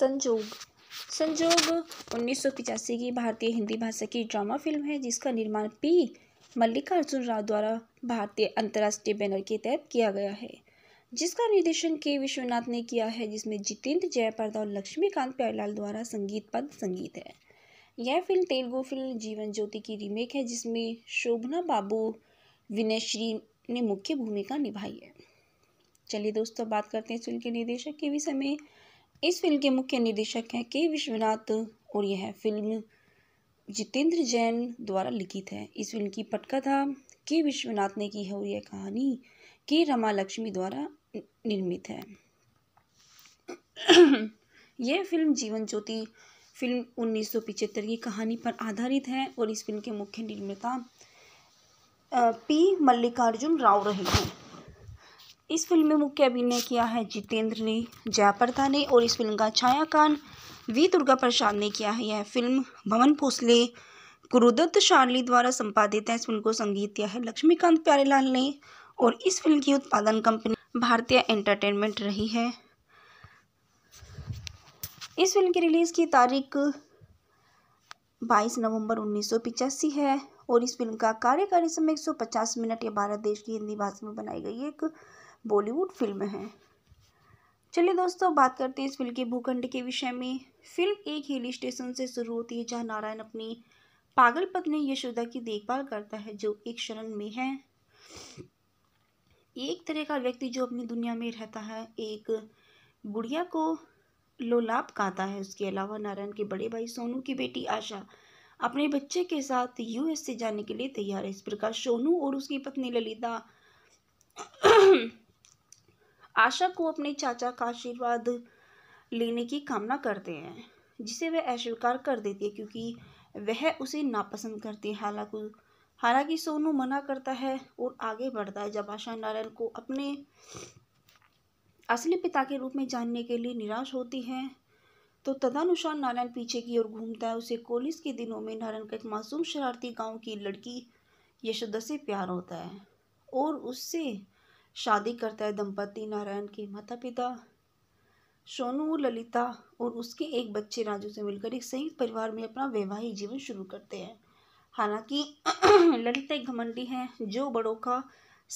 संजोग संजोग उन्नीस की भारतीय हिंदी भाषा की ड्रामा फिल्म है जिसका निर्माण पी मल्लिकार्जुन राव द्वारा भारतीय अंतर्राष्ट्रीय बैनर के तहत किया गया है जिसका निर्देशन के विश्वनाथ ने किया है जिसमें जितेंद्र जयपर्दा और लक्ष्मीकांत प्यारीलाल द्वारा संगीत पद संगीत है यह फिल्म तेलुगु फिल्म जीवन ज्योति की रीमेक है जिसमें शोभना बाबू विनयश्री ने मुख्य भूमिका निभाई है चलिए दोस्तों बात करते हैं फिल्म के निर्देशक के विषय में इस फिल्म के मुख्य निर्देशक हैं के विश्वनाथ और यह फिल्म जितेंद्र जैन द्वारा लिखित है इस फिल्म की पटकथा के विश्वनाथ ने की है और यह कहानी के रमा लक्ष्मी द्वारा निर्मित है यह फिल्म जीवन ज्योति फिल्म उन्नीस की कहानी पर आधारित है और इस फिल्म के मुख्य निर्माता पी मल्लिकार्जुन राव रहे हैं इस फिल्म में मुख्य अभिनय किया है जितेंद्र ने जयाप्रदा ने और इस फिल्म का छायाकान वी दुर्गा प्रसाद ने किया है यह फिल्म भवन भोसले गुरुदत्त शार्ली द्वारा संपादित है इस फिल्म को संगीत दिया है लक्ष्मीकांत प्यारेलाल ने और इस फिल्म की उत्पादन कंपनी भारतीय एंटरटेनमेंट रही है इस फिल्म की रिलीज़ की तारीख 22 नवंबर उन्नीस है और इस फिल्म का कार्यकारी समय 150 मिनट या भारत देश की हिंदी भाषा में बनाई गई एक बॉलीवुड फिल्म है चलिए दोस्तों बात करते हैं इस फिल्म के भूखंड के विषय में फिल्म एक हिल स्टेशन से शुरू होती है जहाँ नारायण अपनी पागल पत्नी यशोदा की देखभाल करता है जो एक शरण में है एक तरह का व्यक्ति जो अपनी दुनिया में रहता है एक बुढ़िया को लोलाप कहता है उसके अलावा नारायण के बड़े भाई सोनू की बेटी आशा अपने बच्चे के साथ यूएस से जाने के लिए तैयार है इस प्रकार सोनू और उसकी पत्नी ललिता आशा को अपने चाचा का आशीर्वाद लेने की कामना करते हैं जिसे वह अस्वीकार कर देती है क्योंकि वह उसे नापसंद करती है हालांकि हालांकि सोनू मना करता है और आगे बढ़ता है जब आशा नारायण को अपने असली पिता के रूप में जानने के लिए निराश होती है तो तदनुसार नारायण पीछे की ओर घूमता है उसे कॉलेज के दिनों में नारायण का एक मासूम शरारती गांव की लड़की यशोदा से प्यार होता है और उससे शादी करता है दंपति नारायण के माता पिता सोनू ललिता और उसके एक बच्चे राजू से मिलकर एक संयुक्त परिवार में अपना वैवाहिक जीवन शुरू करते हैं हालांकि ललिता एक घमंडी है जो बड़ों का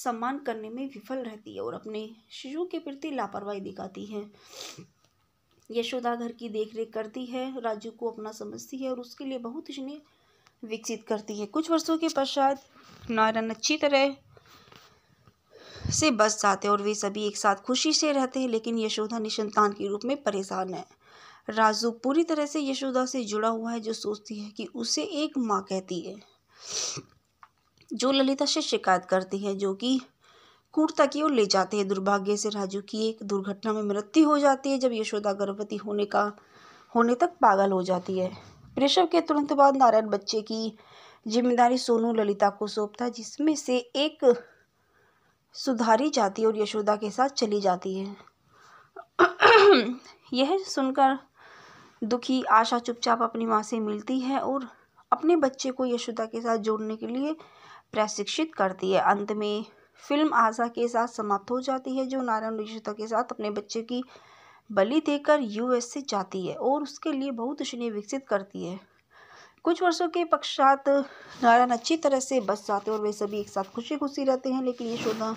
सम्मान करने में विफल रहती है और अपने शिशु के प्रति लापरवाही दिखाती है यशोदा घर की देखरेख करती है राजू को अपना समझती है और उसके लिए बहुत स्नेह विकसित करती है कुछ वर्षों के पश्चात नारायण अच्छी तरह से बच जाते और वे सभी एक साथ खुशी से रहते हैं लेकिन यशोदा निशंतान के रूप में परेशान है राजू पूरी तरह से यशोदा से जुड़ा हुआ है जो सोचती है कि उसे एक माँ कहती है जो ललिता से शिकायत करती है जो कि कुर्ता की ओर ले जाते हैं दुर्भाग्य से राजू की एक दुर्घटना में मृत्यु हो जाती है जब यशोदा गर्भवती होने का होने तक पागल हो जाती है प्रसव के तुरंत बाद नारायण बच्चे की जिम्मेदारी सोनू ललिता को सौंपता है जिसमें से एक सुधारी जाती है और यशोदा के साथ चली जाती है यह सुनकर दुखी आशा चुपचाप अपनी माँ से मिलती है और अपने बच्चे को यशोदा के साथ जोड़ने के लिए प्रशिक्षित करती है अंत में फिल्म आशा के साथ समाप्त हो जाती है जो नारायण यशोदा के साथ अपने बच्चे की बलि देकर यूएस से जाती है और उसके लिए बहुत उसने विकसित करती है कुछ वर्षों के पश्चात नारायण अच्छी तरह से बस जाते और वे सभी एक साथ खुशी खुशी रहते हैं लेकिन यशोदा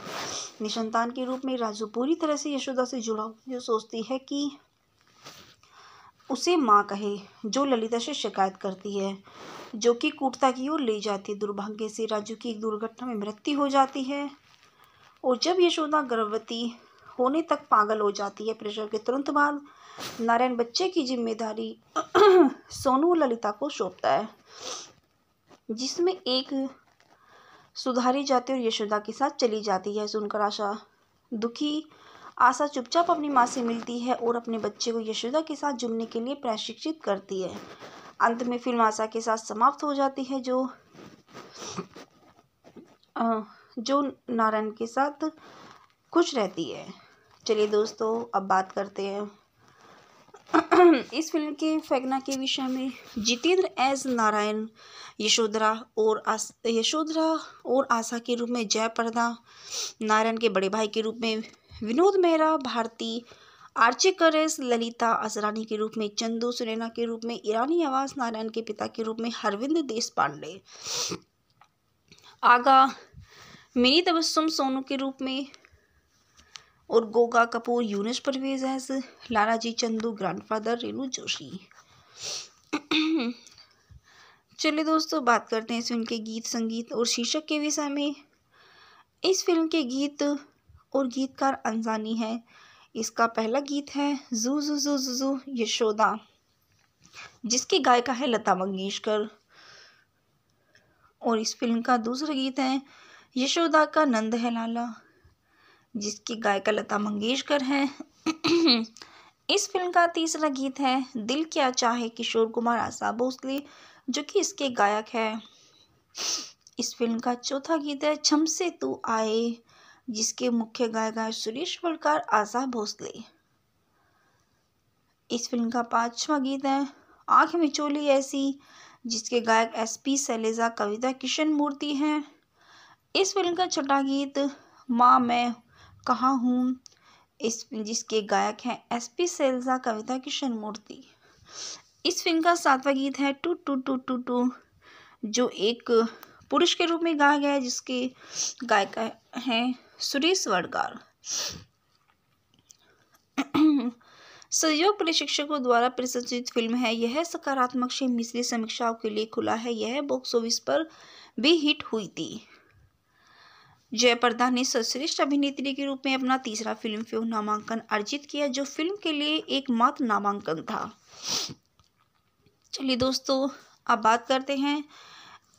निशंतान के रूप में राजू पूरी तरह से यशोदा से जुड़ा जो सोचती है कि उसे माँ कहे जो ललिता से शिकायत करती है जो कि कूटता की ओर ले जाती है दुर्भाग्य से राजू की एक दुर्घटना में मृत्यु हो जाती है और जब यशोदा गर्भवती होने तक पागल हो जाती है प्रेशर के तुरंत बाद नारायण बच्चे की जिम्मेदारी सोनू ललिता को सौंपता है जिसमें एक सुधारी जाती और यशोदा के साथ चली जाती है सुनकर आशा दुखी आशा चुपचाप अपनी माँ से मिलती है और अपने बच्चे को यशोदा के साथ जुड़ने के लिए प्रशिक्षित करती है अंत में फिल्म आशा के साथ समाप्त हो जाती है जो जो नारायण के साथ खुश रहती है चलिए दोस्तों अब बात करते हैं इस फिल्म के फेगना के विषय में जितेंद्र एस नारायण यशोधरा और आस यशोधरा और आशा के रूप में जयप्रदा नारायण के बड़े भाई के रूप में विनोद मेहरा भारती आर्चे करेस ललिता असरानी के रूप में चंदू सुरैना के रूप में ईरानी आवास नारायण के पिता के रूप में हरविंद देश पांडे आगा मिनी तबस्सुम सोनू के रूप में और गोगा कपूर यूनिश परवेज एज लालाजी चंदू ग्रैंडफादर रेनू जोशी चलिए दोस्तों बात करते हैं इस फिल्म के गीत संगीत और शीर्षक के विषय में इस फिल्म के गीत और गीतकार अंजानी है इसका पहला गीत है जू जू जू जू जू यशोदा जिसके गायिका है लता मंगेशकर और इस फिल्म का दूसरा गीत है यशोदा का नंद है लाला जिसकी गायिका लता मंगेशकर हैं इस फिल्म का तीसरा गीत है दिल क्या चाहे किशोर कुमार आशा भोसले जो कि इसके गायक हैं इस फिल्म का चौथा गीत है छम से तू आए जिसके मुख्य गायक हैं सुरेश वलकार आशा भोसले इस फिल्म का पांचवा गीत है आँख में चोली ऐसी जिसके गायक S P Sailaja Kavita Krishnamurthy हैं इस फिल्म का छठा गीत माँ मैं कहाँ हूँ इस जिसके गायक हैं S P Sailaja Kavita Krishnamurthy इस फिल्म का सातवां गीत है टू टू टू टू टू जो एक पुरुष के रूप में गाया गया है जिसके गायक हैं सुरेश वडगार सहयोग प्रशिक्षकों द्वारा प्रसंचित फिल्म है यह सकारात्मक से मिश्री समीक्षाओं के लिए खुला है यह बॉक्स ऑफिस पर भी हिट हुई थी जयप्रदा ने सर्वश्रेष्ठ अभिनेत्री के रूप में अपना तीसरा फिल्म फेयर नामांकन अर्जित किया जो फिल्म के लिए एकमात्र नामांकन था चलिए दोस्तों अब बात करते हैं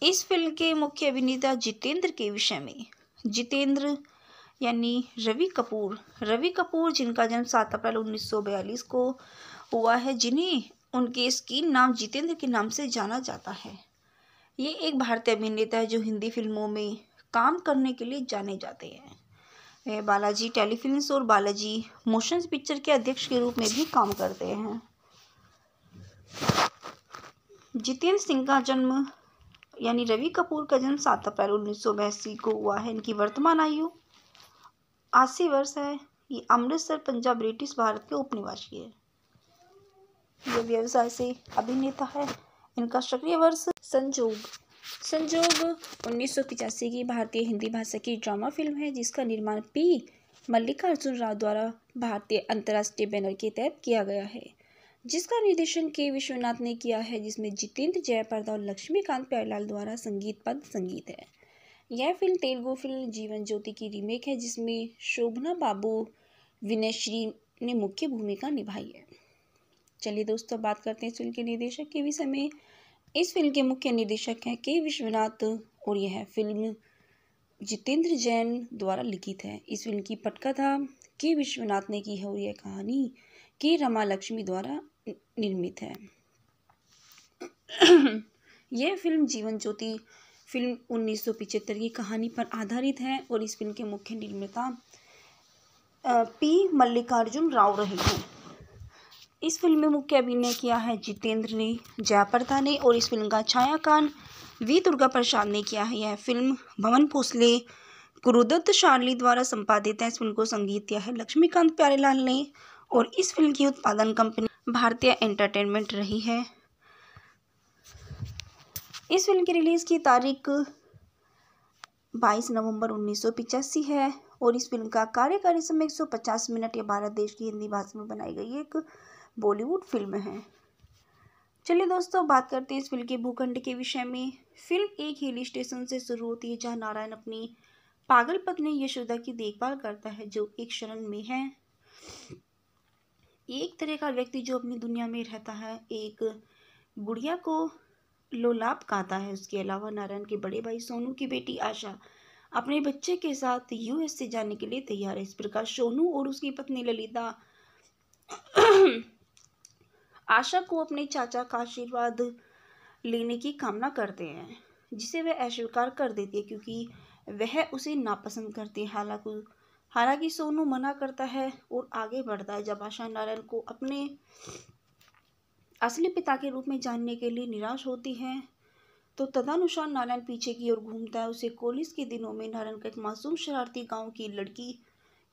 इस फिल्म के मुख्य अभिनेता जितेंद्र के विषय में जितेंद्र यानी रवि कपूर रवि कपूर जिनका जन्म सात अप्रैल उन्नीस को हुआ है जिन्हें उनके स्क्रीन नाम जितेंद्र के नाम से जाना जाता है ये एक भारतीय अभिनेता है जो हिंदी फिल्मों में काम करने के लिए जाने जाते हैं वे बालाजी टेलीफिल्म और बालाजी मोशन पिक्चर के अध्यक्ष के रूप में भी काम करते हैं जितेंद्र सिंह का जन्म यानी रवि कपूर का जन्म सात अप्रैल उन्नीस को हुआ है इनकी वर्तमान आयु अस्सी वर्ष है ये अमृतसर पंजाब ब्रिटिश भारत के उपनिवासी है ये व्यवसाय से अभिनेता है इनका सक्रिय वर्ष संजोग संजोग उन्नीस की भारतीय हिंदी भाषा की ड्रामा फिल्म है जिसका निर्माण पी मल्लिकार्जुन राव द्वारा भारतीय अंतर्राष्ट्रीय बैनर के तहत किया गया है जिसका निर्देशन के विश्वनाथ ने किया है जिसमें जितेंद्र जयप्रदा और लक्ष्मीकांत प्यारलाल द्वारा संगीत पद संगीत है यह फिल्म तेलुगु फिल्म जीवन ज्योति की रीमेक है जिसमें शोभना बाबू विनयश्री ने मुख्य भूमिका निभाई है चलिए दोस्तों बात करते हैं फिल्म के निर्देशक के विषय में इस फिल्म के मुख्य निर्देशक हैं के विश्वनाथ और यह फिल्म जितेंद्र जैन द्वारा लिखित है इस फिल्म की पटकथा के विश्वनाथ ने की है और यह कहानी के रमा लक्ष्मी द्वारा निर्मित है यह फिल्म जीवन ज्योति फिल्म उन्नीस की कहानी पर आधारित है और इस फिल्म के मुख्य निर्माता पी मल्लिकार्जुन राव रहे हैं इस फिल्म में मुख्य अभिनय किया है जितेंद्र ने जयाप्रदा ने और इस फिल्म का छायाकान वी दुर्गा प्रसाद ने किया है यह फिल्म भवन भोसले गुरुदत्त शार्ली द्वारा संपादित है इस फिल्म को संगीत दिया है लक्ष्मीकांत प्यारेलाल ने और इस फिल्म की उत्पादन कंपनी भारतीय एंटरटेनमेंट रही है इस फिल्म की रिलीज़ की तारीख 22 नवंबर उन्नीस है और इस फिल्म का कार्यकारी समय 150 मिनट या भारत देश की हिंदी भाषा में बनाई गई एक बॉलीवुड फिल्म है चलिए दोस्तों बात करते हैं इस फिल्म के भूखंड के विषय में फिल्म एक हिल स्टेशन से शुरू होती है जहाँ नारायण अपनी पागल पत्नी यशोदा की देखभाल करता है जो एक शरण में है एक तरह का व्यक्ति जो अपनी दुनिया में रहता है एक गुड़िया को लोलाप कहता है उसके अलावा नारायण के बड़े भाई सोनू की बेटी आशा अपने बच्चे के साथ यूएस से जाने के लिए तैयार है इस प्रकार सोनू और उसकी पत्नी ललिता आशा को अपने चाचा का आशीर्वाद लेने की कामना करते हैं जिसे वह अस्वीकार कर देती है क्योंकि वह उसे नापसंद करती है हालांकि हालांकि सोनू मना करता है और आगे बढ़ता है जब आशा नारायण को अपने असली पिता के रूप में जानने के लिए निराश होती है तो तदानुसार नारायण पीछे की ओर घूमता है उसे कॉलेज के दिनों में नारायण का एक मासूम शरारती गांव की लड़की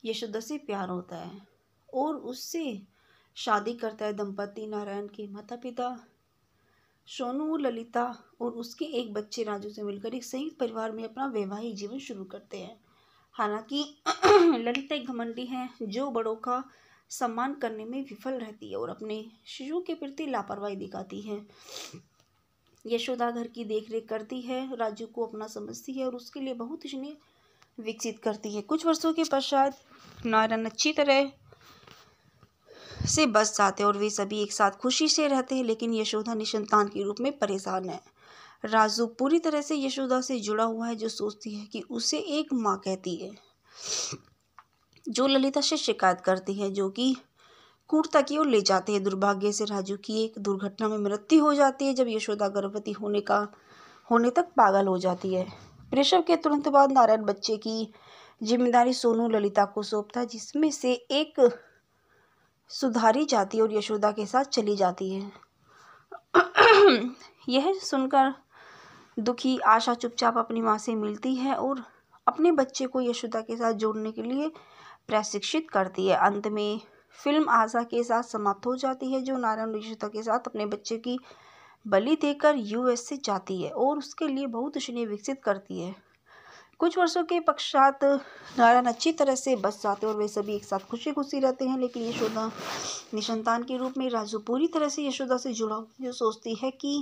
यशोदा से प्यार होता है और उससे शादी करता है दंपति नारायण के माता पिता सोनू ललिता और उसके एक बच्चे राजू से मिलकर एक संयुक्त परिवार में अपना वैवाहिक जीवन शुरू करते हैं हालांकि ललिता एक घमंडी है जो बड़ों का सम्मान करने में विफल रहती है और अपने शिशु के प्रति लापरवाही दिखाती है यशोदा घर की देखरेख करती है राजू को अपना समझती है और उसके लिए बहुत स्नेह विकसित करती है कुछ वर्षों के पश्चात नारायण अच्छी तरह से बच जाते हैं और वे सभी एक साथ खुशी से रहते हैं लेकिन यशोदा निशंतान के रूप में परेशान है राजू पूरी तरह से यशोदा से जुड़ा हुआ है जो सोचती है कि उसे एक माँ कहती है जो ललिता से शिकायत करती है जो कि कूर्ता की ओर ले जाते हैं दुर्भाग्य से राजू की एक दुर्घटना में मृत्यु हो जाती है जब यशोदा गर्भवती होने का होने तक पागल हो जाती है प्रसव के तुरंत बाद नारायण बच्चे की जिम्मेदारी सोनू ललिता को सौंपता है जिसमें से एक सुधारी जाती है और यशोदा के साथ चली जाती है यह सुनकर दुखी आशा चुपचाप अपनी माँ से मिलती है और अपने बच्चे को यशोदा के साथ जोड़ने के लिए प्रशिक्षित करती है अंत में फिल्म आशा के साथ समाप्त हो जाती है जो नारायण यशोदा के साथ अपने बच्चे की बलि देकर यूएस से जाती है और उसके लिए बहुत स्नेह विकसित करती है कुछ वर्षों के पश्चात नारायण अच्छी तरह से बस जाते और वे सभी एक साथ खुशी खुशी रहते हैं लेकिन यशोदा निसंतान के रूप में राजू पूरी तरह से यशोदा से जुड़ा जो सोचती है कि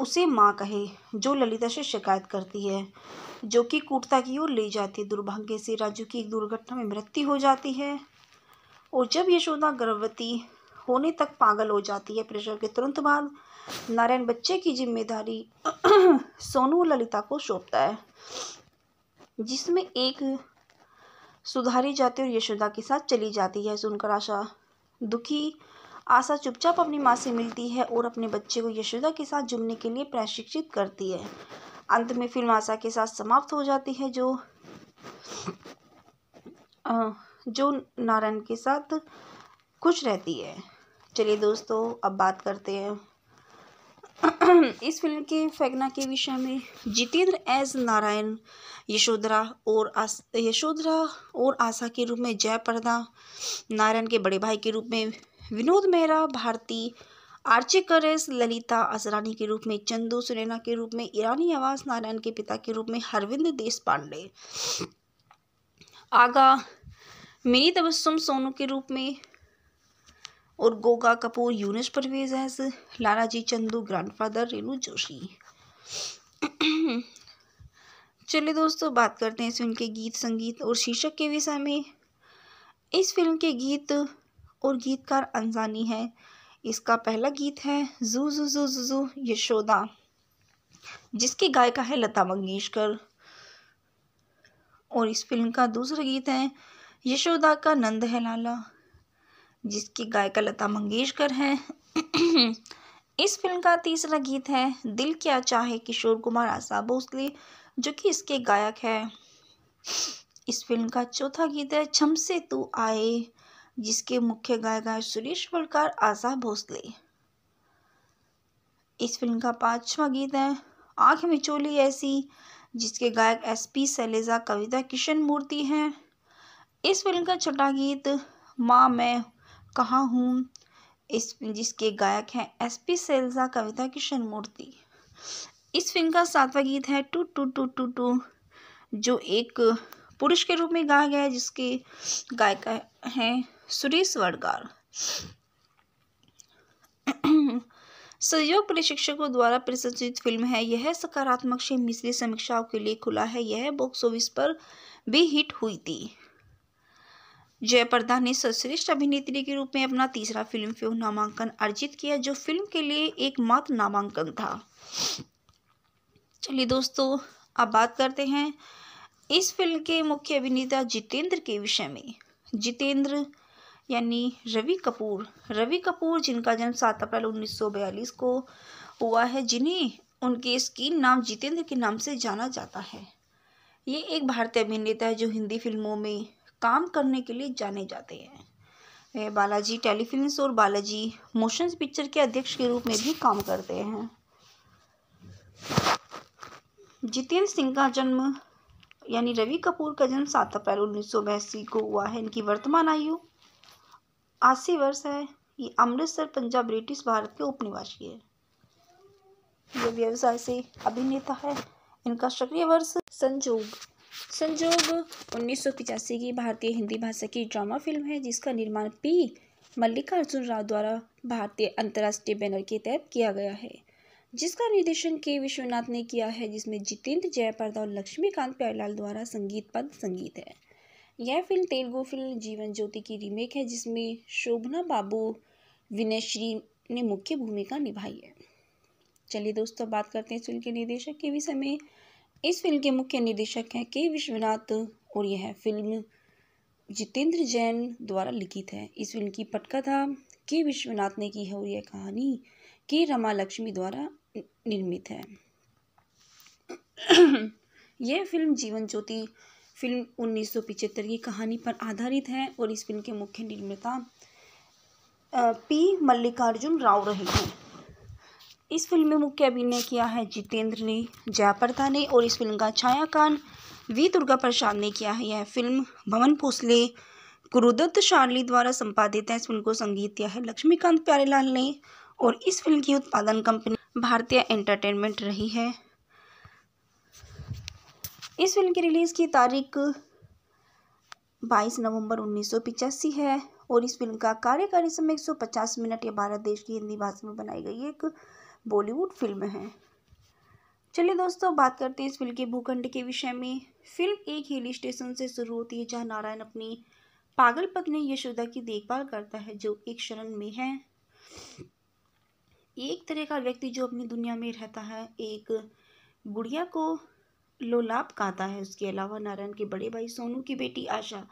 उसे माँ कहे जो ललिता से शिकायत करती है जो कि कूटता की ओर ले जाती है दुर्भाग्य से राजू की एक दुर्घटना में मृत्यु हो जाती है और जब यशोदा गर्भवती होने तक पागल हो जाती है प्रेशर के तुरंत बाद नारायण बच्चे की जिम्मेदारी सोनू ललिता को सौंपता है जिसमें एक सुधारी जाती और यशोदा के साथ चली जाती है सुनकर आशा दुखी आशा चुपचाप अपनी माँ से मिलती है और अपने बच्चे को यशोदा के साथ जुड़ने के लिए प्रशिक्षित करती है अंत में फिल्म आशा के साथ समाप्त हो जाती है जो जो नारायण के साथ खुश रहती है चलिए दोस्तों अब बात करते हैं इस फिल्म के फेगना के विषय में जितेंद्र एस नारायण यशोधरा और आस यशोधरा और आशा के रूप में जयप्रदा नारायण के बड़े भाई के रूप में विनोद मेहरा भारती आर्चे करेस ललिता असरानी के रूप में चंदू सुरेना के रूप में ईरानी आवास नारायण के पिता के रूप में हरविंद देश पांडे आगा मिनी तबस्सुम सोनू के रूप में और गोगा कपूर यूनिस परवेज एज लालाजी चंदू ग्रैंडफादर रेनू जोशी चलिए दोस्तों बात करते हैं इस फिल्म के गीत संगीत और शीर्षक के विषय में इस फिल्म के गीत और गीतकार अंजानी है इसका पहला गीत है जू जू जू जू जू यशोदा जिसकी गायिका है लता मंगेशकर और इस फिल्म का दूसरा गीत है यशोदा का नंद है लाला जिसकी गायिका लता मंगेशकर हैं इस फिल्म का तीसरा गीत है दिल क्या चाहे किशोर कुमार आशा भोसले जो कि इसके गायक है इस फिल्म का चौथा गीत है छम से तू आए जिसके मुख्य गायक है सुरेश वलकार आशा भोसले इस फिल्म का पांचवा गीत है आंख में चोली ऐसी जिसके गायक S P Sailaja Kavita Krishnamurthy हैं इस फिल्म का छठा गीत माँ मैं कहाँ हूँ इस जिसके गायक हैं S P Sailaja Kavita Krishnamurthy इस फिल्म का सातवां गीत है टू टू टू टू टू जो एक पुरुष के रूप में गाया गया है जिसके गायक हैं सुरेश वडगार सहयोग प्रशिक्षकों द्वारा प्रशंसित फिल्म है यह सकारात्मक से मिश्री समीक्षाओं के लिए खुला है यह बॉक्स ऑफिस पर भी हिट हुई थी जयप्रदा ने सर्वश्रेष्ठ अभिनेत्री के रूप में अपना तीसरा फिल्म फेयर नामांकन अर्जित किया जो फिल्म के लिए एकमात्र नामांकन था चलिए दोस्तों अब बात करते हैं इस फिल्म के मुख्य अभिनेता जितेंद्र के विषय में जितेंद्र यानी रवि कपूर रवि कपूर जिनका जन्म सात अप्रैल उन्नीस को हुआ है जिन्हें उनके स्क्रीन नाम जितेंद्र के नाम से जाना जाता है ये एक भारतीय अभिनेता है जो हिंदी फिल्मों में काम करने के लिए जाने जाते हैं वे बालाजी टेलीफिल्म और बालाजी मोशन पिक्चर के अध्यक्ष के रूप में भी काम करते हैं जितेंद्र सिंह का जन्म यानी रवि कपूर का जन्म सात अप्रैल उन्नीस सौ बयासी को हुआ है इनकी वर्तमान आयु अस्सी वर्ष है ये अमृतसर पंजाब ब्रिटिश भारत के उपनिवासी है ये व्यवसाय से अभिनेता है इनका सक्रिय वर्ष संजोग संजोग उन्नीस की भारतीय हिंदी भाषा की ड्रामा फिल्म है जिसका निर्माण पी मल्लिकार्जुन राव द्वारा भारतीय अंतर्राष्ट्रीय बैनर के तहत किया गया है जिसका निर्देशन के विश्वनाथ ने किया है जिसमें जितेंद्र जयप्रदा और लक्ष्मीकांत प्यारीलाल द्वारा संगीत पद संगीत है यह फिल्म तेलुगु फिल्म जीवन ज्योति की रीमेक है जिसमें शोभना बाबू विनय श्री ने मुख्य भूमिका निभाई है चलिए दोस्तों बात करते हैं इस फिल्म के निर्देशक के विषय में इस फिल्म के मुख्य निर्देशक हैं के विश्वनाथ और यह फिल्म जितेंद्र जैन द्वारा लिखित है इस फिल्म की पटकथा के विश्वनाथ ने की है और यह कहानी के रमा लक्ष्मी द्वारा निर्मित है यह फिल्म जीवन ज्योति फिल्म उन्नीस की कहानी पर आधारित है और इस फिल्म के मुख्य निर्माता पी मल्लिकार्जुन राव रहे हैं इस फिल्म में मुख्य अभिनय किया है जितेंद्र ने जयाप्रदा ने और इस फिल्म का छायाकान वी दुर्गा प्रसाद ने किया है यह फिल्म भवन भोसले गुरुदत्त शार्ली द्वारा संपादित है इस फिल्म को संगीत दिया है लक्ष्मीकांत प्यारेलाल ने और इस फिल्म की उत्पादन कंपनी भारतीय एंटरटेनमेंट रही है इस फिल्म की रिलीज़ की तारीख 22 नवंबर उन्नीस है और इस फिल्म का कार्यकारी समय 150 मिनट या भारत देश की हिंदी भाषा में बनाई गई एक बॉलीवुड फिल्म है चलिए दोस्तों बात करते हैं इस फिल्म के भूखंड के विषय में फिल्म एक हिल स्टेशन से शुरू होती है जहाँ नारायण अपनी पागल पत्नी यशोदा की देखभाल करता है जो एक शरण में है एक तरह का व्यक्ति जो अपनी दुनिया में रहता है एक गुड़िया को लोलाप कहता है उसके अलावा नारायण के बड़े भाई सोनू की बेटी आशा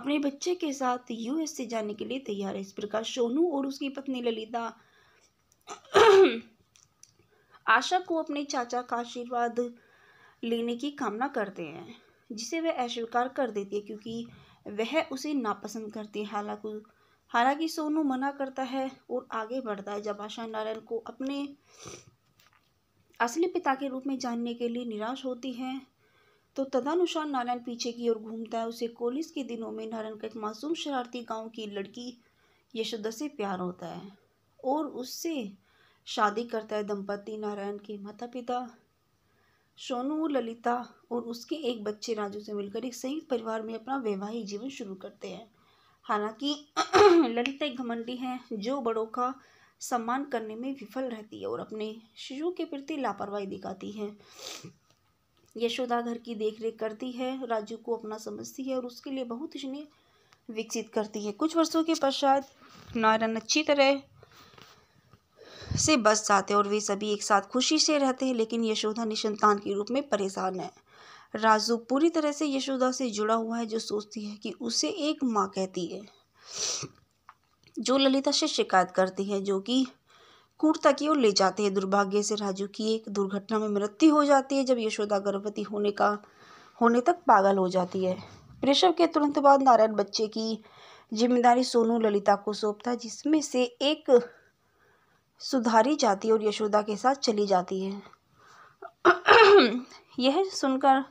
अपने बच्चे के साथ यूएस से जाने के लिए तैयार है इस प्रकार सोनू और उसकी पत्नी ललिता आशा को अपने चाचा का आशीर्वाद लेने की कामना करते हैं जिसे वह अस्वीकार कर देती है क्योंकि वह उसे नापसंद करती है हालांकि हालांकि सोनू मना करता है और आगे बढ़ता है जब आशा नारायण को अपने असली पिता के रूप में जानने के लिए निराश होती है तो तदनुसार नारायण पीछे की ओर घूमता है उसे कॉलेज के दिनों में नारायण का एक मासूम शरारती गांव की लड़की यशोदा से प्यार होता है और उससे शादी करता है दंपति नारायण के माता पिता सोनू ललिता और उसके एक बच्चे राजू से मिलकर एक संयुक्त परिवार में अपना वैवाहिक जीवन शुरू करते हैं हालांकि ललिता एक घमंडी है जो बड़ों का सम्मान करने में विफल रहती है और अपने शिशु के प्रति लापरवाही दिखाती है यशोदा घर की देखरेख करती है राजू को अपना समझती है और उसके लिए बहुत स्नेह विकसित करती है कुछ वर्षों के पश्चात नारायण अच्छी तरह से बच जाते हैं और वे सभी एक साथ खुशी से रहते हैं लेकिन यशोदा निशंतान के रूप में परेशान है राजू पूरी तरह से यशोदा से जुड़ा हुआ है जो सोचती है कि उसे एक माँ कहती है जो ललिता से शिकायत करती है जो कि कुर्ता की ओर ले जाते हैं दुर्भाग्य से राजू की एक दुर्घटना में मृत्यु हो जाती है जब यशोदा गर्भवती होने का होने तक पागल हो जाती है प्रसव के तुरंत बाद नारायण बच्चे की जिम्मेदारी सोनू ललिता को सौंपता है जिसमें से एक सुधारी जाती है और यशोदा के साथ चली जाती है यह सुनकर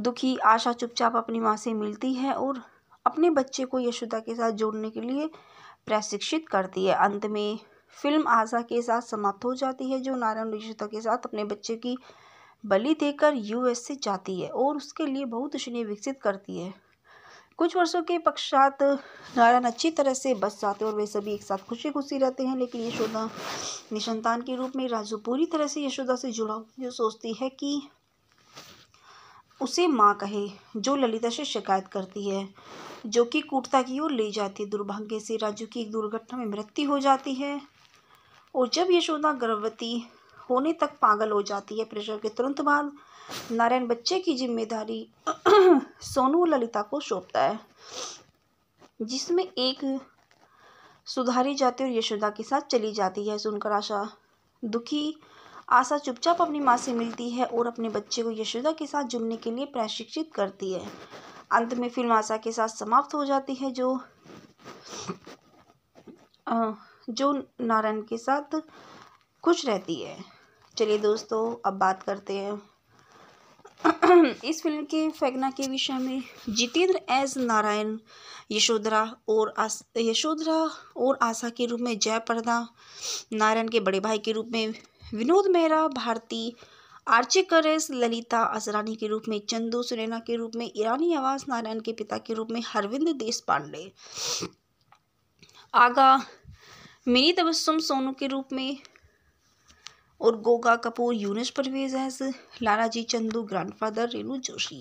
दुखी आशा चुपचाप अपनी माँ से मिलती है और अपने बच्चे को यशोदा के साथ जोड़ने के लिए प्रशिक्षित करती है अंत में फिल्म आशा के साथ समाप्त हो जाती है जो नारायण यशोदा के साथ अपने बच्चे की बलि देकर यूएस से जाती है और उसके लिए बहुत उसने विकसित करती है कुछ वर्षों के पश्चात नारायण अच्छी तरह से बस जाते और वे सभी एक साथ खुशी खुशी रहते हैं लेकिन यशोदा निशंतान के रूप में राजू पूरी तरह से यशोदा से जुड़ा जो सोचती है कि उसे माँ कहे जो ललिता से शिकायत करती है जो कि कूटता की ओर ले जाती है दुर्भाग्य से राजू की एक दुर्घटना में मृत्यु हो जाती है और जब यशोदा गर्भवती होने तक पागल हो जाती है प्रेशर के तुरंत बाद नारायण बच्चे की जिम्मेदारी सोनू ललिता को सौंपता है जिसमें एक सुधारी जाती और यशोदा के साथ चली जाती है सुनकर आशा दुखी आशा चुपचाप अपनी माँ से मिलती है और अपने बच्चे को यशोदा के साथ जुड़ने के लिए प्रशिक्षित करती है अंत में फिल्म आशा के साथ समाप्त हो जाती है जो जो नारायण के साथ खुश रहती है चलिए दोस्तों अब बात करते हैं इस फिल्म के फैगना के विषय में जितेंद्र एस नारायण यशोधरा और आस यशोधरा और आशा के रूप में जयप्रदा नारायण के बड़े भाई के रूप में विनोद मेहरा भारती आर्चे करेस ललिता असरानी के रूप में चंदू सुरेना के रूप में ईरानी आवास नारायण के पिता के रूप में हरविंद देश पांडे आगा मिनी तबस्सुम सोनू के रूप में और गोगा कपूर यूनिस परवेज एज लाला जी चंदू फादर रेणु जोशी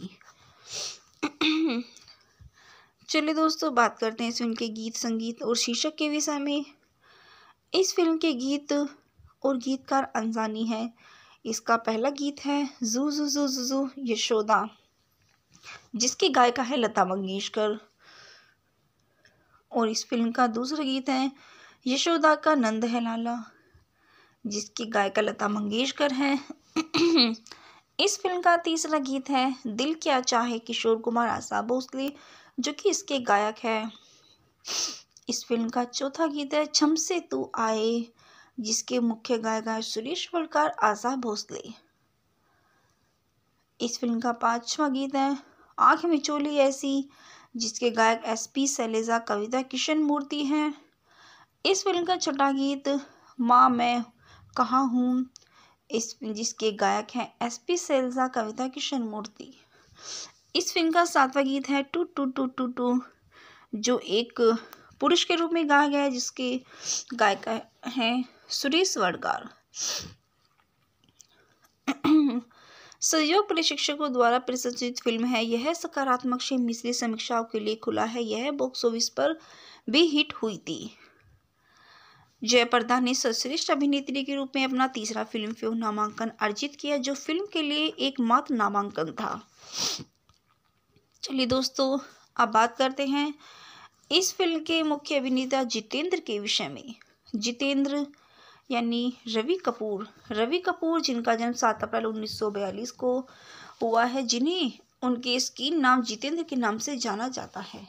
चलिए दोस्तों बात करते हैं इस फिल्म के गीत संगीत और शीर्षक के विषय में इस फिल्म के गीत और गीतकार अंजानी है इसका पहला गीत है जू जू जू जू जू यशोदा जिसके गायिका है लता मंगेशकर और इस फिल्म का दूसरा गीत है यशोदा का नंद है लाला जिसकी गायिका लता मंगेशकर हैं इस फिल्म का तीसरा गीत है दिल क्या चाहे किशोर कुमार आशा भोसले जो कि इसके गायक है इस फिल्म का चौथा गीत है छम से तू आए जिसके मुख्य गायक है सुरेश वलकार आशा भोसले इस फिल्म का पांचवा गीत है आंख में चोली ऐसी जिसके गायक S P Sailaja Kavita Krishnamurthy हैं इस फिल्म का छठा गीत माँ मैं कहाँ हूँ इस जिसके गायक हैं S P Sailaja Kavita Krishnamurthy इस फिल्म का सातवां गीत है टू टू टू टू टू जो एक पुरुष के रूप में गाया गया है जिसके गायक हैं सुरेश वडगार सहयोग प्रशिक्षकों द्वारा प्रसंचित फिल्म है यह सकारात्मक से मिश्री समीक्षाओं के लिए खुला है यह बॉक्स ऑफिस पर भी हिट हुई थी जयप्रदा ने सर्वश्रेष्ठ अभिनेत्री के रूप में अपना तीसरा फिल्म फेयर नामांकन अर्जित किया जो फिल्म के लिए एकमात्र नामांकन था चलिए दोस्तों अब बात करते हैं इस फिल्म के मुख्य अभिनेता जितेंद्र के विषय में जितेंद्र यानी रवि कपूर रवि कपूर जिनका जन्म सात अप्रैल उन्नीस को हुआ है जिन्हें उनके स्क्रीन नाम जितेंद्र के नाम से जाना जाता है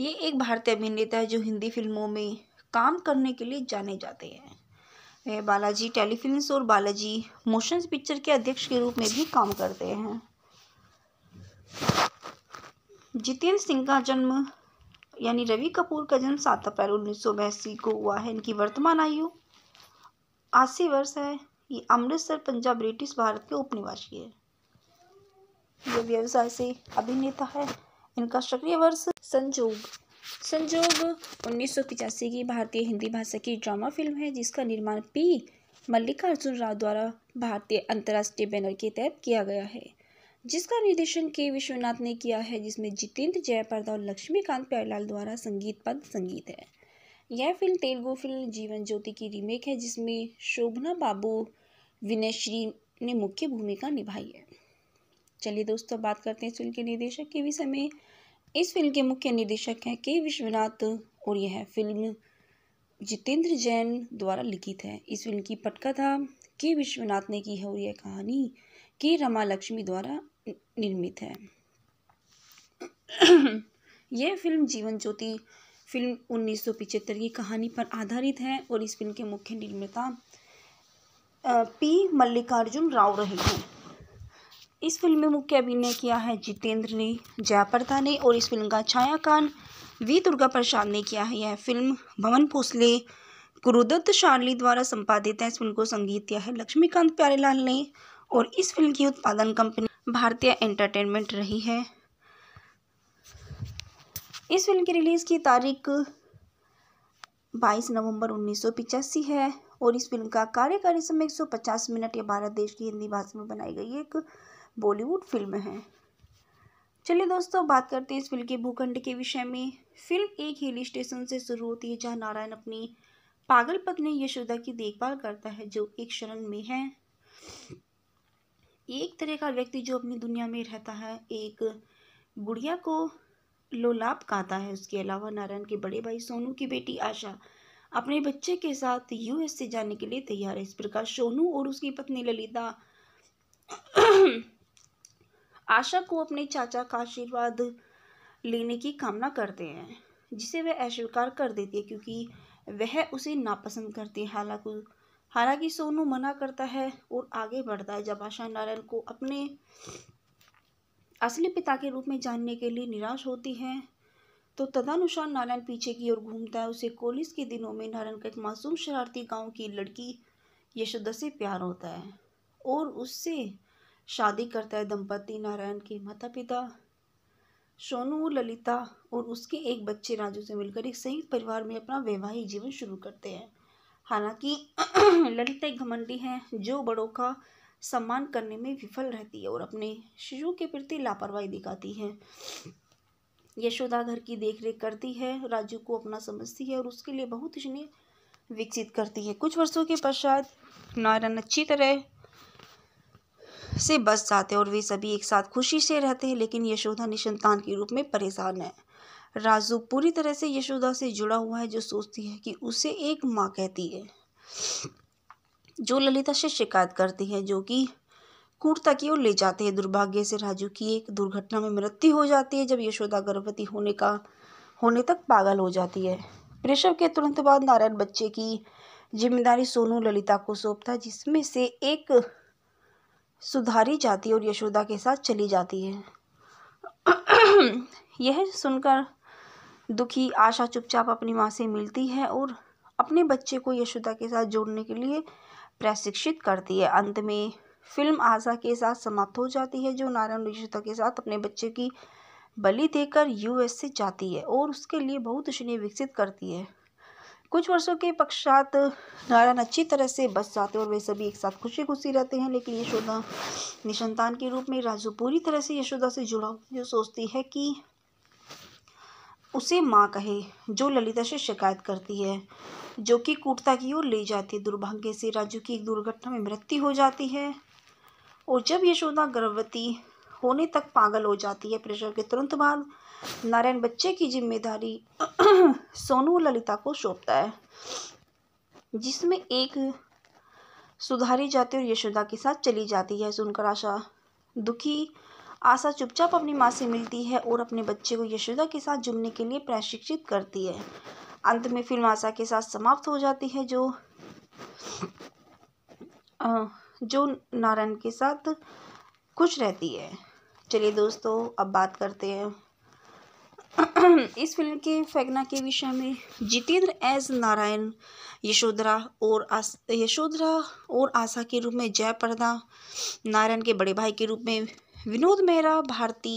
ये एक भारतीय अभिनेता है जो हिंदी फिल्मों में काम करने के लिए जाने जाते हैं वे बालाजी टेलीफिल्म और बालाजी मोशंस पिक्चर के अध्यक्ष के रूप में भी काम करते हैं जितेंद्र सिंह का जन्म यानी रवि कपूर का जन्म सात अप्रैल उन्नीस को हुआ है इनकी वर्तमान आयु अस्सी वर्ष है ये अमृतसर पंजाब ब्रिटिश भारत के उपनिवासी है ये व्यवसाय से अभिनेता है इनका सक्रिय वर्ष संजोग संजोग उन्नीस की भारतीय हिंदी भाषा की ड्रामा फिल्म है जिसका निर्माण पी मल्लिकार्जुन राव द्वारा भारतीय अंतर्राष्ट्रीय बैनर के तहत किया गया है जिसका निर्देशन के विश्वनाथ ने किया है जिसमें जितेंद्र जयप्रदा और लक्ष्मीकांत प्यारीलाल द्वारा संगीत पद संगीत है यह फिल्म तेलुगु फिल्म जीवन ज्योति की रीमेक है जिसमें शोभना बाबू विनयश्री ने मुख्य भूमिका निभाई है चलिए दोस्तों बात करते हैं फिल्म के निर्देशक के विषय में इस फिल्म के मुख्य निर्देशक हैं के विश्वनाथ और यह फिल्म जितेंद्र जैन द्वारा लिखित है इस फिल्म की पटकथा के विश्वनाथ ने की है और यह कहानी के रमा लक्ष्मी द्वारा निर्मित है यह फिल्म जीवन ज्योति फिल्म उन्नीस की कहानी पर आधारित है और इस फिल्म के मुख्य निर्माता पी मल्लिकार्जुन राव रहे हैं इस फिल्म में मुख्य अभिनय किया है जितेंद्र ने जयाप्रदा ने और इस फिल्म का छायाकान वी दुर्गा प्रसाद ने किया है यह फिल्म भवन भोसले गुरुदत्त शार्ली द्वारा संपादित है इस फिल्म को संगीत दिया है लक्ष्मीकांत प्यारेलाल ने और इस फिल्म की उत्पादन कंपनी भारतीय एंटरटेनमेंट रही है इस फिल्म की रिलीज़ की तारीख 22 नवंबर उन्नीस है और इस फिल्म का कार्यकारी समय 150 मिनट या भारत देश की हिंदी भाषा में बनाई गई एक बॉलीवुड फिल्म है चलिए दोस्तों बात करते हैं इस फिल्म के भूखंड के विषय में फिल्म एक हिल स्टेशन से शुरू होती है जहाँ नारायण अपनी पागल पत्नी यशोदा की देखभाल करता है जो एक शरण में है एक तरह का व्यक्ति जो अपनी दुनिया में रहता है एक गुड़िया को लोलाप कहता है उसके अलावा नारायण के बड़े भाई सोनू की बेटी आशा अपने बच्चे के साथ यूएस से जाने के लिए तैयार है इस प्रकार सोनू और उसकी पत्नी ललिता आशा को अपने चाचा का आशीर्वाद लेने की कामना करते हैं जिसे वह अस्वीकार कर देती है क्योंकि वह उसे नापसंद करती है हालांकि हालांकि सोनू मना करता है और आगे बढ़ता है जब आशा नारायण को अपने असली पिता के रूप में जानने के लिए निराश होती है तो तदनुसार नारायण पीछे की ओर घूमता है उसे कॉलेज के दिनों में नारायण का एक मासूम शरारती गांव की लड़की यशोदा से प्यार होता है और उससे शादी करता है दंपति नारायण के माता पिता सोनू ललिता और उसके एक बच्चे राजू से मिलकर एक संयुक्त परिवार में अपना वैवाहिक जीवन शुरू करते हैं हालांकि ललिता एक घमंडी है जो बड़ों का सम्मान करने में विफल रहती है और अपने शिशु के प्रति लापरवाही दिखाती है यशोदा घर की देखरेख करती है राजू को अपना समझती है और उसके लिए बहुत स्नेह विकसित करती है कुछ वर्षों के पश्चात नारायण अच्छी तरह से बच जाते और वे सभी एक साथ खुशी से रहते हैं लेकिन यशोदा निशंतान के रूप में परेशान है राजू पूरी तरह से यशोदा से जुड़ा हुआ है जो सोचती है कि उसे एक माँ कहती है जो ललिता से शिकायत करती है जो कि कूर्ता की ओर ले जाते हैं दुर्भाग्य से राजू की एक दुर्घटना में मृत्यु हो जाती है जब यशोदा गर्भवती होने का होने तक पागल हो जाती है प्रसव के तुरंत बाद नारायण बच्चे की जिम्मेदारी सोनू ललिता को सौंपता है जिसमें से एक सुधारी जाती है और यशोदा के साथ चली जाती है यह सुनकर दुखी आशा चुपचाप अपनी माँ से मिलती है और अपने बच्चे को यशोदा के साथ जोड़ने के लिए प्रशिक्षित करती है अंत में फिल्म आशा के साथ समाप्त हो जाती है जो नारायण यशोदा के साथ अपने बच्चे की बलि देकर यूएस से जाती है और उसके लिए बहुत उसने विकसित करती है कुछ वर्षों के पश्चात नारायण अच्छी तरह से बस जाते और वे सभी एक साथ खुशी खुशी रहते हैं लेकिन यशोदा निशंतान के रूप में राजू पूरी तरह से यशोदा से जुड़ा जो सोचती है कि उसे माँ कहे जो ललिता से शिकायत करती है जो कि कूटता की ओर ले जाती है दुर्भाग्य से राजू की एक दुर्घटना में मृत्यु हो जाती है और जब यशोदा गर्भवती होने तक पागल हो जाती है प्रेशर के तुरंत बाद नारायण बच्चे की जिम्मेदारी सोनू ललिता को सौंपता है जिसमें एक सुधारी जाती और यशोदा के साथ चली जाती है सुनकर आशा दुखी आशा चुपचाप अपनी माँ से मिलती है और अपने बच्चे को यशोदा के साथ जुड़ने के लिए प्रशिक्षित करती है अंत में फिल्म आशा के साथ समाप्त हो जाती है जो जो नारायण के साथ खुश रहती है चलिए दोस्तों अब बात करते हैं इस फिल्म के फैगना के विषय में जितेंद्र एस नारायण यशोधरा और आस यशोधरा और आशा के रूप में जयप्रदा नारायण के बड़े भाई के रूप में विनोद मेहरा भारती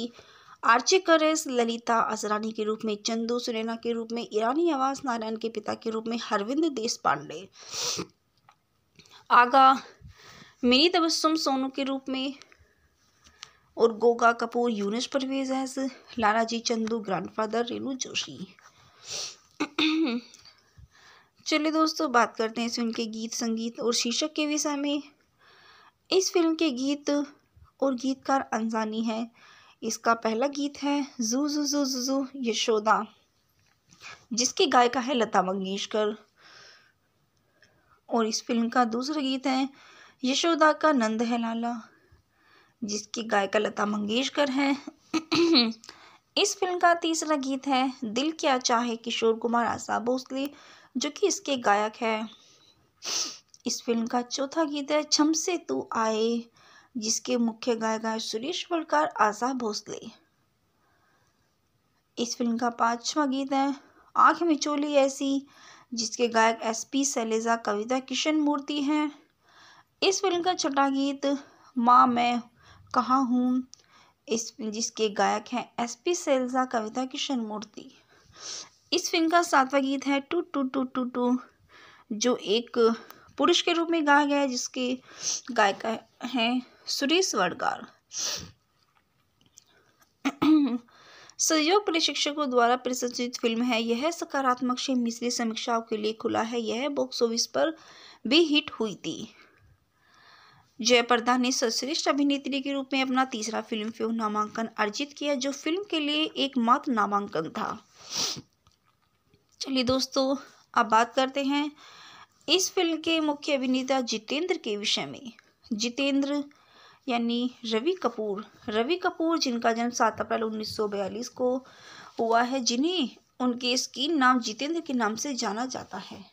आर्चे करेस ललिता असरानी के रूप में चंदू सुनैना के रूप में ईरानी आवास नारायण के पिता के रूप में हरविंद देश पांडे आगा मिनी तबस्सुम सोनू के रूप में और गोगा कपूर यूनिस परवेज एज लालाजी चंदू ग्रैंडफादर रेनू जोशी चलिए दोस्तों बात करते हैं इस फिल्म के गीत संगीत और शीर्षक के विषय में इस फिल्म के गीत और गीतकार अंजानी है इसका पहला गीत है जू जू जू जू जू यशोदा जिसके गायिका है लता मंगेशकर और इस फिल्म का दूसरा गीत है यशोदा का नंद है लाला जिसकी गायिका लता मंगेशकर हैं इस फिल्म का तीसरा गीत है दिल क्या चाहे किशोर कुमार आशा भोसले जो कि इसके गायक हैं इस फिल्म का चौथा गीत है छम से तू आए जिसके मुख्य गायक हैं सुरेश वलकार आशा भोसले इस फिल्म का पांचवा गीत है आँख में चोली ऐसी जिसके गायक S P Sailaja Kavita Krishnamurthy हैं इस फिल्म का छठा गीत माँ मैं कहाँ हूँ इस जिसके गायक हैं S P Sailaja Kavita Krishnamurthy इस फिल्म का सातवां गीत है टू टू टू टू टू जो एक पुरुष के रूप में गाया गया है जिसके गायक हैं सुरेश वडगार सहयोग प्रशिक्षकों द्वारा प्रसंचित फिल्म है यह सकारात्मक से मिश्री समीक्षाओं के लिए खुला है यह बॉक्स ऑफिस पर भी हिट हुई थी जयप्रदा ने सर्वश्रेष्ठ अभिनेत्री के रूप में अपना तीसरा फिल्म फेयर नामांकन अर्जित किया जो फिल्म के लिए एकमात्र नामांकन था चलिए दोस्तों अब बात करते हैं इस फिल्म के मुख्य अभिनेता जितेंद्र के विषय में जितेंद्र यानी रवि कपूर रवि कपूर जिनका जन्म सात अप्रैल उन्नीस को हुआ है जिन्हें उनके स्क्रीन नाम जितेंद्र के नाम से जाना जाता है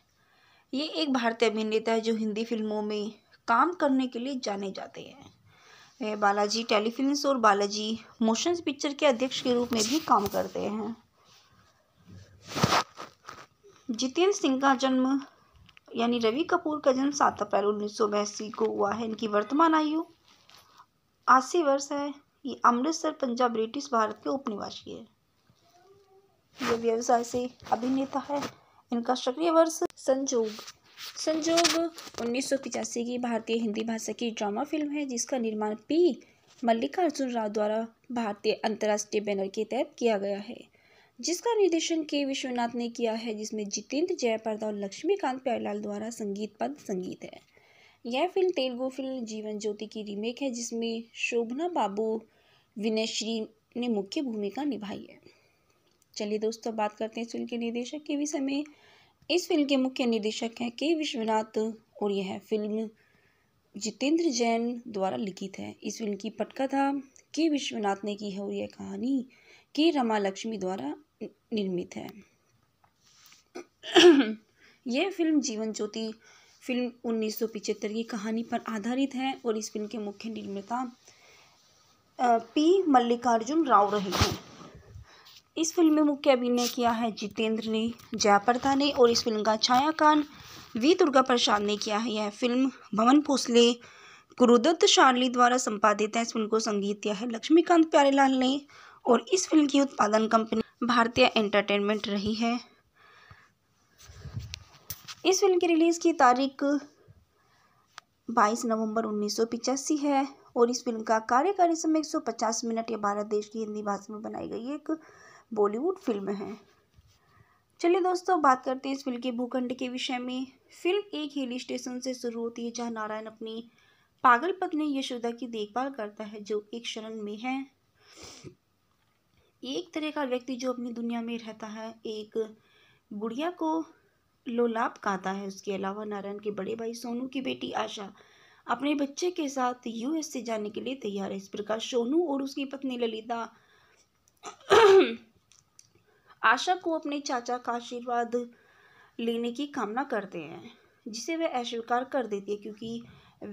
ये एक भारतीय अभिनेता है जो हिंदी फिल्मों में काम करने के लिए जाने जाते हैं बालाजी टेलीफिल्म और बालाजी मोशन पिक्चर के अध्यक्ष के रूप में भी काम करते हैं जितेंद्र सिंह का जन्म यानी रवि कपूर का जन्म सात अप्रैल उन्नीस को हुआ है इनकी वर्तमान आयु अस्सी वर्ष है ये अमृतसर पंजाब ब्रिटिश भारत के उपनिवासी है ये व्यवसाय से अभिनेता है इनका सक्रिय वर्ष संजोग संजोग उन्नीस की भारतीय हिंदी भाषा की ड्रामा फिल्म है जिसका निर्माण पी मल्लिकार्जुन राव द्वारा भारतीय अंतर्राष्ट्रीय बैनर के तहत किया गया है जिसका निर्देशन के विश्वनाथ ने किया है जिसमें जितेंद्र जयपर्दा और लक्ष्मीकांत प्यारीलाल द्वारा संगीत पद संगीत है यह फिल्म तेलुगु फिल्म जीवन ज्योति की रीमेक है जिसमें शोभना बाबू विनयश्री ने मुख्य भूमिका निभाई है चलिए दोस्तों बात करते हैं फिल्म के निर्देशक के विषय में इस फिल्म के मुख्य निर्देशक हैं के विश्वनाथ और यह फिल्म जितेंद्र जैन द्वारा लिखित है इस फिल्म की पटकथा के विश्वनाथ ने की है और यह कहानी के रमा लक्ष्मी द्वारा निर्मित है यह फिल्म जीवन ज्योति फिल्म उन्नीस की कहानी पर आधारित है और इस फिल्म के मुख्य निर्माता पी मल्लिकार्जुन राव रहे हैं इस फिल्म में मुख्य अभिनय किया है जितेंद्र ने जयाप्रदा ने और इस फिल्म का छायाकान वी दुर्गा प्रसाद ने किया है यह फिल्म भवन भोसले गुरुदत्त शार्ली द्वारा संपादित है इस फिल्म को संगीत दिया है लक्ष्मीकांत प्यारेलाल ने और इस फिल्म की उत्पादन कंपनी भारतीय एंटरटेनमेंट रही है इस फिल्म की रिलीज़ की तारीख 22 नवंबर उन्नीस है और इस फिल्म का कार्यकारी समय 150 मिनट या भारत देश की हिंदी भाषा में बनाई गई एक बॉलीवुड फिल्म है चलिए दोस्तों बात करते हैं इस फिल्म के भूखंड के विषय में फिल्म एक हिल स्टेशन से शुरू होती है जहाँ नारायण अपनी पागल पत्नी यशोदा की देखभाल करता है जो एक शरण में है एक तरह का व्यक्ति जो अपनी दुनिया में रहता है एक बुढ़िया को लोलाप कहता है उसके अलावा नारायण के बड़े भाई सोनू की बेटी आशा अपने बच्चे के साथ यूएस से जाने के लिए तैयार है इस प्रकार सोनू और उसकी पत्नी ललिता आशा को अपने चाचा का आशीर्वाद लेने की कामना करते हैं जिसे वह अस्वीकार कर देती है क्योंकि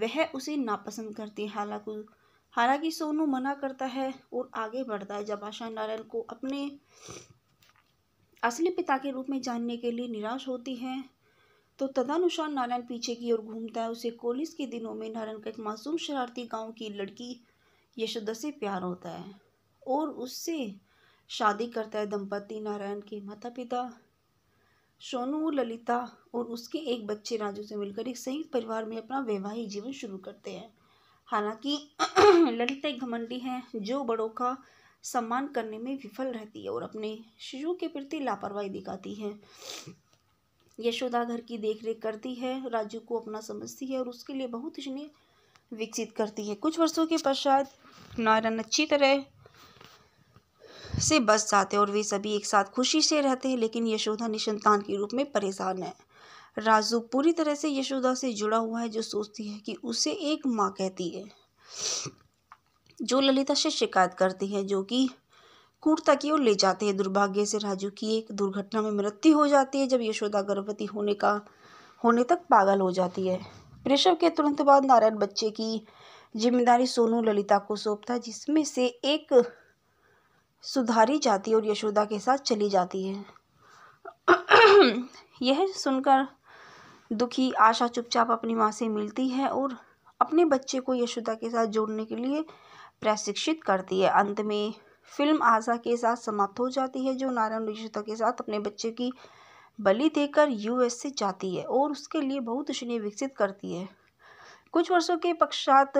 वह उसे नापसंद करती है हालांकि हालांकि सोनू मना करता है और आगे बढ़ता है जब आशा नारायण को अपने असली पिता के रूप में जानने के लिए निराश होती है तो तदनुसार नारायण पीछे की ओर घूमता है उसे कॉलेज के दिनों में नारायण का एक मासूम शरारती गांव की लड़की यशोदा से प्यार होता है और उससे शादी करता है दंपति नारायण के माता पिता सोनू ललिता और उसके एक बच्चे राजू से मिलकर एक संयुक्त परिवार में अपना वैवाहिक जीवन शुरू करते हैं हालांकि ललिता एक घमंडी है जो बड़ों का सम्मान करने में विफल रहती है और अपने शिशु के प्रति लापरवाही दिखाती है यशोदा घर की देखरेख करती है राजू को अपना समझती है और उसके लिए बहुत ही विकसित करती है कुछ वर्षों के पश्चात नारायण अच्छी तरह से बच जाते हैं और वे सभी एक साथ खुशी से रहते हैं लेकिन यशोदा निशंतान के रूप में परेशान है राजू पूरी तरह से यशोदा से जुड़ा हुआ है जो सोचती है कि उसे एक माँ कहती है जो ललिता से शिकायत करती है जो कि कूर्ता की ओर ले जाते हैं दुर्भाग्य से राजू की एक दुर्घटना में मृत्यु हो जाती है जब यशोदा गर्भवती होने का होने तक पागल हो जाती है प्रसव के तुरंत बाद नारायण बच्चे की जिम्मेदारी सोनू ललिता को सौंपता है जिसमें से एक सुधारी जाती है और यशोदा के साथ चली जाती है यह सुनकर दुखी आशा चुपचाप अपनी माँ से मिलती है और अपने बच्चे को यशोदा के साथ जोड़ने के लिए प्रशिक्षित करती है अंत में फिल्म आशा के साथ समाप्त हो जाती है जो नारायण यशोदा के साथ अपने बच्चे की बलि देकर यूएस से जाती है और उसके लिए बहुत स्नेह विकसित करती है कुछ वर्षों के पश्चात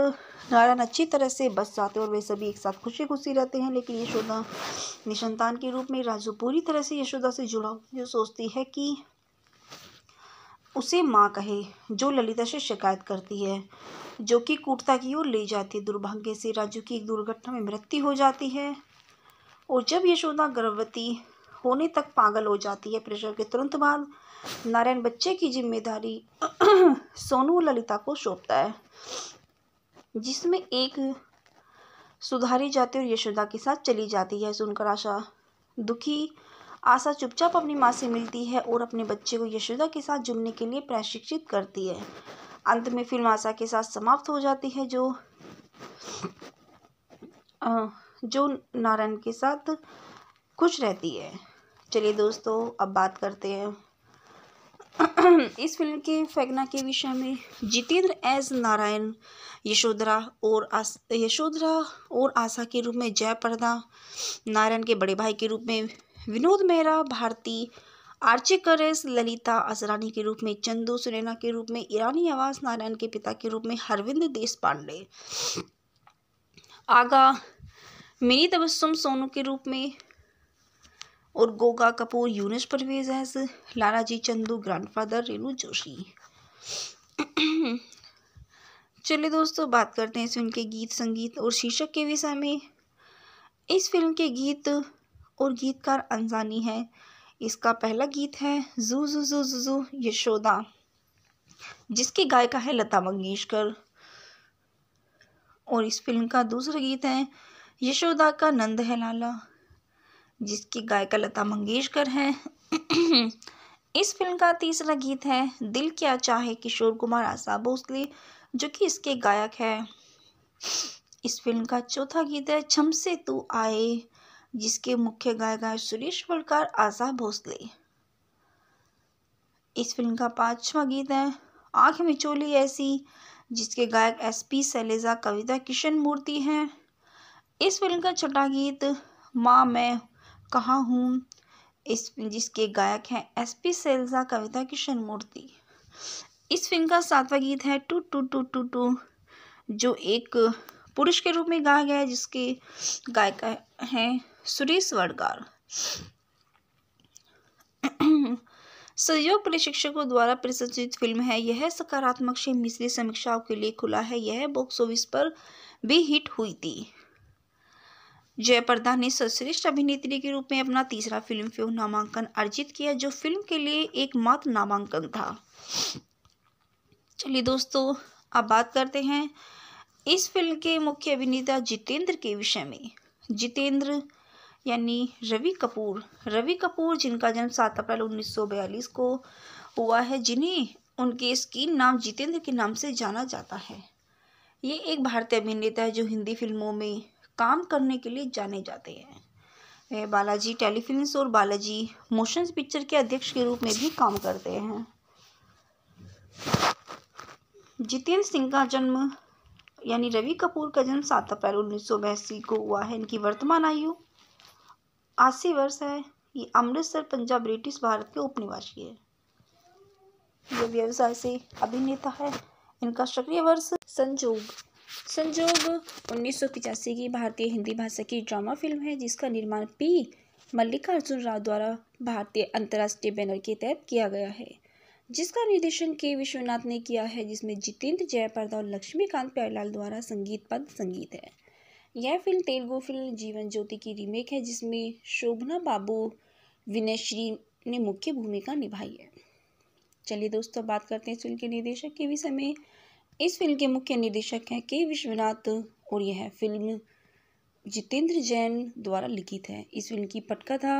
नारायण अच्छी तरह से बस जाते और वे सभी एक साथ खुशी खुशी रहते हैं लेकिन यशोदा निसंतान के रूप में राजू पूरी तरह से यशोदा से जुड़ा जो सोचती है कि उसे माँ कहे जो ललिता से शिकायत करती है जो कि कूटता की ओर ले जाती है दुर्भाग्य से राजू की एक दुर्घटना में मृत्यु हो जाती है और जब यशोदा गर्भवती होने तक पागल हो जाती है प्रेशर के तुरंत बाद नारायण बच्चे की जिम्मेदारी सोनू ललिता को सौंपता है जिसमें एक सुधारी जाती और यशोदा के साथ चली जाती है सुनकर आशा दुखी आशा चुपचाप अपनी माँ से मिलती है और अपने बच्चे को यशोदा के साथ जुड़ने के लिए प्रशिक्षित करती है अंत में फिल्म आशा के साथ समाप्त हो जाती है जो जो नारायण के साथ खुश रहती है चलिए दोस्तों अब बात करते हैं इस फिल्म के फैगना के विषय में जितेंद्र एस नारायण यशोधरा और आस यशोधरा और आशा के रूप में जयप्रदा नारायण के बड़े भाई के रूप में विनोद मेहरा भारती आर्चे करेस ललिता असरानी के रूप में चंदू सुनैना के रूप में ईरानी आवास नारायण के पिता के रूप में हरविंद देश पांडे आगा मिनी तबस्सुम सोनू के रूप में और गोगा कपूर यूनिस परवेज एज लालाजी चंदू ग्रैंडफादर रेनू जोशी चलिए दोस्तों बात करते हैं इस फिल्म के गीत संगीत और शीर्षक के विषय में इस फिल्म के गीत और गीतकार अंजानी है इसका पहला गीत है जू जू जू जू जू यशोदा जिसकी गायिका है लता मंगेशकर और इस फिल्म का दूसरा गीत है यशोदा का नंद है लाला जिसकी गायिका लता मंगेशकर हैं इस फिल्म का तीसरा गीत है दिल क्या चाहे किशोर कुमार आशा भोसले जो कि इसके गायक है इस फिल्म का चौथा गीत है छम से तू आए जिसके मुख्य गायक है सुरेश वलकार आशा भोसले इस फिल्म का पांचवा गीत है आँख में चोली ऐसी जिसके गायक S P Sailaja Kavita Krishnamurthy हैं इस फिल्म का छठा गीत माँ मैं कहाँ हूँ इस जिसके गायक हैं S P Sailaja Kavita Krishnamurthy इस फिल्म का सातवां गीत है टू टू टू टू टू जो एक पुरुष के रूप में गाया गया है जिसके गायक हैं सुरेश वडगार सहयोग प्रशिक्षकों द्वारा प्रशंसित फिल्म है यह सकारात्मक से मिश्री समीक्षाओं के लिए खुला है यह बॉक्स ऑफिस पर भी हिट हुई थी जयप्रदा ने सर्वश्रेष्ठ अभिनेत्री के रूप में अपना तीसरा फिल्म फेयर नामांकन अर्जित किया जो फिल्म के लिए एकमात्र नामांकन था चलिए दोस्तों अब बात करते हैं इस फिल्म के मुख्य अभिनेता जितेंद्र के विषय में जितेंद्र यानी रवि कपूर रवि कपूर जिनका जन्म सात अप्रैल उन्नीस को हुआ है जिन्हें उनके स्क्रीन नाम जितेंद्र के नाम से जाना जाता है ये एक भारतीय अभिनेता है जो हिंदी फिल्मों में काम करने के लिए जाने जाते हैं बालाजी टेलीफिल्म और बालाजी मोशन पिक्चर के अध्यक्ष के रूप में भी काम करते हैं जितेंद्र सिंह का जन्म यानी रवि कपूर का जन्म सात अप्रैल उन्नीस सौ बयासी को हुआ है इनकी वर्तमान आयु अस्सी वर्ष है ये अमृतसर पंजाब ब्रिटिश भारत के उपनिवासी है ये व्यवसाय से अभिनेता है इनका सक्रिय वर्ष संजोग संजोग उन्नीस की भारतीय हिंदी भाषा की ड्रामा फिल्म है जिसका निर्माण पी मल्लिकार्जुन राव द्वारा भारतीय अंतर्राष्ट्रीय बैनर के तहत किया गया है जिसका निर्देशन के विश्वनाथ ने किया है जिसमें जितेंद्र जयप्रदा और लक्ष्मीकांत प्यारीलाल द्वारा संगीत पद संगीत है यह फिल्म तेलुगु फिल्म जीवन ज्योति की रीमेक है जिसमें शोभना बाबू विनय श्री ने मुख्य भूमिका निभाई है चलिए दोस्तों बात करते हैं इस फिल्म के निर्देशक के विषय में इस फिल्म के मुख्य निर्देशक हैं के विश्वनाथ और यह फिल्म जितेंद्र जैन द्वारा लिखित है इस फिल्म की पटकथा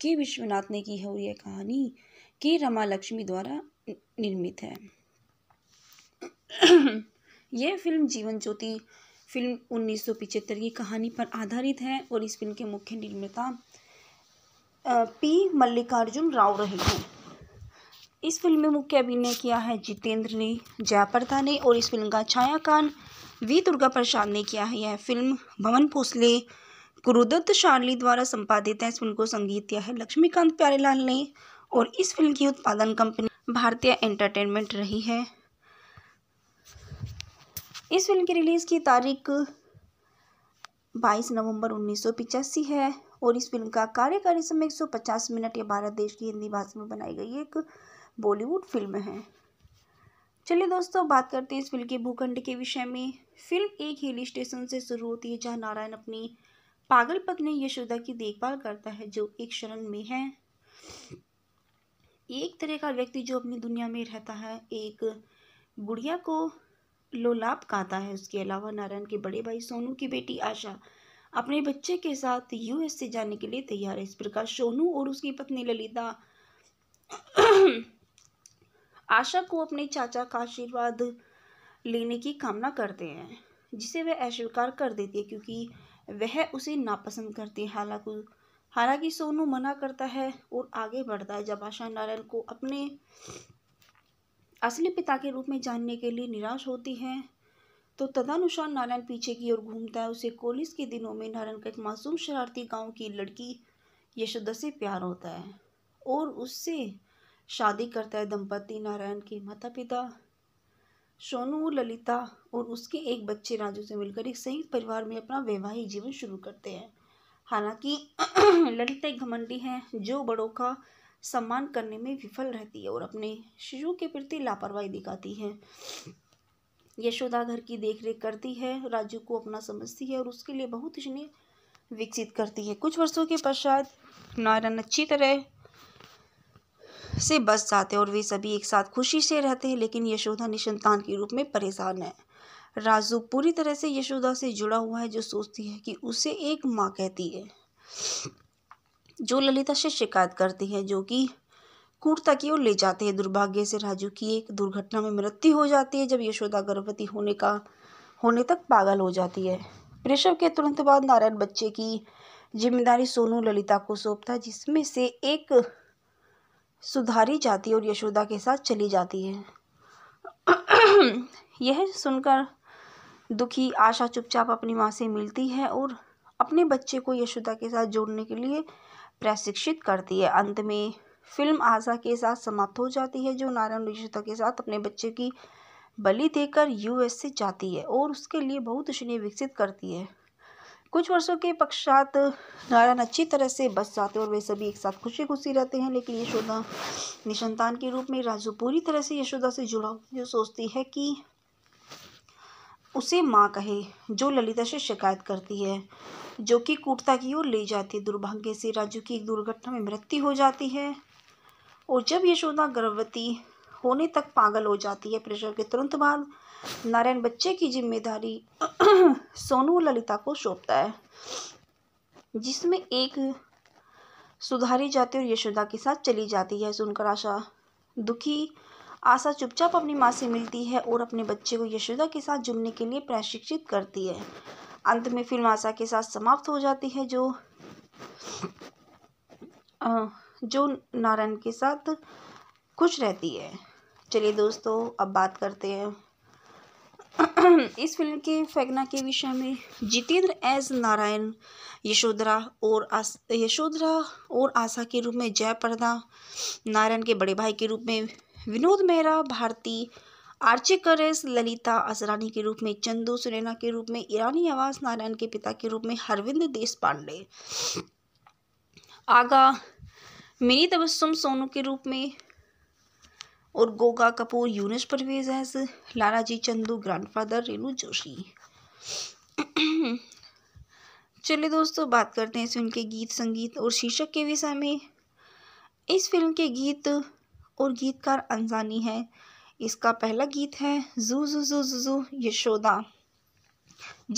के विश्वनाथ ने की है और यह कहानी के रमा लक्ष्मी द्वारा निर्मित है यह फिल्म जीवन ज्योति फिल्म उन्नीस की कहानी पर आधारित है और इस फिल्म के मुख्य निर्माता पी मल्लिकार्जुन राव रहे हैं इस फिल्म में मुख्य अभिनय किया है जितेंद्र ने जयाप्रदा ने और इस फिल्म का छायाकान वी दुर्गा प्रसाद ने किया है यह फिल्म भवन भोसले गुरुदत्त शार्ली द्वारा संपादित है इस फिल्म को संगीत दिया है लक्ष्मीकांत प्यारेलाल ने और इस फिल्म की उत्पादन कंपनी भारतीय एंटरटेनमेंट रही है इस फिल्म की रिलीज़ की तारीख 22 नवंबर उन्नीस है और इस फिल्म का कार्यकारी समय 150 मिनट या भारत देश की हिंदी भाषा में बनाई गई एक बॉलीवुड फिल्म है चलिए दोस्तों बात करते हैं इस फिल्म के भूखंड के विषय में फिल्म एक हिल स्टेशन से शुरू होती है जहाँ नारायण अपनी पागल पत्नी यशोदा की देखभाल करता है जो एक शरण में है एक तरह का व्यक्ति जो अपनी दुनिया में रहता है एक गुड़िया को लोलाप कहता है उसके अलावा नारायण के बड़े भाई सोनू की बेटी आशा अपने बच्चे के साथ यूएस से जाने के लिए तैयार है इस प्रकार सोनू और उसकी पत्नी ललिता आशा को अपने चाचा का आशीर्वाद लेने की कामना करते हैं जिसे वह अस्वीकार कर देती है क्योंकि वह उसे नापसंद करती है हालांकि हालांकि सोनू मना करता है और आगे बढ़ता है जब आशा नारायण को अपने असली पिता के रूप में जानने के लिए निराश होती है तो तदनुसार नारायण पीछे की ओर घूमता है उसे कॉलेज के दिनों में नारायण का एक मासूम शरारती गांव की लड़की यशोदा से प्यार होता है और उससे शादी करता है दंपति नारायण के माता पिता सोनू ललिता और उसके एक बच्चे राजू से मिलकर एक संयुक्त परिवार में अपना वैवाहिक जीवन शुरू करते हैं हालांकि ललिता एक घमंडी है जो बड़ों का सम्मान करने में विफल रहती है और अपने शिशु के प्रति लापरवाही दिखाती है यशोदा घर की देखरेख करती है राजू को अपना समझती है और उसके लिए बहुत स्नेह विकसित करती है कुछ वर्षों के पश्चात नारायण अच्छी तरह से बच जाते हैं और वे सभी एक साथ खुशी से रहते हैं लेकिन यशोदा निशंतान के रूप में परेशान है राजू पूरी तरह से यशोदा से जुड़ा हुआ है जो सोचती है कि उसे एक माँ कहती है जो ललिता से शिकायत करती है जो कि कूटता की ओर ले जाते हैं दुर्भाग्य से राजू की एक दुर्घटना में मृत्यु हो जाती है जब यशोदा गर्भवती होने का होने तक पागल हो जाती है प्रसव के तुरंत बाद नारायण बच्चे की जिम्मेदारी सोनू ललिता को सौंपता है जिसमें से एक सुधारी जाती है और यशोदा के साथ चली जाती है यह सुनकर दुखी आशा चुपचाप अपनी माँ से मिलती है और अपने बच्चे को यशोदा के साथ जोड़ने के लिए प्रशिक्षित करती है अंत में फिल्म आशा के साथ समाप्त हो जाती है जो नारायण यशोदा के साथ अपने बच्चे की बलि देकर यूएस से जाती है और उसके लिए बहुत उसने विकसित करती है कुछ वर्षों के पश्चात नारायण अच्छी तरह से बस जाते और वे सभी एक साथ खुशी खुशी रहते हैं लेकिन यशोदा निशंतान के रूप में राजू पूरी तरह से यशोदा से जुड़ा जो सोचती है कि उसे माँ कहे जो ललिता से शिकायत करती है जो कि कूटता की ओर ले जाती है दुर्भाग्य से राजू की एक दुर्घटना में मृत्यु हो जाती है और जब यशोदा गर्भवती होने तक पागल हो जाती है प्रेशर के तुरंत बाद नारायण बच्चे की जिम्मेदारी सोनू ललिता को सौंपता है जिसमें एक सुधारी जाती और यशोदा के साथ चली जाती है सुनकर आशा दुखी आशा चुपचाप अपनी माँ से मिलती है और अपने बच्चे को यशोदा के साथ जुड़ने के लिए प्रशिक्षित करती है अंत में फिल्म आशा के साथ समाप्त हो जाती है जो जो नारायण के साथ खुश रहती है चलिए दोस्तों अब बात करते हैं इस फिल्म के फैगना के विषय में जितेंद्र एस नारायण यशोधरा और आस यशोधरा और आशा के रूप में जयप्रदा नारायण के बड़े भाई के रूप में विनोद मेहरा भारती आर्चे करेस ललिता असरानी के रूप में चंदू सुरैना के रूप में ईरानी आवास नारायण के पिता के रूप में हरविंद देश पांडे आगा मिनी तबस्सुम सोनू के रूप में और गोगा कपूर यूनिस परवेज एज लाला जी चंदू ग्रैंडफादर रेनू जोशी चलिए दोस्तों बात करते हैं इस फिल्म के गीत संगीत और शीर्षक के विषय में इस फिल्म के गीत और गीतकार अंजानी है इसका पहला गीत है जू जू जू जू जू यशोदा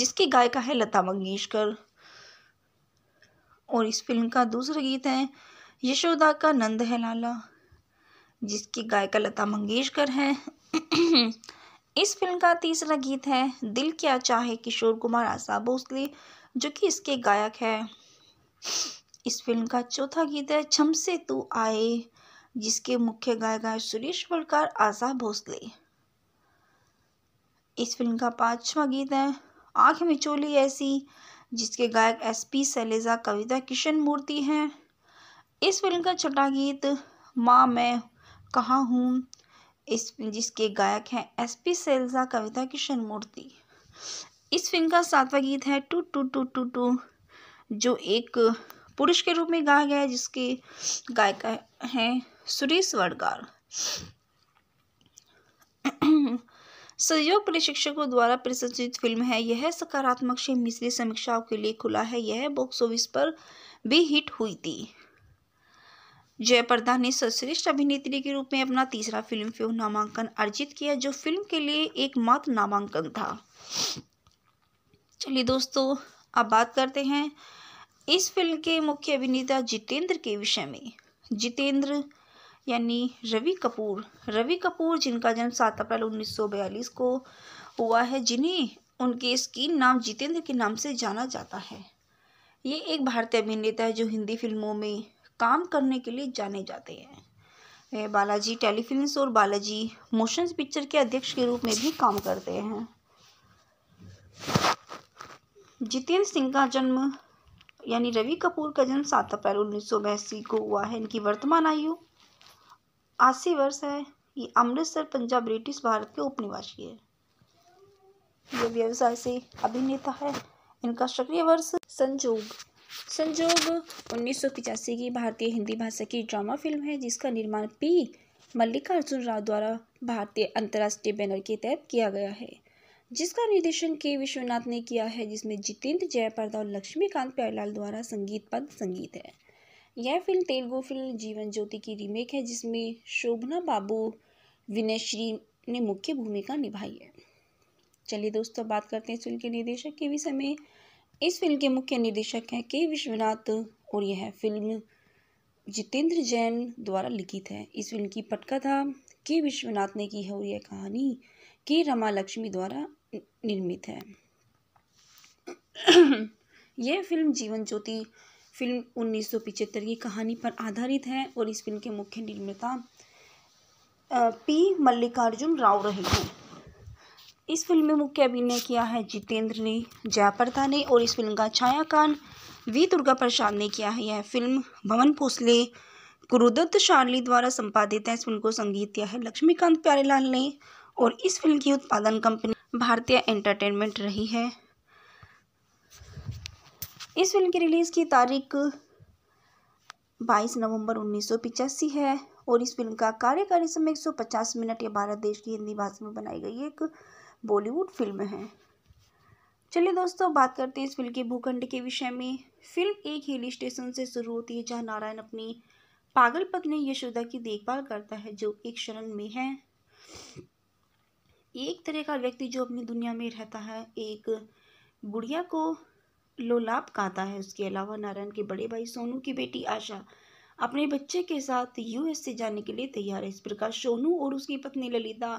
जिसकी गायिका है लता मंगेशकर और इस फिल्म का दूसरा गीत है यशोदा का नंद है लाला जिसकी गायिका लता मंगेशकर हैं इस फिल्म का तीसरा गीत है दिल क्या चाहे किशोर कुमार आशा भोसले जो कि इसके गायक है इस फिल्म का चौथा गीत है छम से तू आए जिसके मुख्य गायक है सुरेश वलकार आशा भोसले इस फिल्म का पांचवा गीत है आंख में चोली ऐसी जिसके गायक S P Sailaja Kavita Krishnamurthy हैं इस फिल्म का छठा गीत माँ मैं कहाँ हूँ इस जिसके गायक हैं S P Sailaja Kavita Krishnamurthy इस फिल्म का सातवां गीत है टू टू टू टू टू जो एक पुरुष के रूप में गाया गया है जिसके गायक हैं सुरेश वडगार सहयोग प्रशिक्षकों द्वारा प्रसंचित फिल्म है यह सकारात्मक से मिश्री समीक्षाओं के लिए खुला है यह बॉक्स ऑफिस पर भी हिट हुई थी जया प्रधान ने सर्वश्रेष्ठ अभिनेत्री के रूप में अपना तीसरा फिल्म फेयर नामांकन अर्जित किया जो फिल्म के लिए एकमात्र नामांकन था चलिए दोस्तों अब बात करते हैं इस फिल्म के मुख्य अभिनेता जितेंद्र के विषय में जितेंद्र यानी रवि कपूर रवि कपूर जिनका जन्म सात अप्रैल उन्नीस को हुआ है जिन्हें उनके स्क्रीन नाम जितेंद्र के नाम से जाना जाता है ये एक भारतीय अभिनेता है जो हिंदी फिल्मों में काम करने के लिए जाने जाते हैं वे बालाजी टेलीफिल्म और बालाजी मोशंस पिक्चर के अध्यक्ष के रूप में भी काम करते हैं जितेंद्र सिंह का जन्म यानी रवि कपूर का जन्म सात अप्रैल उन्नीस को हुआ है इनकी वर्तमान आयु अस्सी वर्ष है ये अमृतसर पंजाब ब्रिटिश भारत के उपनिवासी है ये व्यवसाय से अभिनेता है इनका सक्रिय वर्ष संजोग संजोग उन्नीस की भारतीय हिंदी भाषा की ड्रामा फिल्म है जिसका निर्माण पी मल्लिकार्जुन राव द्वारा भारतीय अंतर्राष्ट्रीय बैनर के तहत किया गया है जिसका निर्देशन के विश्वनाथ ने किया है जिसमें जितेंद्र जयप्रदा और लक्ष्मीकांत प्यालाल द्वारा संगीत पद संगीत है यह फिल्म तेलुगु फिल्म जीवन ज्योति की रीमेक है जिसमें शोभना बाबू विनयश्री ने मुख्य भूमिका निभाई है चलिए दोस्तों बात करते हैं फिल्म के निर्देशक के विषय में इस फिल्म के मुख्य निर्देशक हैं के विश्वनाथ और यह फिल्म जितेंद्र जैन द्वारा लिखित है इस फिल्म की पटकथा के विश्वनाथ ने की है और यह कहानी के रमा लक्ष्मी द्वारा निर्मित है यह फिल्म जीवन ज्योति फिल्म उन्नीस की कहानी पर आधारित है और इस फिल्म के मुख्य निर्माता पी मल्लिकार्जुन राव रहे हैं इस फिल्म में मुख्य अभिनय किया है जितेंद्र ने जयाप्रदा ने और इस फिल्म का छायाकान वी दुर्गा प्रसाद ने किया है यह फिल्म भवन भोसले गुरुदत्त शार्ली द्वारा संपादित है इस फिल्म को संगीत दिया है लक्ष्मीकांत प्यारेलाल ने और इस फिल्म की उत्पादन कंपनी भारतीय एंटरटेनमेंट रही है इस फिल्म की रिलीज़ की तारीख 22 नवंबर उन्नीस है और इस फिल्म का कार्यकारी समय 150 मिनट या भारत देश की हिंदी भाषा में बनाई गई एक बॉलीवुड फिल्म है चलिए दोस्तों बात करते हैं इस फिल्म के भूखंड के विषय में फिल्म एक हिल स्टेशन से शुरू होती है जहाँ नारायण अपनी पागल पत्नी यशोदा की देखभाल करता है जो एक शरण में है एक तरह का व्यक्ति जो अपनी दुनिया में रहता है एक गुड़िया को लोलाप कहता है उसके अलावा नारायण के बड़े भाई सोनू की बेटी आशा अपने बच्चे के साथ यूएस से जाने के लिए तैयार है इस प्रकार सोनू और उसकी पत्नी ललिता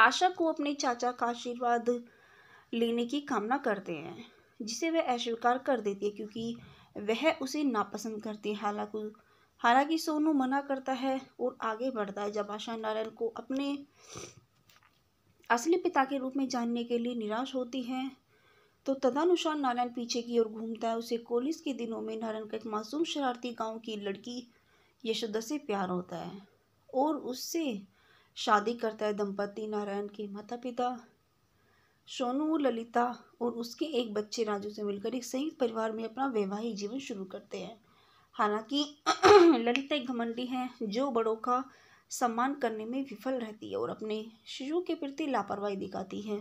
आशा को अपने चाचा का आशीर्वाद लेने की कामना करते हैं जिसे वह अस्वीकार कर देती है क्योंकि वह उसे नापसंद करती है हालांकि हालांकि सोनू मना करता है और आगे बढ़ता है जब आशा नारायण को अपने असली पिता के रूप में जानने के लिए निराश होती है तो तदनुसार नारायण पीछे की ओर घूमता है उसे कॉलेज के दिनों में नारायण का एक मासूम शरारती गांव की लड़की यशोदा से प्यार होता है और उससे शादी करता है दंपति नारायण के माता पिता सोनू ललिता और उसके एक बच्चे राजू से मिलकर एक संयुक्त परिवार में अपना वैवाहिक जीवन शुरू करते हैं हालांकि ललिता एक घमंडी है जो बड़ों का सम्मान करने में विफल रहती है और अपने शिशु के प्रति लापरवाही दिखाती है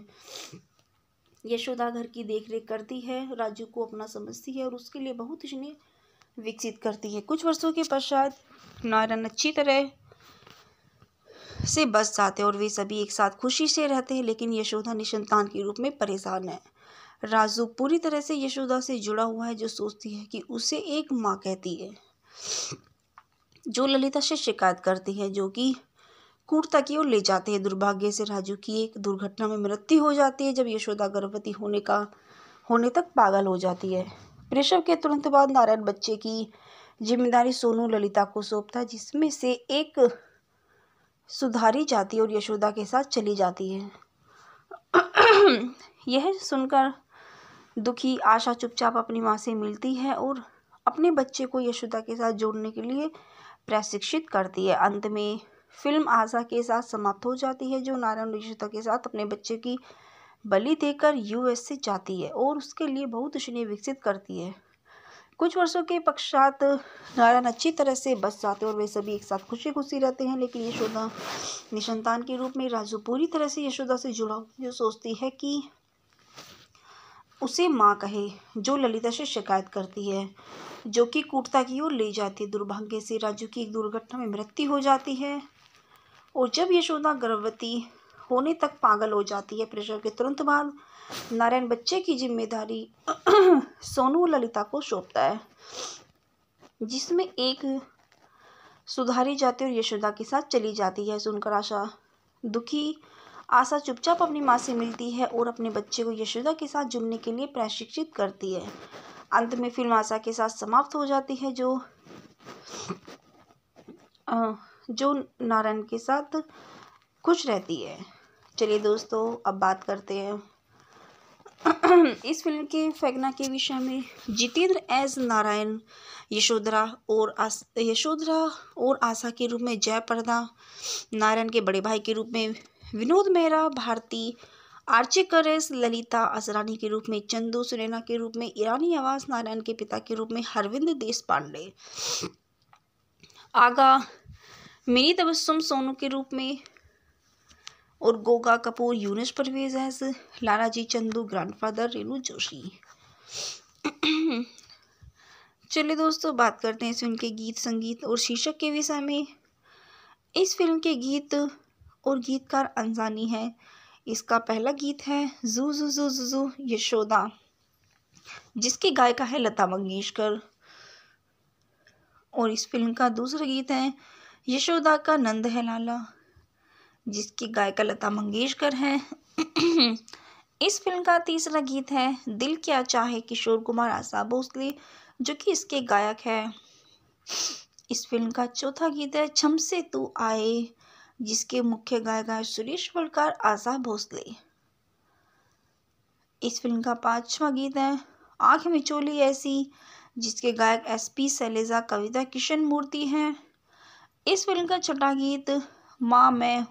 यशोदा घर की देखरेख करती है राजू को अपना समझती है और उसके लिए बहुत स्नेह विकसित करती है कुछ वर्षों के पश्चात नारायण अच्छी तरह से बच जाते और वे सभी एक साथ खुशी से रहते हैं लेकिन यशोदा निशंतान के रूप में परेशान है राजू पूरी तरह से यशोदा से जुड़ा हुआ है जो सोचती है कि उसे एक माँ कहती है जो ललिता से शिकायत करती है जो कि कूटता की ओर ले जाते हैं दुर्भाग्य से राजू की एक दुर्घटना में मृत्यु हो जाती है जब यशोदा गर्भवती होने का होने तक पागल हो जाती है प्रसव के तुरंत बाद नारायण बच्चे की जिम्मेदारी सोनू ललिता को सौंपता है जिसमें से एक सुधारी जाती है और यशोदा के साथ चली जाती है यह सुनकर दुखी आशा चुपचाप अपनी माँ से मिलती है और अपने बच्चे को यशोदा के साथ जोड़ने के लिए प्रशिक्षित करती है अंत में फिल्म आशा के साथ समाप्त हो जाती है जो नारायण यशोदा के साथ अपने बच्चे की बलि देकर यूएस से जाती है और उसके लिए बहुत उसने विकसित करती है कुछ वर्षों के पश्चात नारायण अच्छी तरह से बस जाते और वे सभी एक साथ खुशी खुशी रहते हैं लेकिन यशोदा निशंतान के रूप में राजू पूरी तरह से यशोदा से जुड़ा जो सोचती है कि उसे माँ कहे जो ललिता से शिकायत करती है जो कि कूटता की ओर ले जाती है दुर्भाग्य से राजू की एक दुर्घटना में मृत्यु हो जाती है और जब यशोदा गर्भवती होने तक पागल हो जाती है प्रेशर के तुरंत बाद नारायण बच्चे की जिम्मेदारी सोनू ललिता को सौंपता है जिसमें एक सुधारी जाती और यशोदा के साथ चली जाती है सुनकर आशा दुखी आशा चुपचाप अपनी माँ से मिलती है और अपने बच्चे को यशोदा के साथ जुड़ने के लिए प्रशिक्षित करती है अंत में फिल्म आशा के साथ समाप्त हो जाती है जो जो नारायण के साथ खुश रहती है चलिए दोस्तों अब बात करते हैं इस फिल्म के फेगना के विषय में जितेंद्र एस नारायण यशोधरा और आस यशोधरा और आशा के रूप में जयप्रदा नारायण के बड़े भाई के रूप में विनोद मेहरा भारती आर्चे करेस ललिता असरानी के रूप में चंदू सुरैना के रूप में ईरानी आवास नारायण के पिता के रूप में हरविंद देश पांडे आगा मिनी तबस्सुम सोनू के रूप में और गोगा कपूर यूनिस परवेज एज लालाजी चंदू ग्रैंडफादर रेनू जोशी चलिए दोस्तों बात करते हैं इस फिल्म के गीत संगीत और शीर्षक के विषय में इस फिल्म के गीत और गीतकार अंजानी है इसका पहला गीत है जू जू जू जू जू यशोदा जिसकी गायिका है लता मंगेशकर और इस फिल्म का दूसरा गीत है यशोदा का नंद है लाला जिसकी गायिका लता मंगेशकर हैं इस फिल्म का तीसरा गीत है दिल क्या चाहे किशोर कुमार आशा भोसले जो कि इसके गायक हैं इस फिल्म का चौथा गीत है छम से तू आए जिसके मुख्य गायक हैं सुरेश वलकार आशा भोसले इस फिल्म का पांचवा गीत है आंख में चोली ऐसी जिसके गायक S P Sailaja Kavita Krishnamurthy हैं इस फिल्म का छठा गीत माँ मैं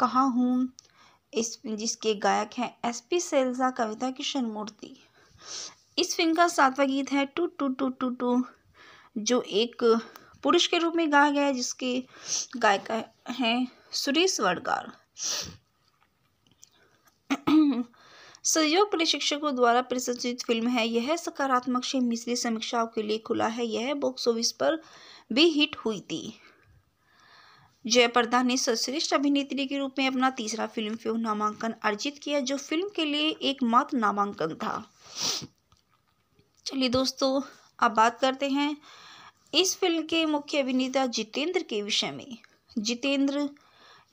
कहाँ हूँ इस जिसके गायक हैं SP P Sailaja Kavita Krishnamurthy इस फिल्म का सातवां गीत है टू टू टू टू टू जो एक पुरुष के रूप में गाया गया है जिसके गायक हैं सुरेश वडगार सहयोग प्रशिक्षकों द्वारा प्रसंचित फिल्म है यह सकारात्मक से मिश्री समीक्षाओं के लिए खुला है यह बॉक्स ऑफिस पर भी हिट हुई थी जयप्रदा ने सर्वश्रेष्ठ अभिनेत्री के रूप में अपना तीसरा फिल्म फेयर नामांकन अर्जित किया जो फिल्म के लिए एकमात्र नामांकन था चलिए दोस्तों अब बात करते हैं इस फिल्म के मुख्य अभिनेता जितेंद्र के विषय में जितेंद्र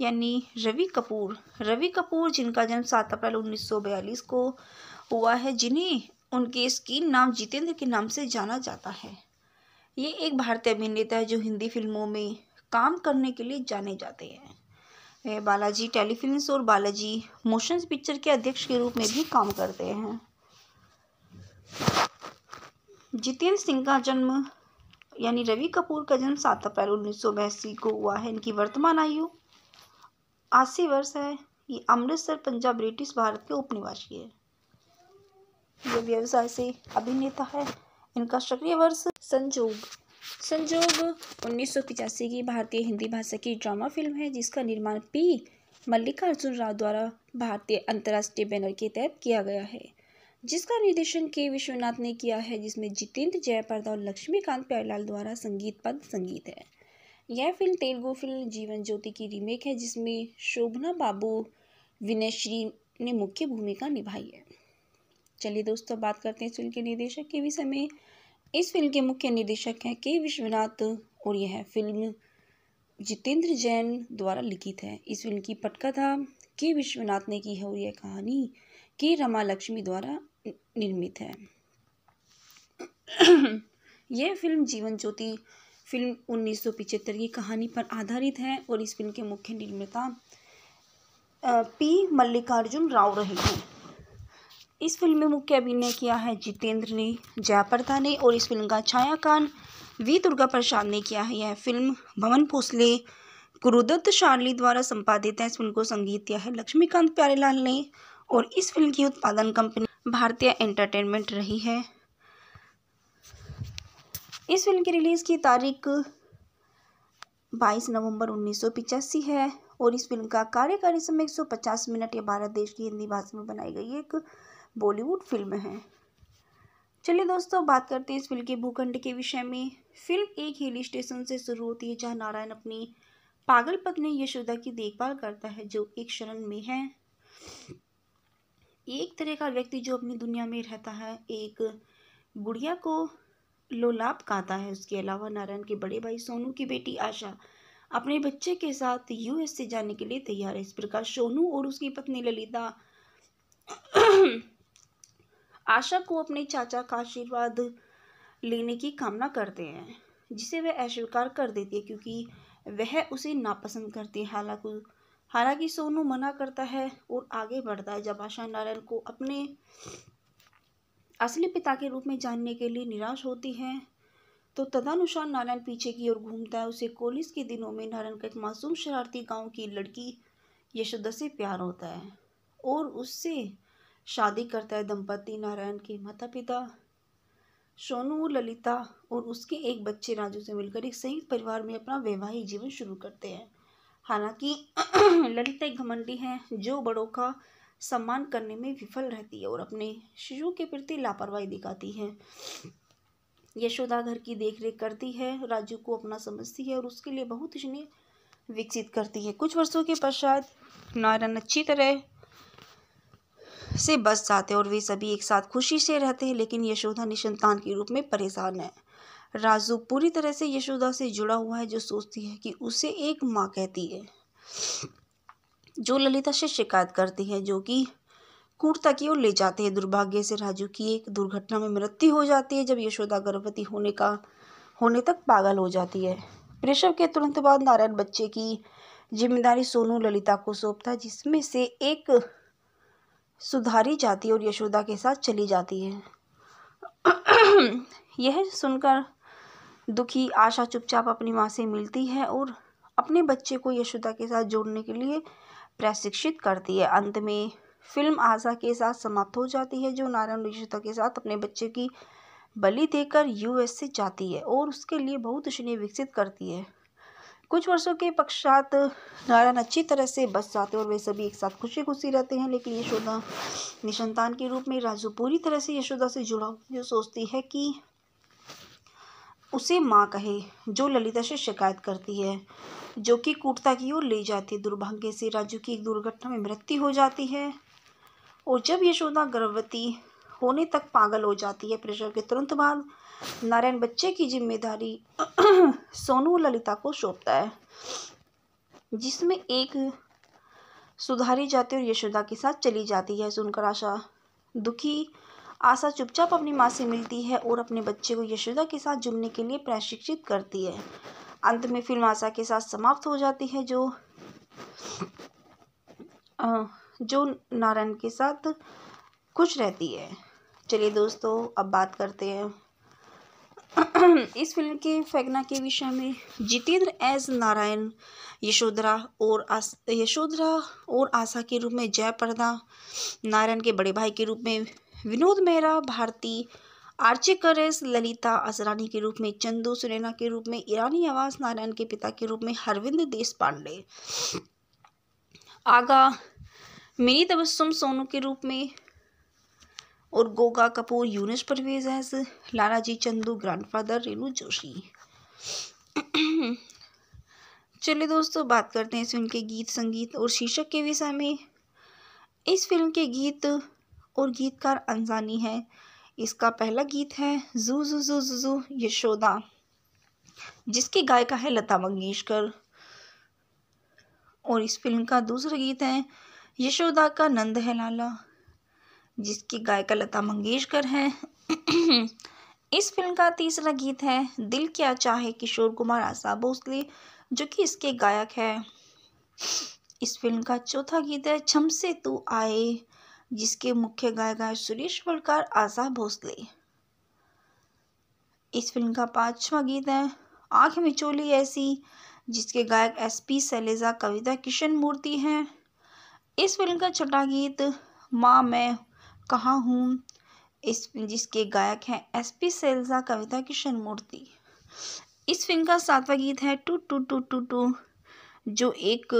यानी रवि कपूर रवि कपूर जिनका जन्म सात अप्रैल उन्नीस को हुआ है जिन्हें उनके स्क्रीन नाम जितेंद्र के नाम से जाना जाता है ये एक भारतीय अभिनेता है जो हिंदी फिल्मों में काम करने के लिए जाने जाते हैं बालाजी टेलीफिल्म और बालाजी मोशन पिक्चर के अध्यक्ष के रूप में भी काम करते हैं जितेंद्र सिंह का जन्म यानी रवि कपूर का जन्म सात अप्रैल उन्नीस को हुआ है इनकी वर्तमान आयु अस्सी वर्ष है ये अमृतसर पंजाब ब्रिटिश भारत के उपनिवासी है ये व्यवसाय से अभिनेता है इनका सक्रिय वर्ष संजोग संजोग उन्नीस की भारतीय हिंदी भाषा की ड्रामा फिल्म है जिसका निर्माण पी मल्लिकार्जुन राव द्वारा भारतीय अंतर्राष्ट्रीय बैनर के तहत किया गया है जिसका निर्देशन के विश्वनाथ ने किया है जिसमें जितेंद्र जयप्रदा और लक्ष्मीकांत प्यारलाल द्वारा संगीत पद संगीत है यह फिल्म तेलुगु फिल्म जीवन ज्योति की रीमेक है जिसमें शोभना बाबू विनयश्री ने मुख्य भूमिका निभाई है चलिए दोस्तों बात करते हैं फिल्म के निर्देशक के विषय में इस फिल्म के मुख्य निर्देशक हैं के विश्वनाथ और यह फिल्म जितेंद्र जैन द्वारा लिखित है इस फिल्म की पटकथा के विश्वनाथ ने की है और यह कहानी के रमा लक्ष्मी द्वारा निर्मित है यह फिल्म जीवन ज्योति फिल्म उन्नीस की कहानी पर आधारित है और इस फिल्म के मुख्य निर्माता पी मल्लिकार्जुन राव रहे हैं इस फिल्म में मुख्य अभिनय किया है जितेंद्र ने जयाप्रदा ने और इस फिल्म का छायाकान वी दुर्गा प्रसाद ने किया है यह फिल्म भवन भोसले गुरुदत्त शार्ली द्वारा संपादित है इस फिल्म को संगीत दिया है लक्ष्मीकांत प्यारेलाल ने और इस फिल्म की उत्पादन कंपनी भारतीय एंटरटेनमेंट रही है इस फिल्म की रिलीज़ की तारीख 22 नवंबर उन्नीस है और इस फिल्म का कार्यकारी समय 150 मिनट या भारत देश की हिंदी भाषा में बनाई गई एक बॉलीवुड फिल्म है चलिए दोस्तों बात करते हैं इस फिल्म के भूखंड के विषय में फिल्म एक हिल स्टेशन से शुरू होती है जहाँ नारायण अपनी पागल पत्नी यशोदा की देखभाल करता है जो एक शरण में है एक तरह का व्यक्ति जो अपनी दुनिया में रहता है एक बुढ़िया को लोलाप कहता है उसके अलावा नारायण के बड़े भाई सोनू की बेटी आशा अपने बच्चे के साथ यूएस से जाने के लिए तैयार है इस प्रकार सोनू और उसकी पत्नी ललिता आशा को अपने चाचा का आशीर्वाद लेने की कामना करते हैं जिसे वह अस्वीकार कर देती है क्योंकि वह उसे नापसंद करती है हालांकि हालांकि सोनू मना करता है और आगे बढ़ता है जब आशा नारायण को अपने असली पिता के रूप में जानने के लिए निराश होती है तो तदानुसार नारायण पीछे की ओर घूमता है उसे कॉलेज के दिनों में नारायण का एक मासूम शरारती गांव की लड़की यशोदा से प्यार होता है और उससे शादी करता है दंपति नारायण के माता पिता सोनू ललिता और उसके एक बच्चे राजू से मिलकर एक संयुक्त परिवार में अपना वैवाहिक जीवन शुरू करते हैं हालांकि ललिता एक घमंडी है जो बड़ों का सम्मान करने में विफल रहती है और अपने शिशु के प्रति लापरवाही दिखाती है यशोदा घर की देखरेख करती है राजू को अपना समझती है और उसके लिए बहुत ही विकसित करती है कुछ वर्षों के पश्चात नारायण अच्छी तरह से बच जाते हैं और वे सभी एक साथ खुशी से रहते हैं लेकिन यशोदा निशंतान के रूप में परेशान है राजू पूरी तरह से यशोदा से जुड़ा हुआ है जो सोचती है कि उसे एक माँ कहती है जो ललिता से शिकायत करती है जो कि कूटता की ओर ले जाते हैं दुर्भाग्य से राजू की एक दुर्घटना में मृत्यु हो जाती है जब यशोदा गर्भवती होने का होने तक पागल हो जाती है प्रसव के तुरंत बाद नारायण बच्चे की जिम्मेदारी सोनू ललिता को सौंपता है जिसमें से एक सुधारी जाती है और यशोदा के साथ चली जाती है यह सुनकर दुखी आशा चुपचाप अपनी माँ से मिलती है और अपने बच्चे को यशोदा के साथ जोड़ने के लिए प्रशिक्षित करती है अंत में फिल्म आशा के साथ समाप्त हो जाती है जो नारायण यशोदा के साथ अपने बच्चे की बलि देकर यूएस से जाती है और उसके लिए बहुत उसने विकसित करती है कुछ वर्षों के पश्चात नारायण अच्छी तरह से बस जाते और वे सभी एक साथ खुशी खुशी रहते हैं लेकिन यशोदा निसंतान के रूप में राजू पूरी तरह से यशोदा से जुड़ा जो सोचती है कि उसे माँ कहे जो ललिता से शिकायत करती है जो कि कूटता की ओर ले जाती है दुर्भाग्य से राजू की एक दुर्घटना में मृत्यु हो जाती है और जब यशोदा गर्भवती होने तक पागल हो जाती है प्रेशर के तुरंत बाद नारायण बच्चे की जिम्मेदारी सोनू ललिता को सौंपता है जिसमें एक सुधारी जाती और यशोदा के साथ चली जाती है सुनकर आशा दुखी आशा चुपचाप अपनी माँ से मिलती है और अपने बच्चे को यशोदा के साथ जुड़ने के लिए प्रशिक्षित करती है अंत में फिल्म आशा के साथ समाप्त हो जाती है जो जो नारायण के साथ खुश रहती है चलिए दोस्तों अब बात करते हैं इस फिल्म के फेगना के विषय में जितेंद्र एस नारायण यशोधरा और आस यशोधरा और आशा के रूप में जयप्रदा नारायण के बड़े भाई के रूप में विनोद मेहरा भारती आर्चे करेस ललिता असरानी के रूप में चंदू सुरैना के रूप में ईरानी आवास नारायण के पिता के रूप में हरविंद देश पांडे आगा मिनी तबस्सुम सोनू के रूप में और गोगा कपूर यूनिस परवेज एज लालाजी चंदू ग्रैंडफादर रेनू जोशी चलिए दोस्तों बात करते हैं इस फिल्म के गीत संगीत और शीर्षक के विषय में इस फिल्म के गीत और गीतकार अंजानी है इसका पहला गीत है जू जू जू जू जू यशोदा जिसकी गायिका है लता मंगेशकर और इस फिल्म का दूसरा गीत है यशोदा का नंद है लाला जिसकी गायिका लता मंगेशकर हैं इस फिल्म का तीसरा गीत है दिल क्या चाहे किशोर कुमार आशा भोसले जो कि इसके गायक है इस फिल्म का चौथा गीत है छम से तू आए जिसके मुख्य गायक है सुरेश वलकार आशा भोसले इस फिल्म का पांचवा गीत है आँख में चोली ऐसी जिसके गायक S P Sailaja Kavita Krishnamurthy हैं इस फिल्म का छठा गीत माँ मैं कहाँ हूँ इस जिसके गायक हैं S P Sailaja Kavita Krishnamurthy इस फिल्म का सातवां गीत है टू टू टू टू टू जो एक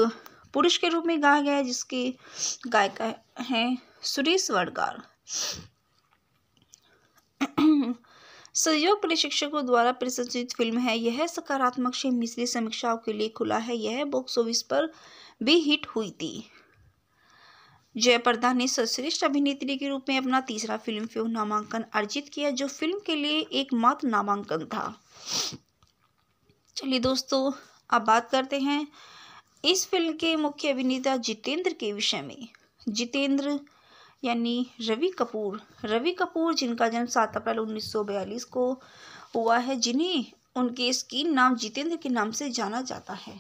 पुरुष के रूप में गाया गया है जिसके गायक हैं सुरेश वडगार सहयोग प्रशिक्षकों द्वारा प्रसंचित फिल्म है यह सकारात्मक से मिश्री समीक्षाओं के लिए खुला है यह बॉक्स ऑफिस पर भी हिट हुई थी जयप्रदा ने सर्वश्रेष्ठ अभिनेत्री के रूप में अपना तीसरा फिल्म फेयर नामांकन अर्जित किया जो फिल्म के लिए एकमात्र नामांकन था चलिए दोस्तों अब बात करते हैं इस फिल्म के मुख्य अभिनेता जितेंद्र के विषय में जितेंद्र यानी रवि कपूर रवि कपूर जिनका जन्म सात अप्रैल उन्नीस को हुआ है जिन्हें उनके स्क्रीन नाम जितेंद्र के नाम से जाना जाता है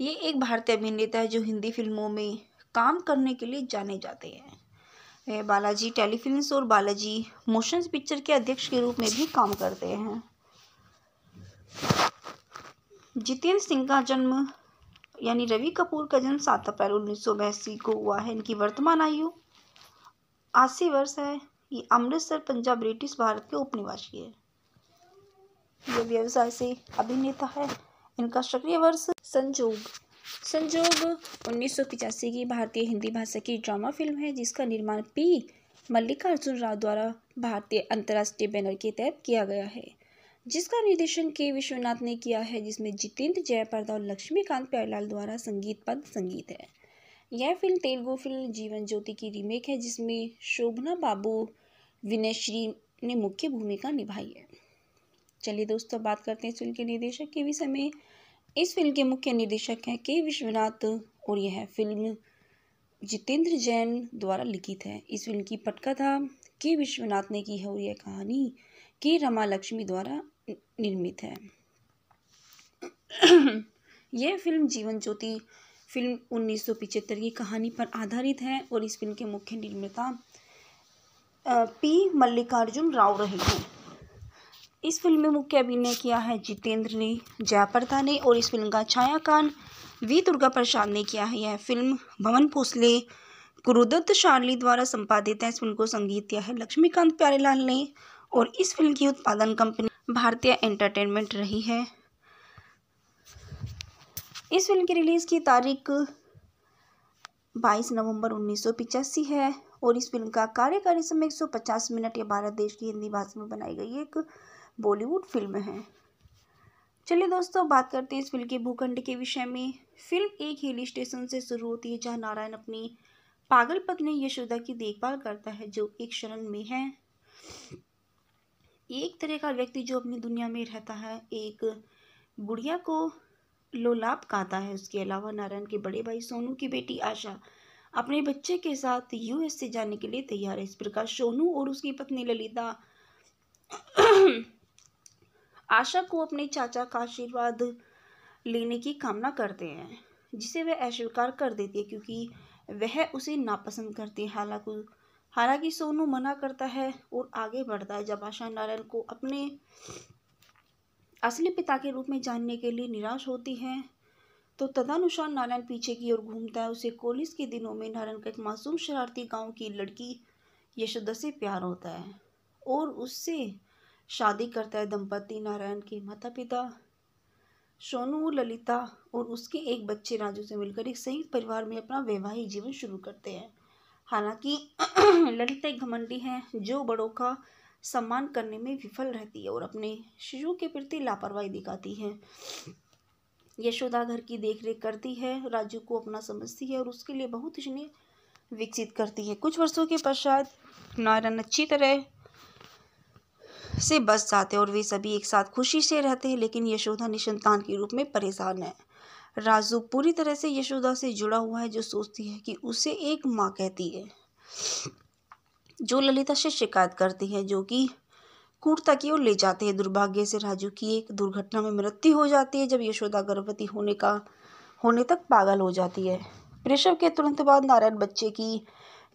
ये एक भारतीय अभिनेता है जो हिंदी फिल्मों में काम करने के लिए जाने जाते हैं वे बालाजी टेलीफिल्म और बालाजी मोशन पिक्चर के अध्यक्ष के रूप में भी काम करते हैं जितेंद्र सिंह का जन्म यानी रवि कपूर का जन्म सात अप्रैल उन्नीस सौ बयासी को हुआ है इनकी वर्तमान आयु अस्सी वर्ष है ये अमृतसर पंजाब ब्रिटिश भारत के उपनिवासी है ये व्यवसाय से अभिनेता है इनका सक्रिय वर्ष संजोग संजोग उन्नीस की भारतीय हिंदी भाषा की ड्रामा फिल्म है जिसका निर्माण पी मल्लिकार्जुन राव द्वारा भारतीय अंतर्राष्ट्रीय बैनर के तहत किया गया है जिसका निर्देशन के विश्वनाथ ने किया है जिसमें जितेंद्र जयप्रदा और लक्ष्मीकांत प्यारीलाल द्वारा संगीत पद संगीत है यह फिल्म तेलुगु फिल्म जीवन ज्योति की रीमेक है जिसमें शोभना बाबू विनयश्री ने मुख्य भूमिका निभाई है चलिए दोस्तों बात करते हैं फिल्म के निर्देशक के विषय में इस फिल्म के मुख्य निर्देशक हैं के विश्वनाथ और यह फिल्म जितेंद्र जैन द्वारा लिखित है इस फिल्म की पटकथा के विश्वनाथ ने की है और यह कहानी के रमा लक्ष्मी द्वारा निर्मित है यह फिल्म जीवन ज्योति फिल्म उन्नीस की कहानी पर आधारित है और इस फिल्म के मुख्य निर्माता पी मल्लिकार्जुन राव रहे हैं इस फिल्म में मुख्य अभिनय किया है जितेंद्र ने जयाप्रदा ने और इस फिल्म का छायाकान वी दुर्गा प्रसाद ने किया है यह फिल्म भवन भोसले गुरुदत्त शार्ली द्वारा संपादित है इस फिल्म को संगीत दिया है लक्ष्मीकांत प्यारेलाल ने और इस फिल्म की उत्पादन कंपनी भारतीय एंटरटेनमेंट रही है इस फिल्म की रिलीज़ की तारीख 22 नवंबर उन्नीस है और इस फिल्म का कार्यकारी समय 150 मिनट या भारत देश की हिंदी भाषा में बनाई गई एक बॉलीवुड फिल्म है चलिए दोस्तों बात करते हैं इस फिल्म के भूखंड के विषय में फिल्म एक हिल स्टेशन से शुरू होती है जहाँ नारायण अपनी पागल पत्नी यशोदा की देखभाल करता है जो एक शरण में है एक तरह का व्यक्ति जो अपनी दुनिया में रहता है एक बुढ़िया को लोलाप कहता है उसके अलावा नारायण के बड़े भाई सोनू की बेटी आशा अपने बच्चे के साथ यूएस से जाने के लिए तैयार है इस प्रकार सोनू और उसकी पत्नी ललिता आशा को अपने चाचा का आशीर्वाद लेने की कामना करते हैं जिसे वह अस्वीकार कर देती है क्योंकि वह उसे नापसंद करती है हालांकि हालांकि सोनू मना करता है और आगे बढ़ता है जब आशा नारायण को अपने असली पिता के रूप में जानने के लिए निराश होती है तो तदनुसार नारायण पीछे की ओर घूमता है उसे कॉलेज के दिनों में नारायण का एक मासूम शरारती गांव की लड़की यशोदा से प्यार होता है और उससे शादी करता है दंपति नारायण के माता पिता सोनू ललिता और उसके एक बच्चे राजू से मिलकर एक संयुक्त परिवार में अपना वैवाहिक जीवन शुरू करते हैं हालांकि ललिता एक घमंडी है जो बड़ों का सम्मान करने में विफल रहती है और अपने शिशु के प्रति लापरवाही दिखाती है यशोदा घर की देखरेख करती है राजू को अपना समझती है और उसके लिए बहुत ही विकसित करती है कुछ वर्षों के पश्चात नारायण अच्छी तरह से बच जाते हैं और वे सभी एक साथ खुशी से रहते हैं लेकिन यशोदा निशंतान के रूप में परेशान है राजू पूरी तरह से यशोदा से जुड़ा हुआ है जो सोचती है कि उसे एक माँ कहती है जो ललिता से शिकायत करती है जो कि कुर्ता की ओर ले जाते हैं दुर्भाग्य से राजू की एक दुर्घटना में मृत्यु हो जाती है जब यशोदा गर्भवती होने का होने तक पागल हो जाती है प्रसव के तुरंत बाद नारायण बच्चे की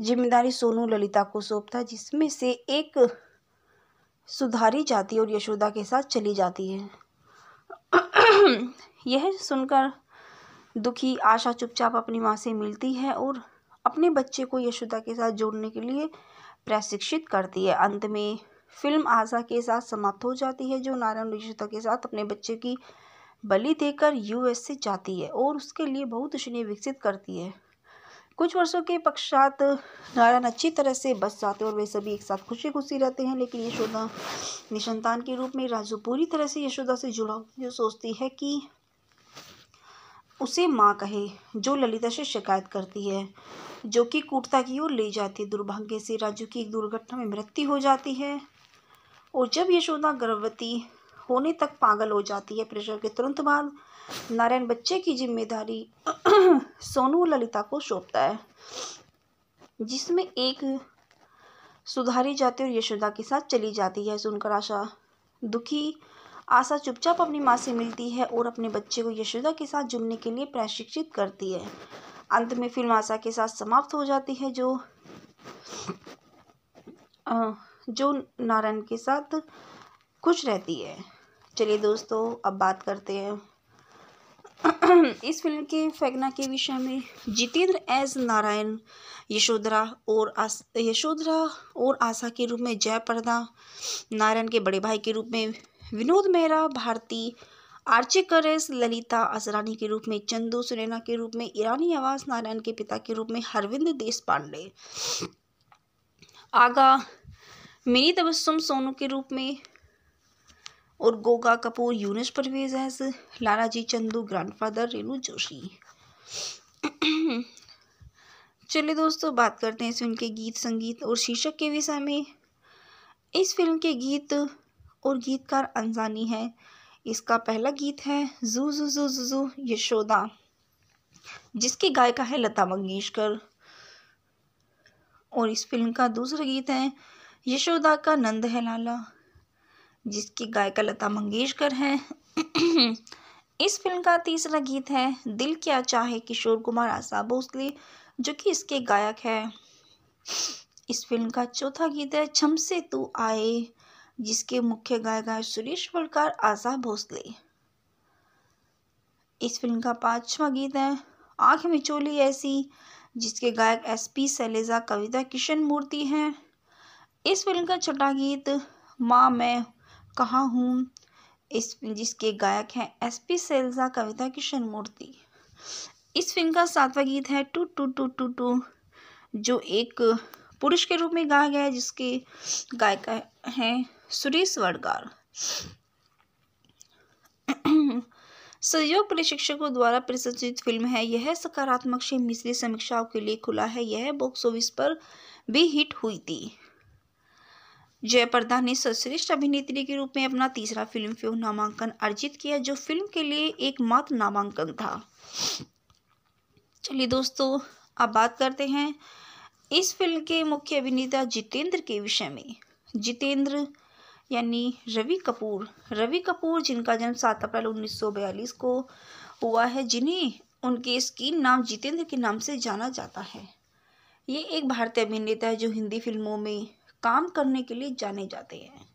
जिम्मेदारी सोनू ललिता को सौंपता है जिसमें से एक सुधारी जाती है और यशोदा के साथ चली जाती है यह सुनकर दुखी आशा चुपचाप अपनी माँ से मिलती है और अपने बच्चे को यशोदा के साथ जोड़ने के लिए प्रशिक्षित करती है अंत में फिल्म आशा के साथ समाप्त हो जाती है जो नारायण यशोदा के साथ अपने बच्चे की बलि देकर यूएस से जाती है और उसके लिए बहुत उसने विकसित करती है कुछ वर्षों के पश्चात नारायण अच्छी तरह से बस जाते और वे सभी एक साथ खुशी खुशी रहते हैं लेकिन यशोदा निशंतान के रूप में राजू पूरी तरह से यशोदा से जुड़ा जो सोचती है कि उसे माँ कहे जो ललिता से शिकायत करती है जो कि कूटता की ओर ले जाती है दुर्भाग्य से राजू की एक दुर्घटना में मृत्यु हो जाती है और जब यशोदा गर्भवती होने तक पागल हो जाती है प्रेशर के तुरंत बाद नारायण बच्चे की जिम्मेदारी सोनू ललिता को सौंपता है जिसमें एक सुधारी जाती और यशोदा के साथ चली जाती है सुनकर आशा दुखी आशा चुपचाप अपनी माँ से मिलती है और अपने बच्चे को यशोदा के साथ जुड़ने के लिए प्रशिक्षित करती है अंत में फिल्म आशा के साथ समाप्त हो जाती है जो जो नारायण के साथ खुश रहती है चलिए दोस्तों अब बात करते हैं इस फिल्म के फैगना के विषय में जितेंद्र एस नारायण यशोधरा और आस यशोधरा और आशा के रूप में जयप्रदा नारायण के बड़े भाई के रूप में विनोद मेहरा भारती आर्चे करेस ललिता असरानी के रूप में चंदू सुरैना के रूप में ईरानी आवास नारायण के पिता के रूप में हरविंद देश पांडे आगा मिनी तबस्सुम सोनू के रूप में और गोगा कपूर यूनिस परवेज एज लाला जी चंदू ग्रैंडफादर रेणु जोशी चलिए दोस्तों बात करते हैं इस फिल्म के गीत संगीत और शीर्षक के विषय में इस फिल्म के गीत और गीतकार अंजानी है इसका पहला गीत है जू जू जू जू जू यशोदा जिसकी गायिका है लता मंगेशकर और इस फिल्म का दूसरा गीत है यशोदा का नंद है लाला जिसकी गायिका लता मंगेशकर हैं इस फिल्म का तीसरा गीत है दिल क्या चाहे किशोर कुमार आशा भोसले जो कि इसके गायक है इस फिल्म का चौथा गीत है छम से तू आए जिसके मुख्य गायक हैं सुरेश वलकार आशा भोसले इस फिल्म का पांचवा गीत है आंख में चोली ऐसी जिसके गायक S P Sailaja Kavita Krishnamurthy हैं इस फिल्म का छठा गीत माँ मैं कहाँ हूँ इस जिसके गायक हैं S P Sailaja Kavita Krishnamurthy इस फिल्म का सातवां गीत है टू टू टू टू टू जो एक पुरुष के रूप में गाया गया है जिसके गायक हैं सुरेश वडगार सहयोग प्रशिक्षकों द्वारा प्रसंचित फिल्म है यह सकारात्मक से मिश्री समीक्षाओं के लिए खुला है यह बॉक्स ऑफिस पर भी हिट हुई थी जयप्रदा ने सर्वश्रेष्ठ अभिनेत्री के रूप में अपना तीसरा फिल्म फेयर नामांकन अर्जित किया जो फिल्म के लिए एकमात्र नामांकन था चलिए दोस्तों अब बात करते हैं इस फिल्म के मुख्य अभिनेता जितेंद्र के विषय में जितेंद्र यानी रवि कपूर रवि कपूर जिनका जन्म सात अप्रैल उन्नीस को हुआ है जिन्हें उनके स्क्रीन नाम जितेंद्र के नाम से जाना जाता है ये एक भारतीय अभिनेता है जो हिंदी फिल्मों में काम करने के लिए जाने जाते हैं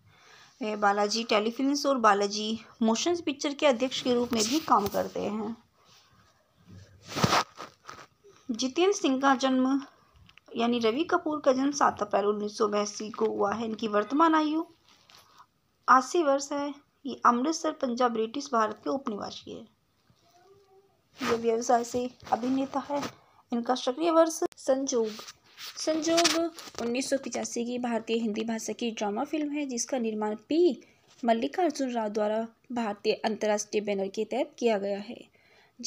वे बालाजी टेलीफिल्म और बालाजी मोशंस पिक्चर के अध्यक्ष के रूप में भी काम करते हैं जितेंद्र सिंह का जन्म यानी रवि कपूर का जन्म सात अप्रैल उन्नीस को हुआ है इनकी वर्तमान आयु अस्सी वर्ष है ये अमृतसर पंजाब ब्रिटिश भारत के उपनिवासी है ये व्यवसाय से अभिनेता है इनका सक्रिय वर्ष संजोग संजोग उन्नीस की भारतीय हिंदी भाषा की ड्रामा फिल्म है जिसका निर्माण पी मल्लिकार्जुन राव द्वारा भारतीय अंतर्राष्ट्रीय बैनर के तहत किया गया है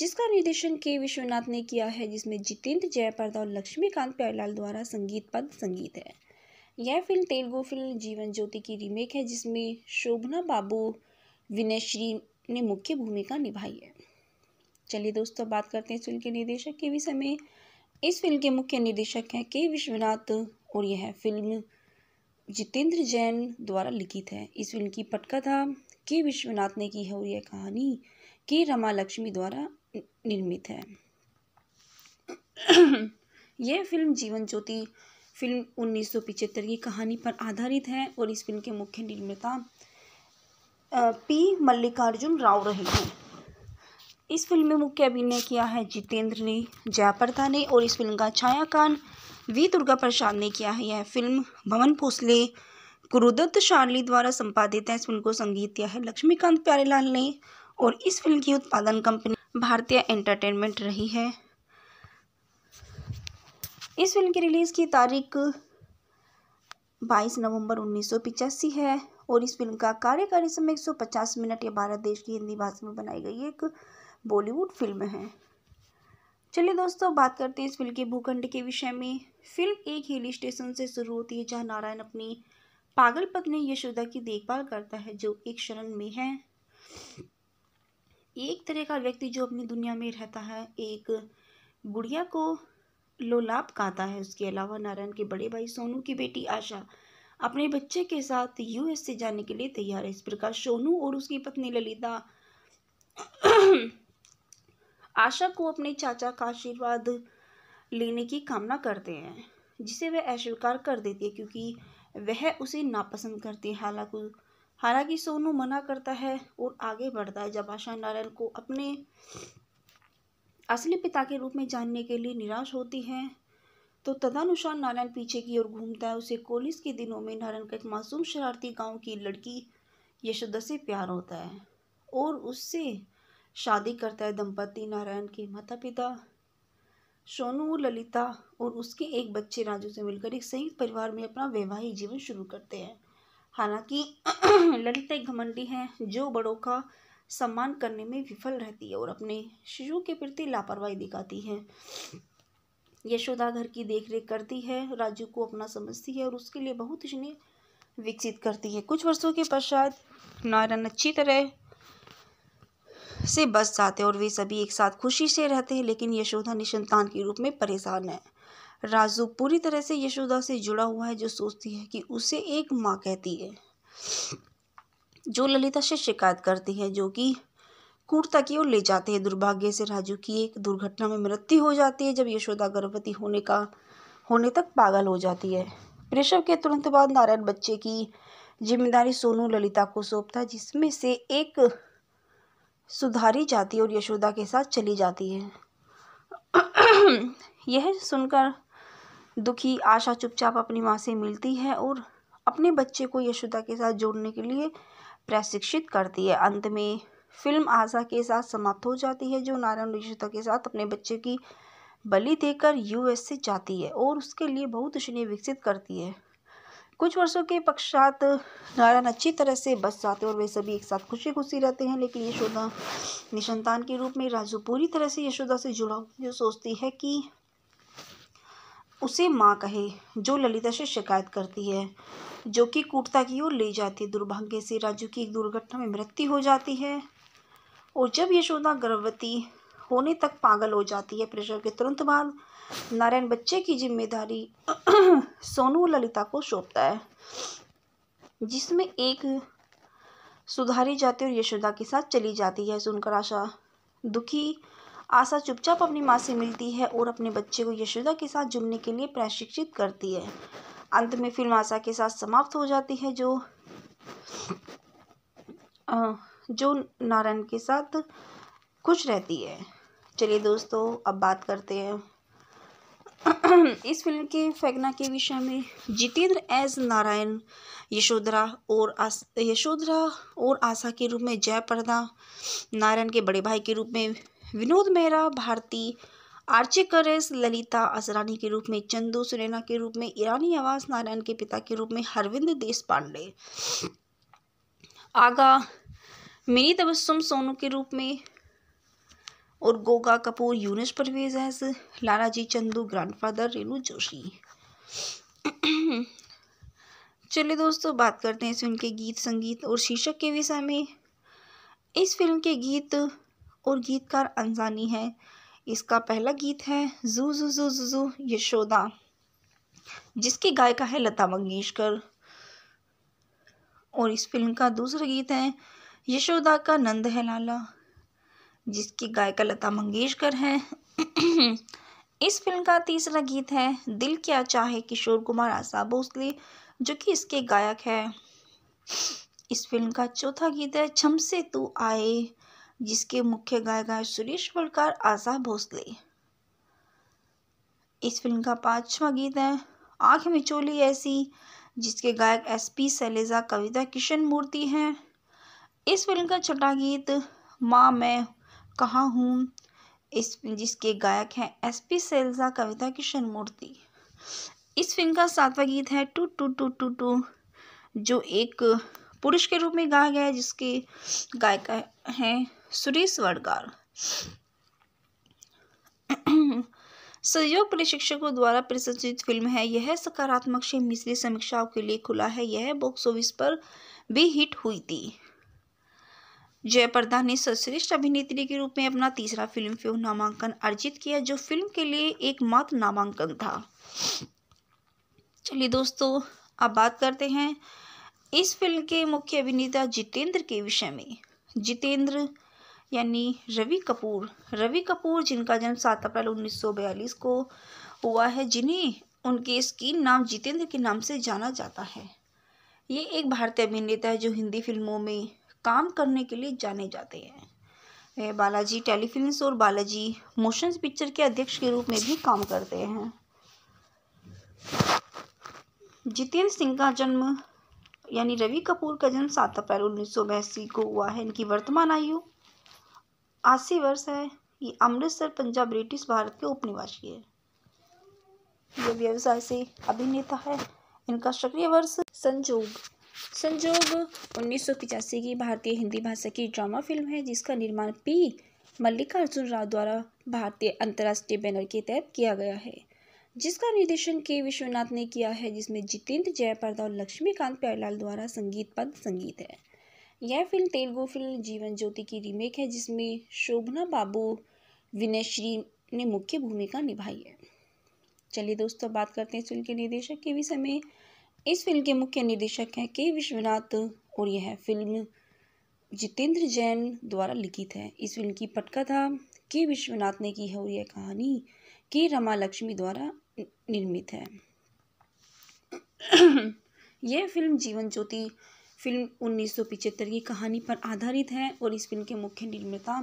जिसका निर्देशन के विश्वनाथ ने किया है जिसमें जितेंद्र जयपर्दा और लक्ष्मीकांत प्यारलाल द्वारा संगीत पद संगीत है यह फिल्म तेलुगु फिल्म जीवन ज्योति की रीमेक है जिसमें शोभना बाबू विनयश्री ने मुख्य भूमिका निभाई है चलिए दोस्तों बात करते हैं फिल्म के निर्देशक के विषय में इस फिल्म के मुख्य निर्देशक हैं के विश्वनाथ और यह फिल्म जितेंद्र जैन द्वारा लिखित है इस फिल्म की पटकथा के विश्वनाथ ने की है और यह कहानी के रमा लक्ष्मी द्वारा निर्मित है यह फिल्म जीवन ज्योति फिल्म उन्नीस की कहानी पर आधारित है और इस फिल्म के मुख्य निर्माता पी मल्लिकार्जुन राव रहे हैं इस फिल्म में मुख्य अभिनय किया है जितेंद्र ने जयाप्रदा ने और इस फिल्म का छायाकान वी दुर्गा प्रसाद ने किया है यह फिल्म भवन भोसले गुरुदत्त शार्ली द्वारा संपादित है इस फिल्म को संगीत दिया है लक्ष्मीकांत प्यारेलाल ने और इस फिल्म की उत्पादन कंपनी भारतीय एंटरटेनमेंट रही है इस फिल्म की रिलीज़ की तारीख 22 नवंबर उन्नीस है और इस फिल्म का कार्यकारी समय 150 मिनट या भारत देश की हिंदी भाषा में बनाई गई एक बॉलीवुड फिल्म है चलिए दोस्तों बात करते हैं इस फिल्म के भूखंड के विषय में फिल्म एक हिल स्टेशन से शुरू होती है जहाँ नारायण अपनी पागल पत्नी यशोदा की देखभाल करता है जो एक शरण में है एक तरह का व्यक्ति जो अपनी दुनिया में रहता है एक गुड़िया को लोलाप कहता है उसके अलावा नारायण के बड़े भाई सोनू की बेटी आशा अपने बच्चे के साथ यूएस से जाने के लिए तैयार है इस प्रकार सोनू और उसकी पत्नी ललिता आशा को अपने चाचा का आशीर्वाद लेने की कामना करते हैं जिसे वह अस्वीकार कर देती है क्योंकि वह उसे नापसंद करती है हालांकि हालांकि सोनू मना करता है और आगे बढ़ता है जब आशा नारायण को अपने असली पिता के रूप में जानने के लिए निराश होती है तो तदनुसार नारायण पीछे की ओर घूमता है उसे कॉलेज के दिनों में नारायण का एक मासूम शरारती गांव की लड़की यशोदा से प्यार होता है और उससे शादी करता है दंपति नारायण के माता पिता सोनू ललिता और उसके एक बच्चे राजू से मिलकर एक संयुक्त परिवार में अपना वैवाहिक जीवन शुरू करते हैं हालांकि ललिता एक घमंडी है जो बड़ों का सम्मान करने में विफल रहती है और अपने शिशु के प्रति लापरवाही दिखाती है यशोदा घर की देखरेख करती है राजू को अपना समझती है और उसके लिए बहुत स्नेह विकसित करती है कुछ वर्षों के पश्चात नारायण अच्छी तरह से बच जाते और वे सभी एक साथ खुशी से रहते हैं लेकिन यशोदा निशंतान के रूप में परेशान है राजू पूरी तरह से यशोदा से जुड़ा हुआ है जो सोचती है कि उसे एक माँ कहती है जो ललिता से शिकायत करती है जो कि कूर्ता की ओर ले जाते हैं दुर्भाग्य से राजू की एक दुर्घटना में मृत्यु हो जाती है जब यशोदा गर्भवती होने का होने तक पागल हो जाती है प्रसव के तुरंत बाद नारायण बच्चे की जिम्मेदारी सोनू ललिता को सौंपता है जिसमें से एक सुधारी जाती है और यशोदा के साथ चली जाती है यह सुनकर दुखी आशा चुपचाप अपनी माँ से मिलती है और अपने बच्चे को यशोदा के साथ जोड़ने के लिए प्रशिक्षित करती है अंत में फिल्म आशा के साथ समाप्त हो जाती है जो नारायण यशोदा के साथ अपने बच्चे की बलि देकर यूएस से जाती है और उसके लिए बहुत उसने विकसित करती है कुछ वर्षों के पश्चात नारायण अच्छी तरह से बस जाते और वे सभी एक साथ खुशी खुशी रहते हैं लेकिन यशोदा निशंतान के रूप में राजू पूरी तरह से यशोदा से जुड़ा जो सोचती है कि उसे माँ कहे जो ललिता से शिकायत करती है जो कि कूटता की ओर ले जाती है दुर्भाग्य से राजू की एक दुर्घटना में मृत्यु हो जाती है और जब यशोदा गर्भवती होने तक पागल हो जाती है प्रेशर के तुरंत बाद नारायण बच्चे की जिम्मेदारी सोनू ललिता को सौंपता है जिसमें एक सुधारी जाती और यशोदा के साथ चली जाती है सुनकर आशा दुखी आशा चुपचाप अपनी माँ से मिलती है और अपने बच्चे को यशोदा के साथ जुड़ने के लिए प्रशिक्षित करती है अंत में फिल्म आशा के साथ समाप्त हो जाती है जो जो नारायण के साथ खुश रहती है चलिए दोस्तों अब बात करते हैं इस फिल्म के फेगना के विषय में जितेंद्र एस नारायण यशोधरा और आस यशोधरा और आशा के रूप में जयप्रदा नारायण के बड़े भाई के रूप में विनोद मेहरा भारती आर्चे करेस ललिता असरानी के रूप में चंदू सुरैना के रूप में ईरानी आवास नारायण के पिता के रूप में हरविंद देश पांडे आगा मिनी तबस्सुम सोनू के रूप में और गोगा कपूर यूनिस परवेज एज लालाजी चंदू ग्रैंडफादर रेनू जोशी चलिए दोस्तों बात करते हैं इस फिल्म के गीत संगीत और शीर्षक के विषय में इस फिल्म के गीत और गीतकार अंजानी है इसका पहला गीत है जू जू जू जू जू यशोदा जिसकी गायिका है लता मंगेशकर और इस फिल्म का दूसरा गीत है यशोदा का नंद है लाला जिसकी गायिका लता मंगेशकर हैं इस फिल्म का तीसरा गीत है दिल क्या चाहे किशोर कुमार आशा भोसले जो कि इसके गायक हैं इस फिल्म का चौथा गीत है छम से तू आए जिसके मुख्य गायक हैं सुरेश वलकार आशा भोसले इस फिल्म का पांचवा गीत है आँख में चोली ऐसी जिसके गायक S P Sailaja Kavita Krishnamurthy हैं इस फिल्म का छठा गीत माँ मैं कहा हूँ इस जिसके गायक हैं S P Sailaja Kavita Krishnamurthy इस फिल्म का सातवां गीत है टू टू टू टू टू जो एक पुरुष के रूप में गाया गया है जिसके गायक हैं सुरेश वडगार सहयोग प्रशिक्षकों द्वारा प्रशंसित फिल्म है यह सकारात्मक से मिश्री समीक्षाओं के लिए खुला है यह बॉक्स ऑफिस पर भी हिट हुई थी जयप्रदा ने सर्वश्रेष्ठ अभिनेत्री के रूप में अपना तीसरा फिल्म फेयर नामांकन अर्जित किया जो फिल्म के लिए एकमात्र नामांकन था चलिए दोस्तों अब बात करते हैं इस फिल्म के मुख्य अभिनेता जितेंद्र के विषय में जितेंद्र यानी रवि कपूर रवि कपूर जिनका जन्म सात अप्रैल उन्नीस को हुआ है जिन्हें उनके स्क्रीन नाम जितेंद्र के नाम से जाना जाता है ये एक भारतीय अभिनेता है जो हिंदी फिल्मों में काम करने के लिए जाने जाते हैं बालाजी टेलीफिल्म और बालाजी मोशन पिक्चर के अध्यक्ष के रूप में भी काम करते हैं जितेंद्र सिंह का जन्म यानी रवि कपूर का जन्म सात अप्रैल उन्नीस सौ बयासी को हुआ है इनकी वर्तमान आयु अस्सी वर्ष है ये अमृतसर पंजाब ब्रिटिश भारत के उपनिवासी है ये व्यवसाय से अभिनेता है इनका सक्रिय वर्ष संजोग संजोग उन्नीस की भारतीय हिंदी भाषा की ड्रामा फिल्म है जिसका निर्माण पी मल्लिकार्जुन राव द्वारा भारतीय अंतर्राष्ट्रीय बैनर के तहत किया गया है जिसका निर्देशन के विश्वनाथ ने किया है जिसमें जितेंद्र जयप्रदा और लक्ष्मीकांत प्यारलाल द्वारा संगीत पद संगीत है यह फिल्म तेलुगु फिल्म जीवन ज्योति की रीमेक है जिसमें शोभना बाबू विनयश्री ने मुख्य भूमिका निभाई है चलिए दोस्तों बात करते हैं फिल्म के निर्देशक के विषय में इस फिल्म के मुख्य निर्देशक हैं के विश्वनाथ और यह फिल्म जितेंद्र जैन द्वारा लिखित है इस फिल्म की पटकथा के विश्वनाथ ने की है और यह कहानी के रमा लक्ष्मी द्वारा निर्मित है यह फिल्म जीवन ज्योति फिल्म उन्नीस की कहानी पर आधारित है और इस फिल्म के मुख्य निर्माता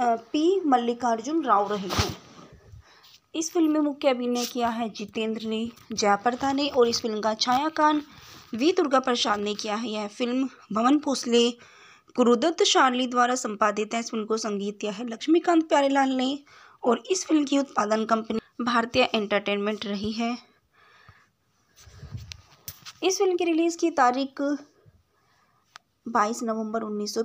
पी मल्लिकार्जुन राव रहे हैं इस फिल्म में मुख्य अभिनय किया है जितेंद्र ने जयाप्रदा ने और इस फिल्म का छायाकान वी दुर्गा प्रसाद ने किया है यह फिल्म भवन भोसले गुरुदत्त शार्ली द्वारा संपादित है इस फिल्म को संगीत दिया है लक्ष्मीकांत प्यारेलाल ने और इस फिल्म की उत्पादन कंपनी भारतीय एंटरटेनमेंट रही है इस फिल्म की रिलीज़ की तारीख 22 नवंबर उन्नीस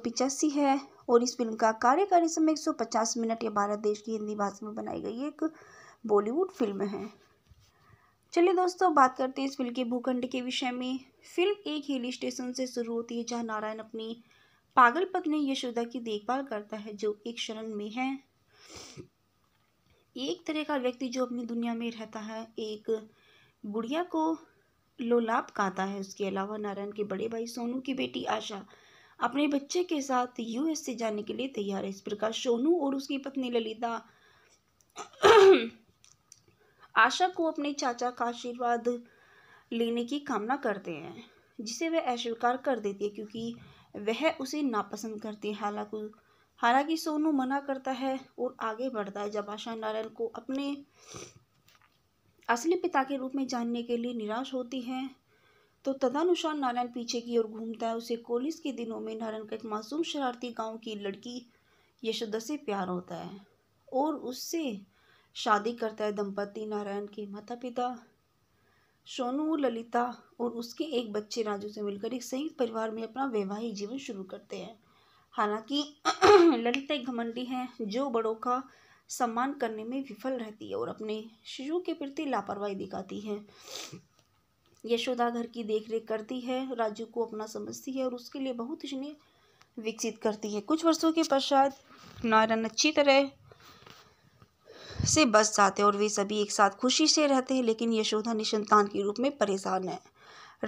है और इस फिल्म का कार्यकारी समय 150 मिनट या भारत देश की हिंदी भाषा में बनाई गई एक बॉलीवुड फिल्म है चलिए दोस्तों बात करते हैं इस फिल्म के भूखंड के विषय में फिल्म एक हिल स्टेशन से शुरू होती है जहाँ नारायण अपनी पागल पत्नी यशोदा की देखभाल करता है जो एक शरण में है एक तरह का व्यक्ति जो अपनी दुनिया में रहता है एक गुड़िया को लोलाप कहता है उसके अलावा नारायण के बड़े भाई सोनू की बेटी आशा अपने बच्चे के साथ यूएस से जाने के लिए तैयार है इस प्रकार सोनू और उसकी पत्नी ललिता आशा को अपने चाचा का आशीर्वाद लेने की कामना करते हैं जिसे वह अस्वीकार कर देती है क्योंकि वह उसे नापसंद करती है हालांकि हालांकि सोनू मना करता है और आगे बढ़ता है जब आशा नारायण को अपने असली पिता के रूप में जानने के लिए निराश होती है तो तदनुसार नारायण पीछे की ओर घूमता है उसे कॉलेज के दिनों में नारायण का एक मासूम शरारती गांव की लड़की यशोदा से प्यार होता है और उससे शादी करता है दंपति नारायण के माता पिता सोनू ललिता और उसके एक बच्चे राजू से मिलकर एक संयुक्त परिवार में अपना वैवाहिक जीवन शुरू करते हैं हालांकि ललिता एक घमंडी है जो बड़ों का सम्मान करने में विफल रहती है और अपने शिशु के प्रति लापरवाही दिखाती है यशोदा घर की देखरेख करती है राजू को अपना समझती है और उसके लिए बहुत ही विकसित करती है कुछ वर्षों के पश्चात नारायण अच्छी तरह से बच जाते हैं और वे सभी एक साथ खुशी से रहते हैं लेकिन यशोदा निशंतान के रूप में परेशान है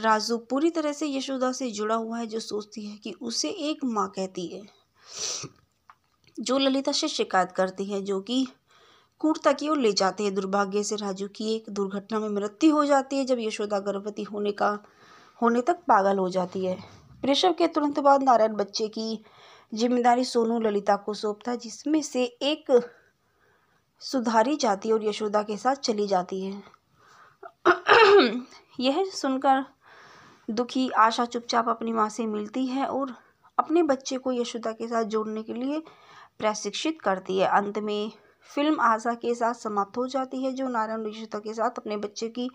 राजू पूरी तरह से यशोदा से जुड़ा हुआ है जो सोचती है कि उसे एक माँ कहती है जो ललिता से शिकायत करती है जो कि कूटता की ओर ले जाते हैं दुर्भाग्य से राजू की एक दुर्घटना में मृत्यु हो जाती है जब यशोदा गर्भवती होने का होने तक पागल हो जाती है प्रेषव के तुरंत बाद नारायण बच्चे की जिम्मेदारी सोनू ललिता को सौंपता है जिसमें से एक सुधारी जाती और यशोदा के साथ चली जाती है यह सुनकर दुखी आशा चुपचाप अपनी माँ से मिलती है और अपने बच्चे को यशोदा के साथ जोड़ने के लिए प्रशिक्षित करती है अंत में फिल्म आशा के साथ समाप्त हो जाती है जो नारायण यशोदा के साथ अपने बच्चे की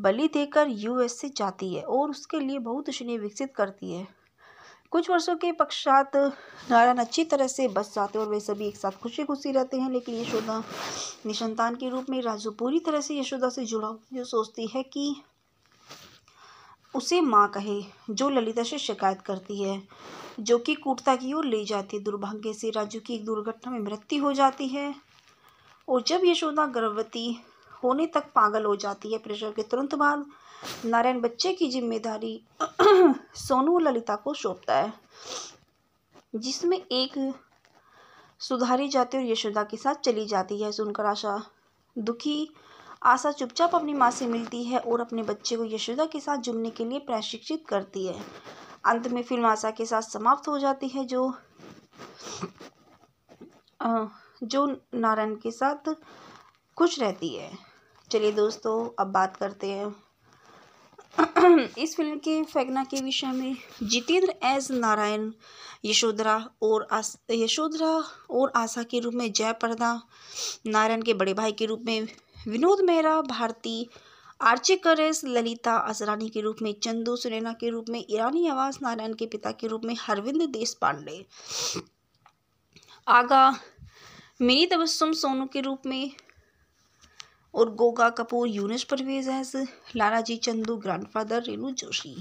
बलि देकर यूएस से जाती है और उसके लिए बहुत उसने विकसित करती है कुछ वर्षों के पश्चात नारायण अच्छी तरह से बस जाते और वे सभी एक साथ खुशी खुशी रहते हैं लेकिन यशोदा निसंतान के रूप में राजू पूरी तरह से यशोदा से जुड़ा जो सोचती है कि उसे माँ कहे जो ललिता से शिकायत करती है जो कि कूटता की ओर ले जाती है दुर्भाग्य से राजू की एक दुर्घटना में मृत्यु हो जाती है और जब यशोदा गर्भवती होने तक पागल हो जाती है प्रेशर के तुरंत बाद नारायण बच्चे की जिम्मेदारी सोनू ललिता को सौंपता है जिसमें एक सुधारी जाती और यशोदा के साथ चली जाती है सुनकर आशा दुखी आशा चुपचाप अपनी माँ से मिलती है और अपने बच्चे को यशोदा के साथ जुड़ने के लिए प्रशिक्षित करती है अंत में फिल्म आशा के साथ समाप्त हो जाती है जो जो नारायण के साथ खुश रहती है चलिए दोस्तों अब बात करते हैं इस फिल्म के फैगना के विषय में जितेंद्र एस नारायण यशोधरा और आस यशोधरा और आशा के रूप में जयप्रदा नारायण के बड़े भाई के रूप में विनोद मेहरा भारती आर्चे करेस ललिता असरानी के रूप में चंदू सुरैना के रूप में ईरानी आवास नारायण के पिता के रूप में हरविंद देश पांडे आगा मिनी तबस्सुम सोनू के रूप में और गोगा कपूर यूनिस परवेज एज लालाजी चंदू फादर रेणु जोशी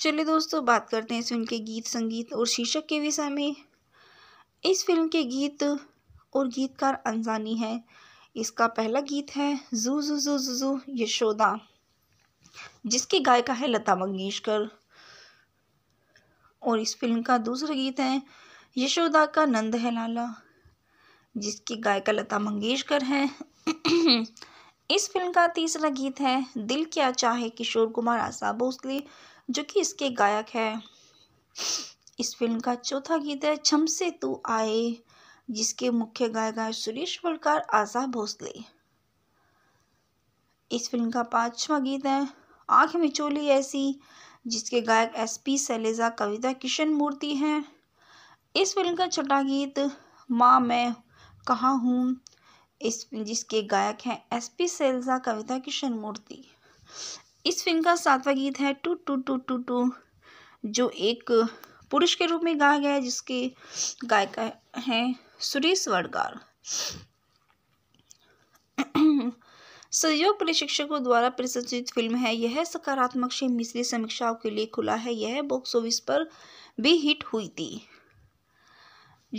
चलिए दोस्तों बात करते हैं इस फिल्म के गीत संगीत और शीर्षक के विषय में इस फिल्म के गीत और गीतकार अंजानी है इसका पहला गीत है जू जू जू जू जू यशोदा जिसकी गायिका है लता मंगेशकर और इस फिल्म का दूसरा गीत है यशोदा का नंद है लाला जिसकी गायिका लता मंगेशकर हैं इस फिल्म का तीसरा गीत है दिल क्या चाहे किशोर कुमार आशा भोसले जो कि इसके गायक है इस फिल्म का चौथा गीत है छम से तू आए जिसके मुख्य गायक है सुरेश वलकार आशा भोसले इस फिल्म का पांचवा गीत है आंख में चोली ऐसी जिसके गायक S P Sailaja Kavita Krishnamurthy हैं इस फिल्म का छठा गीत माँ मैं कहाँ हूँ इस जिसके गायक हैं S P Sailaja Kavita Krishnamurthy इस फिल्म का सातवां गीत है टू टू टू टू टू जो एक पुरुष के रूप में गाया गया है जिसके गायक हैं सुरेश वडगार सहयोग प्रशिक्षकों द्वारा प्रसंचित फिल्म है यह सकारात्मक से मिश्री समीक्षाओं के लिए खुला है यह बॉक्स ऑफिस पर भी हिट हुई थी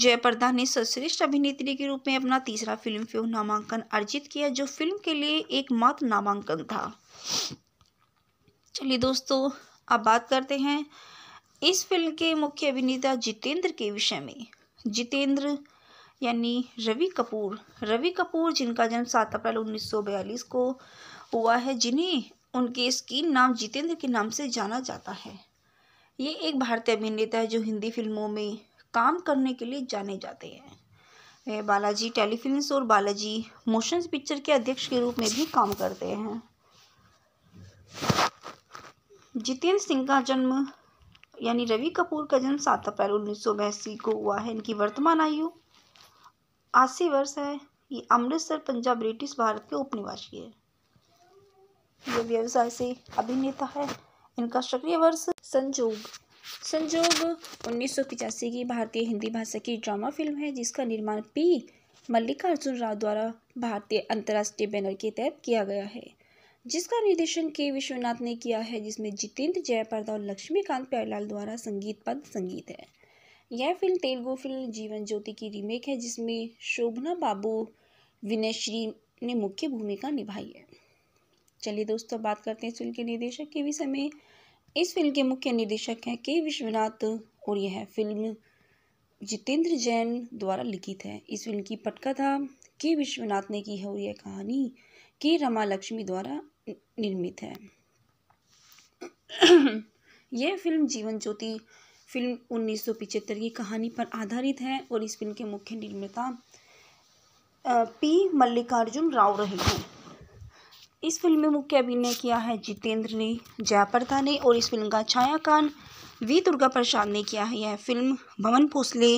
जयप्रदा ने सर्वश्रेष्ठ अभिनेत्री के रूप में अपना तीसरा फिल्म फेयर नामांकन अर्जित किया जो फिल्म के लिए एकमात्र नामांकन था चलिए दोस्तों अब बात करते हैं इस फिल्म के मुख्य अभिनेता जितेंद्र के विषय में जितेंद्र यानी रवि कपूर रवि कपूर जिनका जन्म सात अप्रैल उन्नीस को हुआ है जिन्हें उनके स्क्रीन नाम जितेंद्र के नाम से जाना जाता है ये एक भारतीय अभिनेता है जो हिंदी फिल्मों में काम करने के लिए जाने जाते हैं वे बालाजी टेलीफिल्म्स और बालाजी मोशन पिक्चर के अध्यक्ष के रूप में भी काम करते हैं जितेंद्र सिंह का जन्म यानी रवि कपूर का जन्म सात अप्रैल उन्नीस सौ बयासी को हुआ है इनकी वर्तमान आयु अस्सी वर्ष है ये अमृतसर पंजाब ब्रिटिश भारत के उपनिवासी है ये व्यवसाय से अभिनेता है इनका सक्रिय वर्ष संजोग संजोग उन्नीस की भारतीय हिंदी भाषा की ड्रामा फिल्म है जिसका निर्माण पी मल्लिकार्जुन राव द्वारा भारतीय अंतर्राष्ट्रीय बैनर के तहत किया गया है जिसका निर्देशन के विश्वनाथ ने किया है जिसमें जितेंद्र जयप्रदा और लक्ष्मीकांत प्यारीलाल द्वारा संगीत पद संगीत है यह फिल्म तेलुगु फिल्म जीवन ज्योति की रीमेक है जिसमें शोभना बाबू विनयश्री ने मुख्य भूमिका निभाई है चलिए दोस्तों बात करते हैं फिल्म के निर्देशक के विषय में इस फिल्म के मुख्य निर्देशक हैं के विश्वनाथ और यह फिल्म जितेंद्र जैन द्वारा लिखित है इस फिल्म की पटकथा के विश्वनाथ ने की है और यह कहानी के रमा लक्ष्मी द्वारा निर्मित है यह फिल्म जीवन ज्योति फिल्म उन्नीस की कहानी पर आधारित है और इस फिल्म के मुख्य निर्माता पी मल्लिकार्जुन राव रहे हैं इस फिल्म में मुख्य अभिनय किया है जितेंद्र ने जयाप्रदा ने और इस फिल्म का छायाकान वी दुर्गा प्रसाद ने किया है यह फिल्म भवन भोसले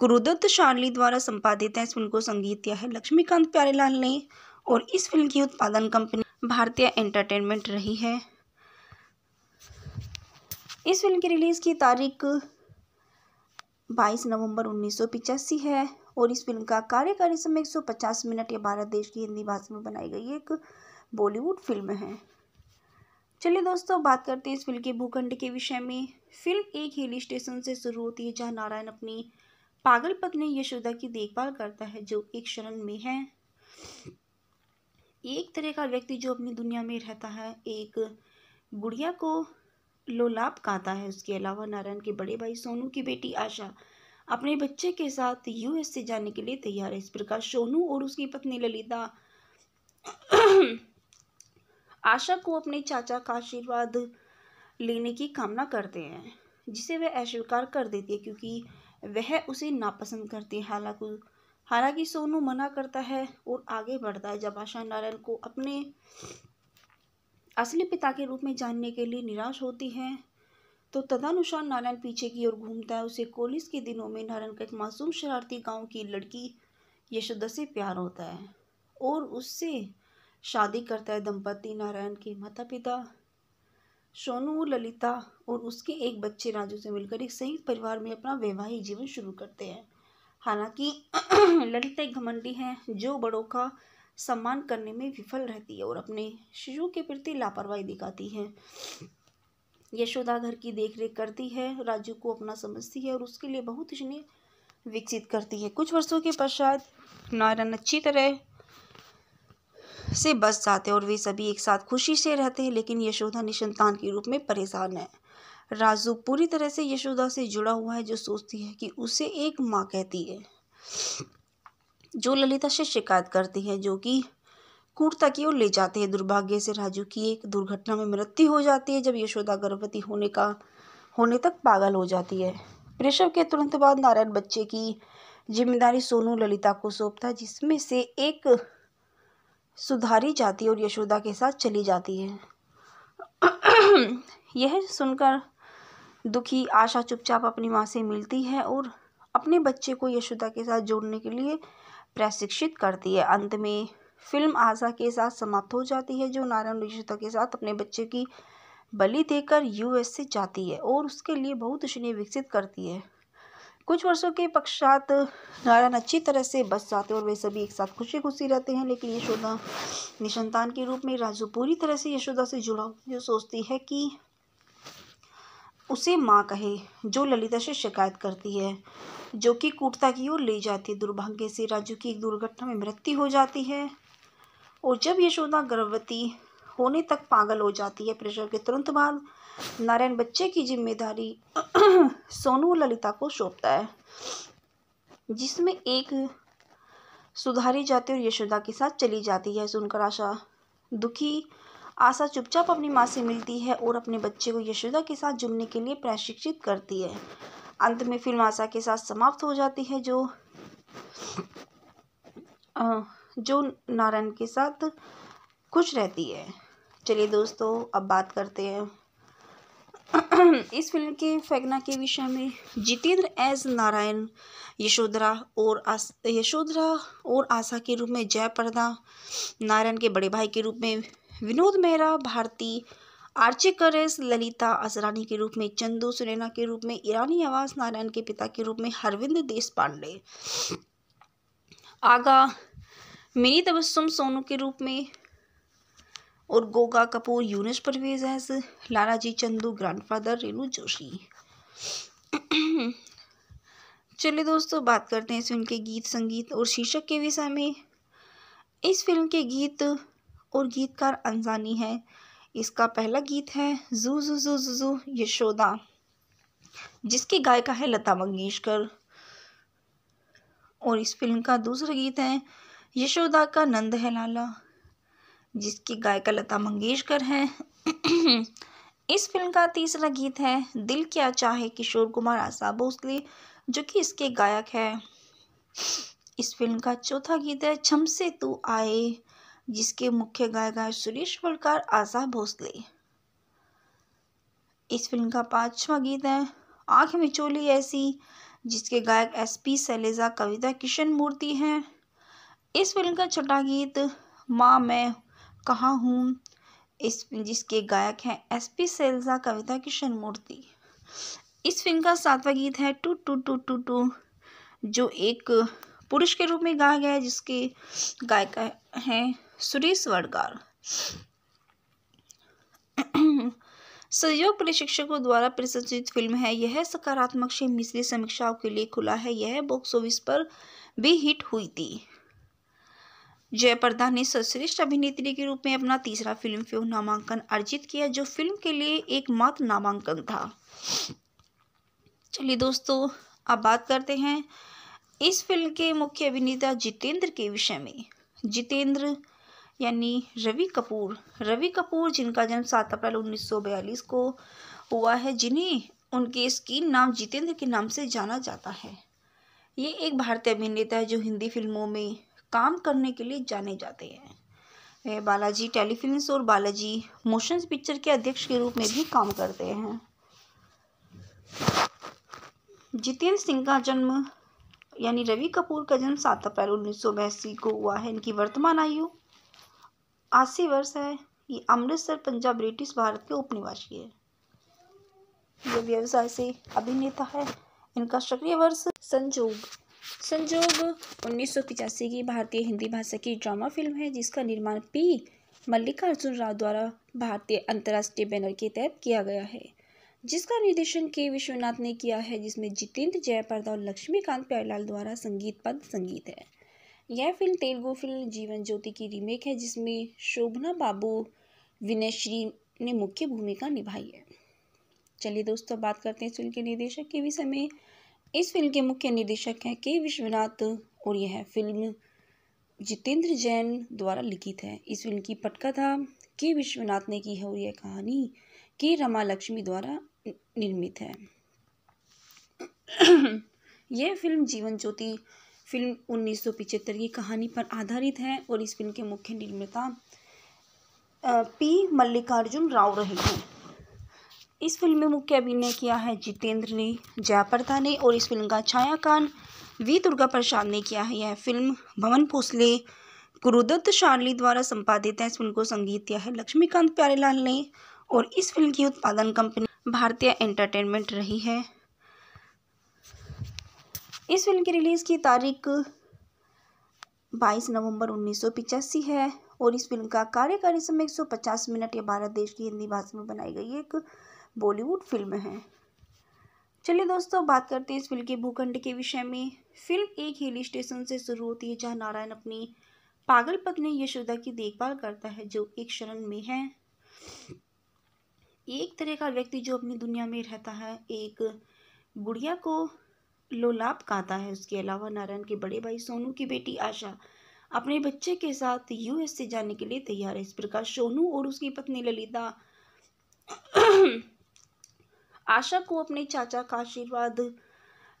गुरुदत्त शार्ली द्वारा संपादित है इस फिल्म को संगीत दिया है लक्ष्मीकांत प्यारेलाल ने और इस फिल्म की उत्पादन कंपनी भारतीय एंटरटेनमेंट रही है इस फिल्म की रिलीज़ की तारीख 22 नवंबर उन्नीस है और इस फिल्म का कार्यकारी समय 150 मिनट या भारत देश की हिंदी भाषा में बनाई गई एक बॉलीवुड फिल्म है चलिए दोस्तों बात करते हैं इस फिल्म के भूखंड के विषय में फिल्म एक हिल स्टेशन से शुरू होती है जहाँ नारायण अपनी पागल पत्नी यशोदा की देखभाल करता है जो एक शरण में है एक तरह का व्यक्ति जो अपनी दुनिया में रहता है एक गुड़िया को लोलाप कहता है उसके अलावा नारायण के बड़े भाई सोनू की बेटी आशा अपने बच्चे के साथ यूएस से जाने के लिए तैयार है इस प्रकार सोनू और उसकी पत्नी ललिता आशा को अपने चाचा का आशीर्वाद लेने की कामना करते हैं जिसे वह अस्वीकार कर देती है क्योंकि वह उसे नापसंद करती है हालांकि हालांकि सोनू मना करता है और आगे बढ़ता है जब आशा नारायण को अपने असली पिता के रूप में जानने के लिए निराश होती है तो तदनुसार नारायण पीछे की ओर घूमता है उसे कॉलेज के दिनों में नारायण का एक मासूम शरारती गांव की लड़की यशोदा से प्यार होता है और उससे शादी करता है दंपति नारायण के माता पिता सोनू ललिता और उसके एक बच्चे राजू से मिलकर एक संयुक्त परिवार में अपना वैवाहिक जीवन शुरू करते हैं हालांकि ललिता एक घमंडी है जो बड़ों का सम्मान करने में विफल रहती है और अपने शिशु के प्रति लापरवाही दिखाती है यशोदा घर की देखरेख करती है राजू को अपना समझती है और उसके लिए बहुत ही विकसित करती है कुछ वर्षों के पश्चात नारायण अच्छी तरह से बच जाते हैं और वे सभी एक साथ खुशी से रहते हैं लेकिन यशोदा निशंतान के रूप में परेशान है राजू पूरी तरह से यशोदा से जुड़ा हुआ है जो सोचती है कि उसे एक माँ कहती है जो ललिता से शिकायत करती है जो कि कूटता की ओर ले जाते हैं दुर्भाग्य से राजू की एक दुर्घटना में मृत्यु हो जाती है जब यशोदा गर्भवती होने का होने तक पागल हो जाती है प्रसव के तुरंत बाद नारायण बच्चे की जिम्मेदारी सोनू ललिता को सौंपता है जिसमें से एक सुधारी जाती है और यशोदा के साथ चली जाती है यह सुनकर दुखी आशा चुपचाप अपनी माँ से मिलती है और अपने बच्चे को यशोदा के साथ जोड़ने के लिए प्रशिक्षित करती है अंत में फिल्म आशा के साथ समाप्त हो जाती है जो नारायण यशोदा के साथ अपने बच्चे की बलि देकर यूएस से जाती है और उसके लिए बहुत उसने विकसित करती है कुछ वर्षों के पश्चात नारायण अच्छी तरह से बस जाते और वे सभी एक साथ खुशी खुशी रहते हैं लेकिन यशोदा निशंतान के रूप में राजू पूरी तरह से यशोदा से जुड़ा जो सोचती है कि उसे माँ कहे जो ललिता से शिकायत करती है जो कि कूटता की ओर ले जाती है दुर्भाग्य से राजू की एक दुर्घटना में मृत्यु हो जाती है और जब यशोदा गर्भवती होने तक पागल हो जाती है प्रेशर के तुरंत बाद नारायण बच्चे की जिम्मेदारी सोनू ललिता को सौंपता है जिसमें एक सुधारी जाती और यशोदा के साथ चली जाती है सुनकर आशा दुखी आशा चुपचाप अपनी माँ से मिलती है और अपने बच्चे को यशोदा के साथ जुड़ने के लिए प्रशिक्षित करती है अंत में फिल्म आशा के साथ समाप्त हो जाती है जो जो नारायण के साथ खुश रहती है चलिए दोस्तों अब बात करते हैं इस फिल्म के फैगना के विषय में जितेंद्र एस नारायण यशोधरा और आस यशोधरा और आशा के रूप में जयप्रदा नारायण के बड़े भाई के रूप में विनोद मेहरा भारती आर्चे करेस ललिता असरानी के रूप में चंदू सुरैना के रूप में ईरानी आवास नारायण के पिता के रूप में हरविंद देश पांडे आगा मिनी तबस्सुम सोनू के रूप में और गोगा कपूर यूनिस परवेज एज लाला जी चंदू ग्रैंडफादर रेणु जोशी चलिए दोस्तों बात करते हैं इस फिल्म के गीत संगीत और शीर्षक के विषय में इस फिल्म के गीत और गीतकार अंजानी है इसका पहला गीत है जू जू जू जू जू यशोदा जिसकी गायिका है लता मंगेशकर और इस फिल्म का दूसरा गीत है यशोदा का नंद है लाला जिसकी गायिका लता मंगेशकर हैं इस फिल्म का तीसरा गीत है दिल क्या चाहे किशोर कुमार आशा भोसले जो कि इसके गायक है इस फिल्म का चौथा गीत है छम से तू आए जिसके मुख्य गायक है सुरेश वलकार आशा भोसले इस फिल्म का पांचवा गीत है आंख में चोली ऐसी जिसके गायक एसपी सैलेजा कविता किशन मूर्ति हैं इस फिल्म का छठा गीत माँ मैं कहाँ हूँ इस जिसके गायक हैं S P Sailaja Kavita Krishnamurthy इस फिल्म का सातवां गीत है टू टू टू टू टू जो एक पुरुष के रूप में गाया गया है जिसके गायक हैं सुरेश वडगार सहयोग प्रशिक्षकों द्वारा प्रसंचित फिल्म है यह सकारात्मक से मिश्री समीक्षाओं के लिए खुला है यह बॉक्स ऑफिस पर भी हिट हुई थी जयप्रदा ने सर्वश्रेष्ठ अभिनेत्री के रूप में अपना तीसरा फिल्म फेयर नामांकन अर्जित किया जो फिल्म के लिए एकमात्र नामांकन था चलिए दोस्तों अब बात करते हैं इस फिल्म के मुख्य अभिनेता जितेंद्र के विषय में जितेंद्र यानी रवि कपूर रवि कपूर जिनका जन्म सात अप्रैल उन्नीस को हुआ है जिन्हें उनके स्क्रीन नाम जितेंद्र के नाम से जाना जाता है ये एक भारतीय अभिनेता है जो हिंदी फिल्मों में काम करने के लिए जाने जाते हैं वे बालाजी टेलीफिल्म और बालाजी मोशंस पिक्चर के अध्यक्ष के रूप में भी काम करते हैं जितेंद्र सिंह का जन्म यानी रवि कपूर का जन्म सात अप्रैल उन्नीस को हुआ है इनकी वर्तमान आयु अस्सी वर्ष है ये अमृतसर पंजाब ब्रिटिश भारत के उपनिवासी है ये व्यवसाय से अभिनेता है इनका सक्रिय वर्ष संजोग संजोग उन्नीस की भारतीय हिंदी भाषा की ड्रामा फिल्म है जिसका निर्माण पी मल्लिकार्जुन राव द्वारा भारतीय अंतर्राष्ट्रीय बैनर के तहत किया गया है जिसका निर्देशन के विश्वनाथ ने किया है जिसमें जितेंद्र जयपर्दा और लक्ष्मीकांत प्यारीलाल द्वारा संगीत पद संगीत है यह फिल्म तेलुगु फिल्म जीवन ज्योति की रीमेक है जिसमें शोभना बाबू विनयश्री ने मुख्य भूमिका निभाई है चलिए दोस्तों बात करते हैं फिल्म के निर्देशक के विषय में इस फिल्म के मुख्य निर्देशक हैं के विश्वनाथ और यह फिल्म जितेंद्र जैन द्वारा लिखित है इस फिल्म की पटकथा के विश्वनाथ ने की है और यह कहानी के रमा लक्ष्मी द्वारा निर्मित है यह फिल्म जीवन ज्योति फिल्म उन्नीस की कहानी पर आधारित है और इस फिल्म के मुख्य निर्माता पी मल्लिकार्जुन राव रहे हैं इस फिल्म में मुख्य अभिनय किया है जितेंद्र ने जयाप्रदा ने और इस फिल्म का छायाकान वी दुर्गा प्रसाद ने किया है यह फिल्म भवन भोसले गुरुदत्त शार्ली द्वारा संपादित है इस फिल्म को संगीत दिया है लक्ष्मीकांत प्यारेलाल ने और इस फिल्म की उत्पादन कंपनी भारतीय एंटरटेनमेंट रही है इस फिल्म की रिलीज़ की तारीख 22 नवंबर उन्नीस है और इस फिल्म का कार्यकारी समय 150 मिनट या भारत देश की हिंदी भाषा में बनाई गई एक बॉलीवुड फिल्म है चलिए दोस्तों बात करते हैं इस फिल्म के भूखंड के विषय में फिल्म एक हिल स्टेशन से शुरू होती है जहाँ नारायण अपनी पागल पत्नी यशोदा की देखभाल करता है जो एक शरण में है एक तरह का व्यक्ति जो अपनी दुनिया में रहता है एक गुड़िया को लोलाप कहता है उसके अलावा नारायण के बड़े भाई सोनू की बेटी आशा अपने बच्चे के साथ यूएस से जाने के लिए तैयार है इस प्रकार सोनू और उसकी पत्नी ललिता आशा को अपने चाचा का आशीर्वाद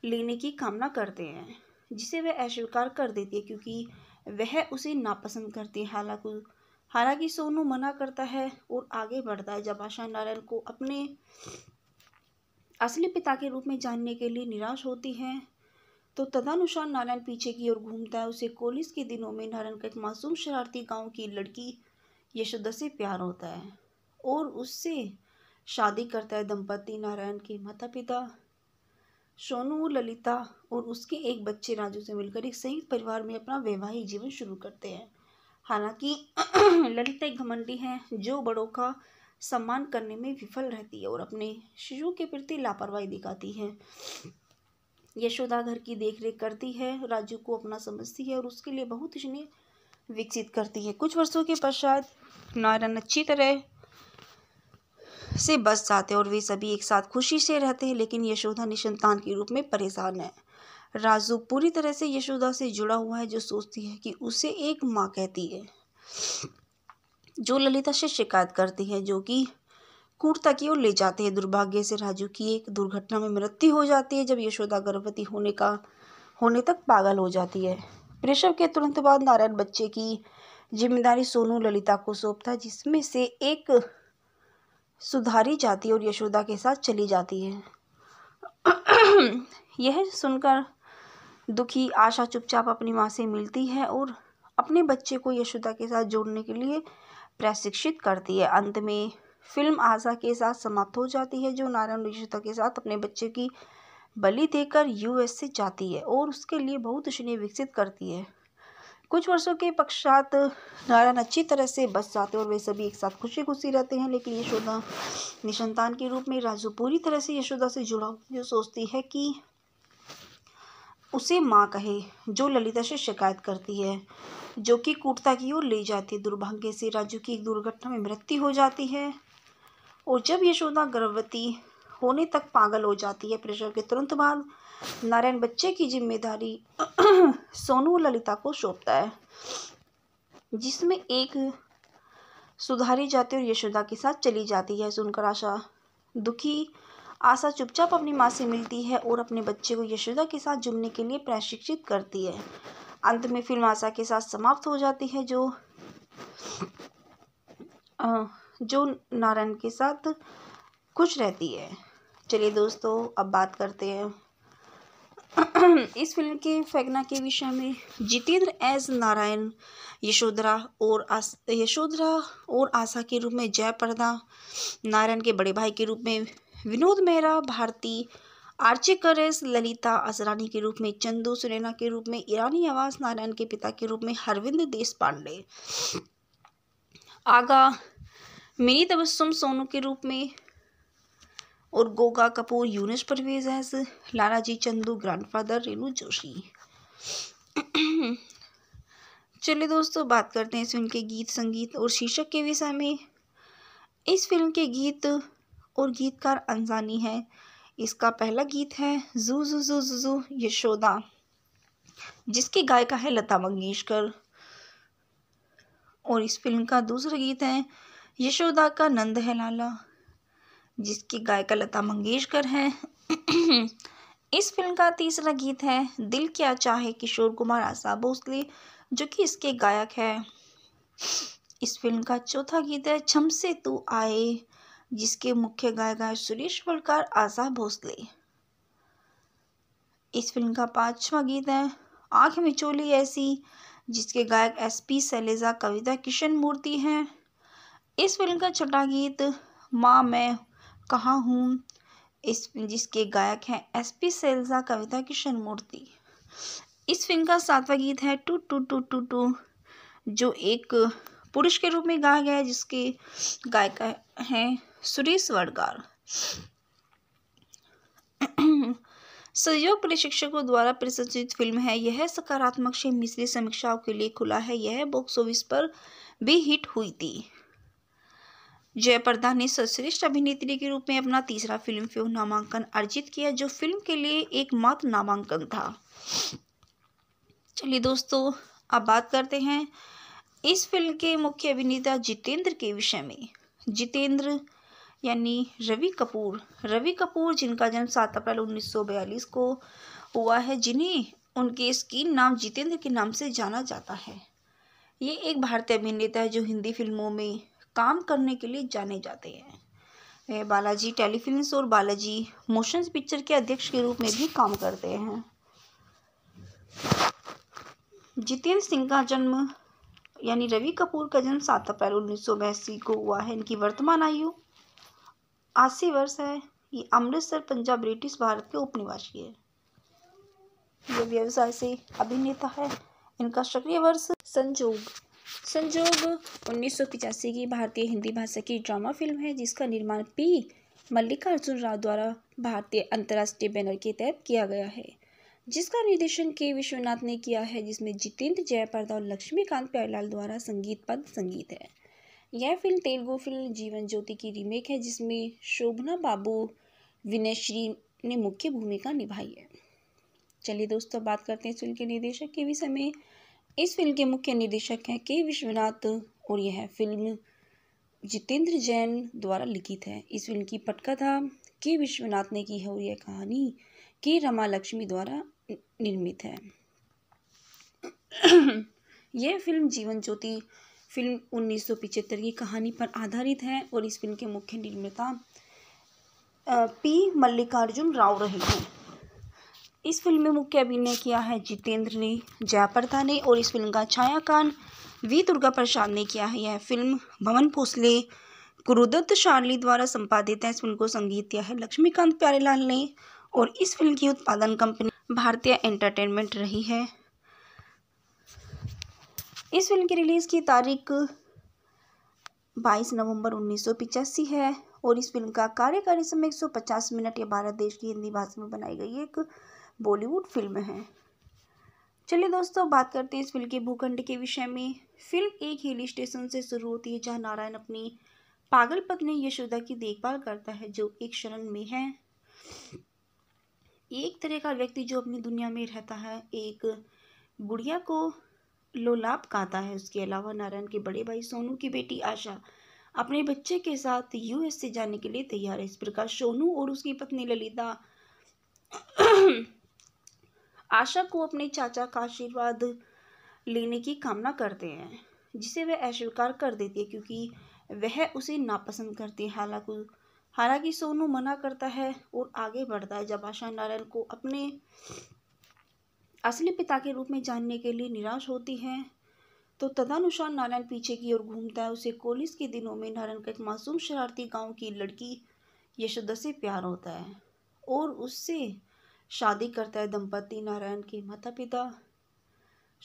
लेने की कामना करते हैं जिसे वह अस्वीकार कर देती है क्योंकि वह उसे नापसंद करती है हालांकि हालांकि सोनू मना करता है और आगे बढ़ता है जब आशा नारायण को अपने असली पिता के रूप में जानने के लिए निराश होती है तो तदनुसार नारायण पीछे की ओर घूमता है उसे कॉलेज के दिनों में नारायण का एक मासूम शरारती गांव की लड़की यशोदा से प्यार होता है और उससे शादी करता है दंपति नारायण के माता पिता सोनू ललिता और उसके एक बच्चे राजू से मिलकर एक संयुक्त परिवार में अपना वैवाहिक जीवन शुरू करते हैं हालांकि ललिता एक घमंडी है जो बड़ों का सम्मान करने में विफल रहती है और अपने शिशु के प्रति लापरवाही दिखाती है यशोदा घर की देखरेख करती है राजू को अपना समझती है और उसके लिए बहुत स्नेह विकसित करती है कुछ वर्षों के पश्चात नारायण अच्छी तरह से बस जाते और वे सभी एक साथ खुशी से रहते हैं लेकिन यशोदा निशंतान के रूप में परेशान है राजू पूरी तरह से यशोदा से जुड़ा हुआ है जो सोचती है कि उसे एक माँ कहती है जो ललिता से शिकायत करती है जो कि कूटता की ओर ले जाते हैं दुर्भाग्य से राजू की एक दुर्घटना में मृत्यु हो जाती है जब यशोदा गर्भवती होने का होने तक पागल हो जाती है प्रसव के तुरंत बाद नारायण बच्चे की जिम्मेदारी सोनू ललिता को सौंपता है जिसमें से एक सुधारी जाती है और यशोदा के साथ चली जाती है यह सुनकर दुखी आशा चुपचाप अपनी माँ से मिलती है और अपने बच्चे को यशोदा के साथ जोड़ने के लिए प्रशिक्षित करती है अंत में फिल्म आशा के साथ समाप्त हो जाती है जो नारायण यशोदा के साथ अपने बच्चे की बलि देकर यूएस से जाती है और उसके लिए बहुत उसने विकसित करती है कुछ वर्षों के पश्चात नारायण अच्छी तरह से बस जाते और वे सभी एक साथ खुशी खुशी रहते हैं लेकिन यशोदा निशंतान के रूप में राजू पूरी तरह से यशोदा से जुड़ा जो सोचती है कि उसे माँ कहे जो ललिता से शिकायत करती है जो कि कूटता की ओर ले जाती है दुर्भाग्य से राजू की एक दुर्घटना में मृत्यु हो जाती है और जब यशोदा गर्भवती होने तक पागल हो जाती है प्रेशर के तुरंत बाद नारायण बच्चे की जिम्मेदारी सोनू ललिता को सौंपता है जिसमें एक सुधारी जाती और यशोदा के साथ चली जाती है सुनकर आशा दुखी आशा चुपचाप अपनी माँ से मिलती है और अपने बच्चे को यशोदा के साथ जुड़ने के लिए प्रशिक्षित करती है अंत में फिल्म आशा के साथ समाप्त हो जाती है जो जो नारायण के साथ खुश रहती है चलिए दोस्तों अब बात करते हैं इस फिल्म के फैगना के विषय में जितेंद्र एज नारायण यशोधरा और आस यशोधरा और आशा के रूप में जयप्रदा नारायण के बड़े भाई के रूप में विनोद मेहरा भारती आर्चे करेस ललिता असरानी के रूप में चंदू सुरैना के रूप में ईरानी आवास नारायण के पिता के रूप में हरविंद देश पांडे आगा मिनी तबस्सुम सोनू के रूप में और गोगा कपूर यूनिस परवेज एज लालाजी चंदू ग्रैंडफादर रेनू जोशी चलिए दोस्तों बात करते हैं इस फिल्म के गीत संगीत और शीर्षक के विषय में इस फिल्म के गीत और गीतकार अंजानी है इसका पहला गीत है जू जू जू जू जू यशोदा जिसके गायिका है लता मंगेशकर और इस फिल्म का दूसरा गीत है यशोदा का नंद है लाला जिसकी गायिका लता मंगेशकर हैं इस फिल्म का तीसरा गीत है दिल क्या चाहे किशोर कुमार आशा भोसले जो कि इसके गायक हैं इस फिल्म का चौथा गीत है छम से तू आए जिसके मुख्य गायक हैं सुरेश वलकार आशा भोसले इस फिल्म का पांचवा गीत है आंख में चोली ऐसी जिसके गायक S P Sailaja Kavita Krishnamurthy हैं इस फिल्म का छठा गीत माँ मैं कहा हूँ इस जिसके गायक हैं S P Sailaja Kavita Krishnamurthy इस फिल्म का सातवां गीत है टू टू टू टू टू जो एक पुरुष के रूप में गाया गया है जिसके गायक हैं सुरेश वडगार सहयोग प्रशिक्षकों द्वारा प्रशंसित फिल्म है यह सकारात्मक से मिश्री समीक्षाओं के लिए खुला है यह बॉक्स ऑफिस पर भी हिट हुई थी जयप्रदा ने सर्वश्रेष्ठ अभिनेत्री के रूप में अपना तीसरा फिल्म फेयर नामांकन अर्जित किया जो फिल्म के लिए एकमात्र नामांकन था चलिए दोस्तों अब बात करते हैं इस फिल्म के मुख्य अभिनेता जितेंद्र के विषय में जितेंद्र यानी रवि कपूर रवि कपूर जिनका जन्म सात अप्रैल उन्नीस को हुआ है जिन्हें उनके स्क्रीन नाम जितेंद्र के नाम से जाना जाता है ये एक भारतीय अभिनेता है जो हिंदी फिल्मों में काम करने के लिए जाने जाते हैं बालाजी टेलीफिल्म और बालाजी मोशन पिक्चर के अध्यक्ष के रूप में भी काम करते हैं जितेंद्र सिंह का जन्म यानी रवि कपूर का जन्म सात अप्रैल उन्नीस सौ बयासी को हुआ है इनकी वर्तमान आयु अस्सी वर्ष है ये अमृतसर पंजाब ब्रिटिश भारत के उपनिवासी है ये व्यवसाय से अभिनेता है इनका सक्रिय वर्ष संजोग संजोग उन्नीस की भारतीय हिंदी भाषा की ड्रामा फिल्म है जिसका निर्माण पी मल्लिकार्जुन राव द्वारा भारतीय अंतर्राष्ट्रीय बैनर के तहत किया गया है जिसका निर्देशन के विश्वनाथ ने किया है जिसमें जितेंद्र जयप्रदा और लक्ष्मीकांत प्यारलाल द्वारा संगीत पद संगीत है यह फिल्म तेलुगु फिल्म जीवन ज्योति की रीमेक है जिसमें शोभना बाबू विनयश्री ने मुख्य भूमिका निभाई है चलिए दोस्तों बात करते हैं फिल्म के निर्देशक के विषय में इस फिल्म के मुख्य निर्देशक हैं के विश्वनाथ और यह फिल्म जितेंद्र जैन द्वारा लिखित है इस फिल्म की पटकथा के विश्वनाथ ने की है और यह कहानी के रमा लक्ष्मी द्वारा निर्मित है यह फिल्म जीवन ज्योति फिल्म उन्नीस की कहानी पर आधारित है और इस फिल्म के मुख्य निर्माता पी मल्लिकार्जुन राव रहे हैं इस फिल्म में मुख्य अभिनय किया है जितेंद्र ने जयाप्रदा ने और इस फिल्म का छायाकान वी दुर्गा प्रसाद ने किया है यह फिल्म भवन भोसले गुरुदत्त शार्ली द्वारा संपादित है इस फिल्म को संगीत दिया है लक्ष्मीकांत प्यारेलाल ने और इस फिल्म की उत्पादन कंपनी भारतीय एंटरटेनमेंट रही है इस फिल्म की रिलीज़ की तारीख 22 नवंबर उन्नीस है और इस फिल्म का कार्यकारी समय 150 मिनट या भारत देश की हिंदी भाषा में बनाई गई एक बॉलीवुड फिल्म है चलिए दोस्तों बात करते हैं इस फिल्म के भूखंड के विषय में फिल्म एक हिल स्टेशन से शुरू होती है जहाँ नारायण अपनी पागल पत्नी यशोदा की देखभाल करता है जो एक शरण में है एक तरह का व्यक्ति जो अपनी दुनिया में रहता है एक गुड़िया को लोलाप कहता है उसके अलावा नारायण के बड़े भाई सोनू की बेटी आशा अपने बच्चे के साथ यूएस से जाने के लिए तैयार है इस प्रकार सोनू और उसकी पत्नी ललिता आशा को अपने चाचा का आशीर्वाद लेने की कामना करते हैं जिसे वह अस्वीकार कर देती है क्योंकि वह उसे नापसंद करती है हालांकि हालांकि सोनू मना करता है और आगे बढ़ता है जब आशा नारायण को अपने असली पिता के रूप में जानने के लिए निराश होती है तो तदानुसार नारायण पीछे की ओर घूमता है उसे कॉलेज के दिनों में नारायण का एक मासूम शरारती गांव की लड़की यशोदा से प्यार होता है और उससे शादी करता है दंपति नारायण के माता पिता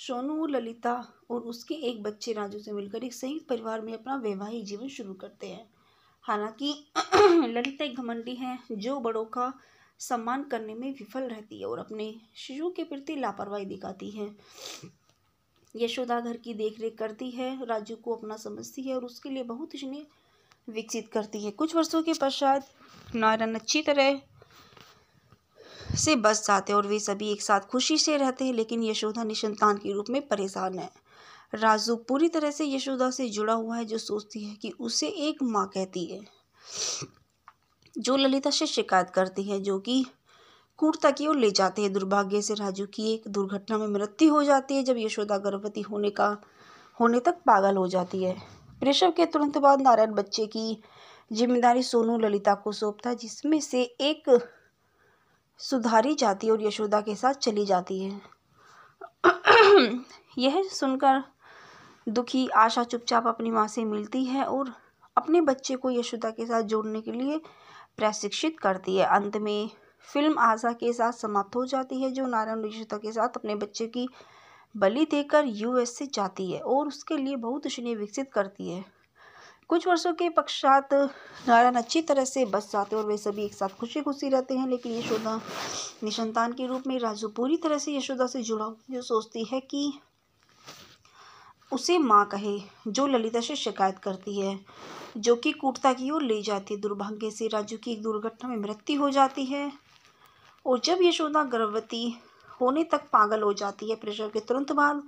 सोनू ललिता और उसके एक बच्चे राजू से मिलकर एक संयुक्त परिवार में अपना वैवाहिक जीवन शुरू करते हैं हालांकि ललिता एक घमंडी है जो बड़ों का सम्मान करने में विफल रहती है और अपने शिशु के प्रति लापरवाही दिखाती है यशोदा घर की देखरेख करती है राजू को अपना समझती है और उसके लिए बहुत ही विकसित करती है कुछ वर्षों के पश्चात नारायण अच्छी तरह से बच जाते हैं और वे सभी एक साथ खुशी से रहते हैं लेकिन यशोदा निशंतान के रूप में परेशान है राजू पूरी तरह से यशोदा से जुड़ा हुआ है जो सोचती है कि उसे एक माँ कहती है जो ललिता से शिकायत करती है जो कि कुर्ता की ओर ले जाते हैं दुर्भाग्य से राजू की एक दुर्घटना में मृत्यु हो जाती है जब यशोदा गर्भवती होने का होने तक पागल हो जाती है प्रसव के तुरंत बाद नारायण बच्चे की जिम्मेदारी सोनू ललिता को सौंपता है जिसमें से एक सुधारी जाती है और यशोदा के साथ चली जाती है यह सुनकर दुखी आशा चुपचाप अपनी माँ से मिलती है और अपने बच्चे को यशोदा के साथ जोड़ने के लिए प्रशिक्षित करती है अंत में फिल्म आशा के साथ समाप्त हो जाती है जो नारायण यशोदा के साथ अपने बच्चे की बलि देकर यूएस से जाती है और उसके लिए बहुत उसने विकसित करती है कुछ वर्षों के पश्चात नारायण अच्छी तरह से बस जाते और वे सभी एक साथ खुशी खुशी रहते हैं लेकिन यशोदा निसंतान के रूप में राजू पूरी तरह से यशोदा से जुड़ा जो सोचती है कि उसे माँ कहे जो ललिता से शिकायत करती है जो कि कूटता की ओर ले जाती है दुर्भाग्य से राजू की एक दुर्घटना में मृत्यु हो जाती है और जब यशोदा गर्भवती होने तक पागल हो जाती है प्रेशर के तुरंत बाद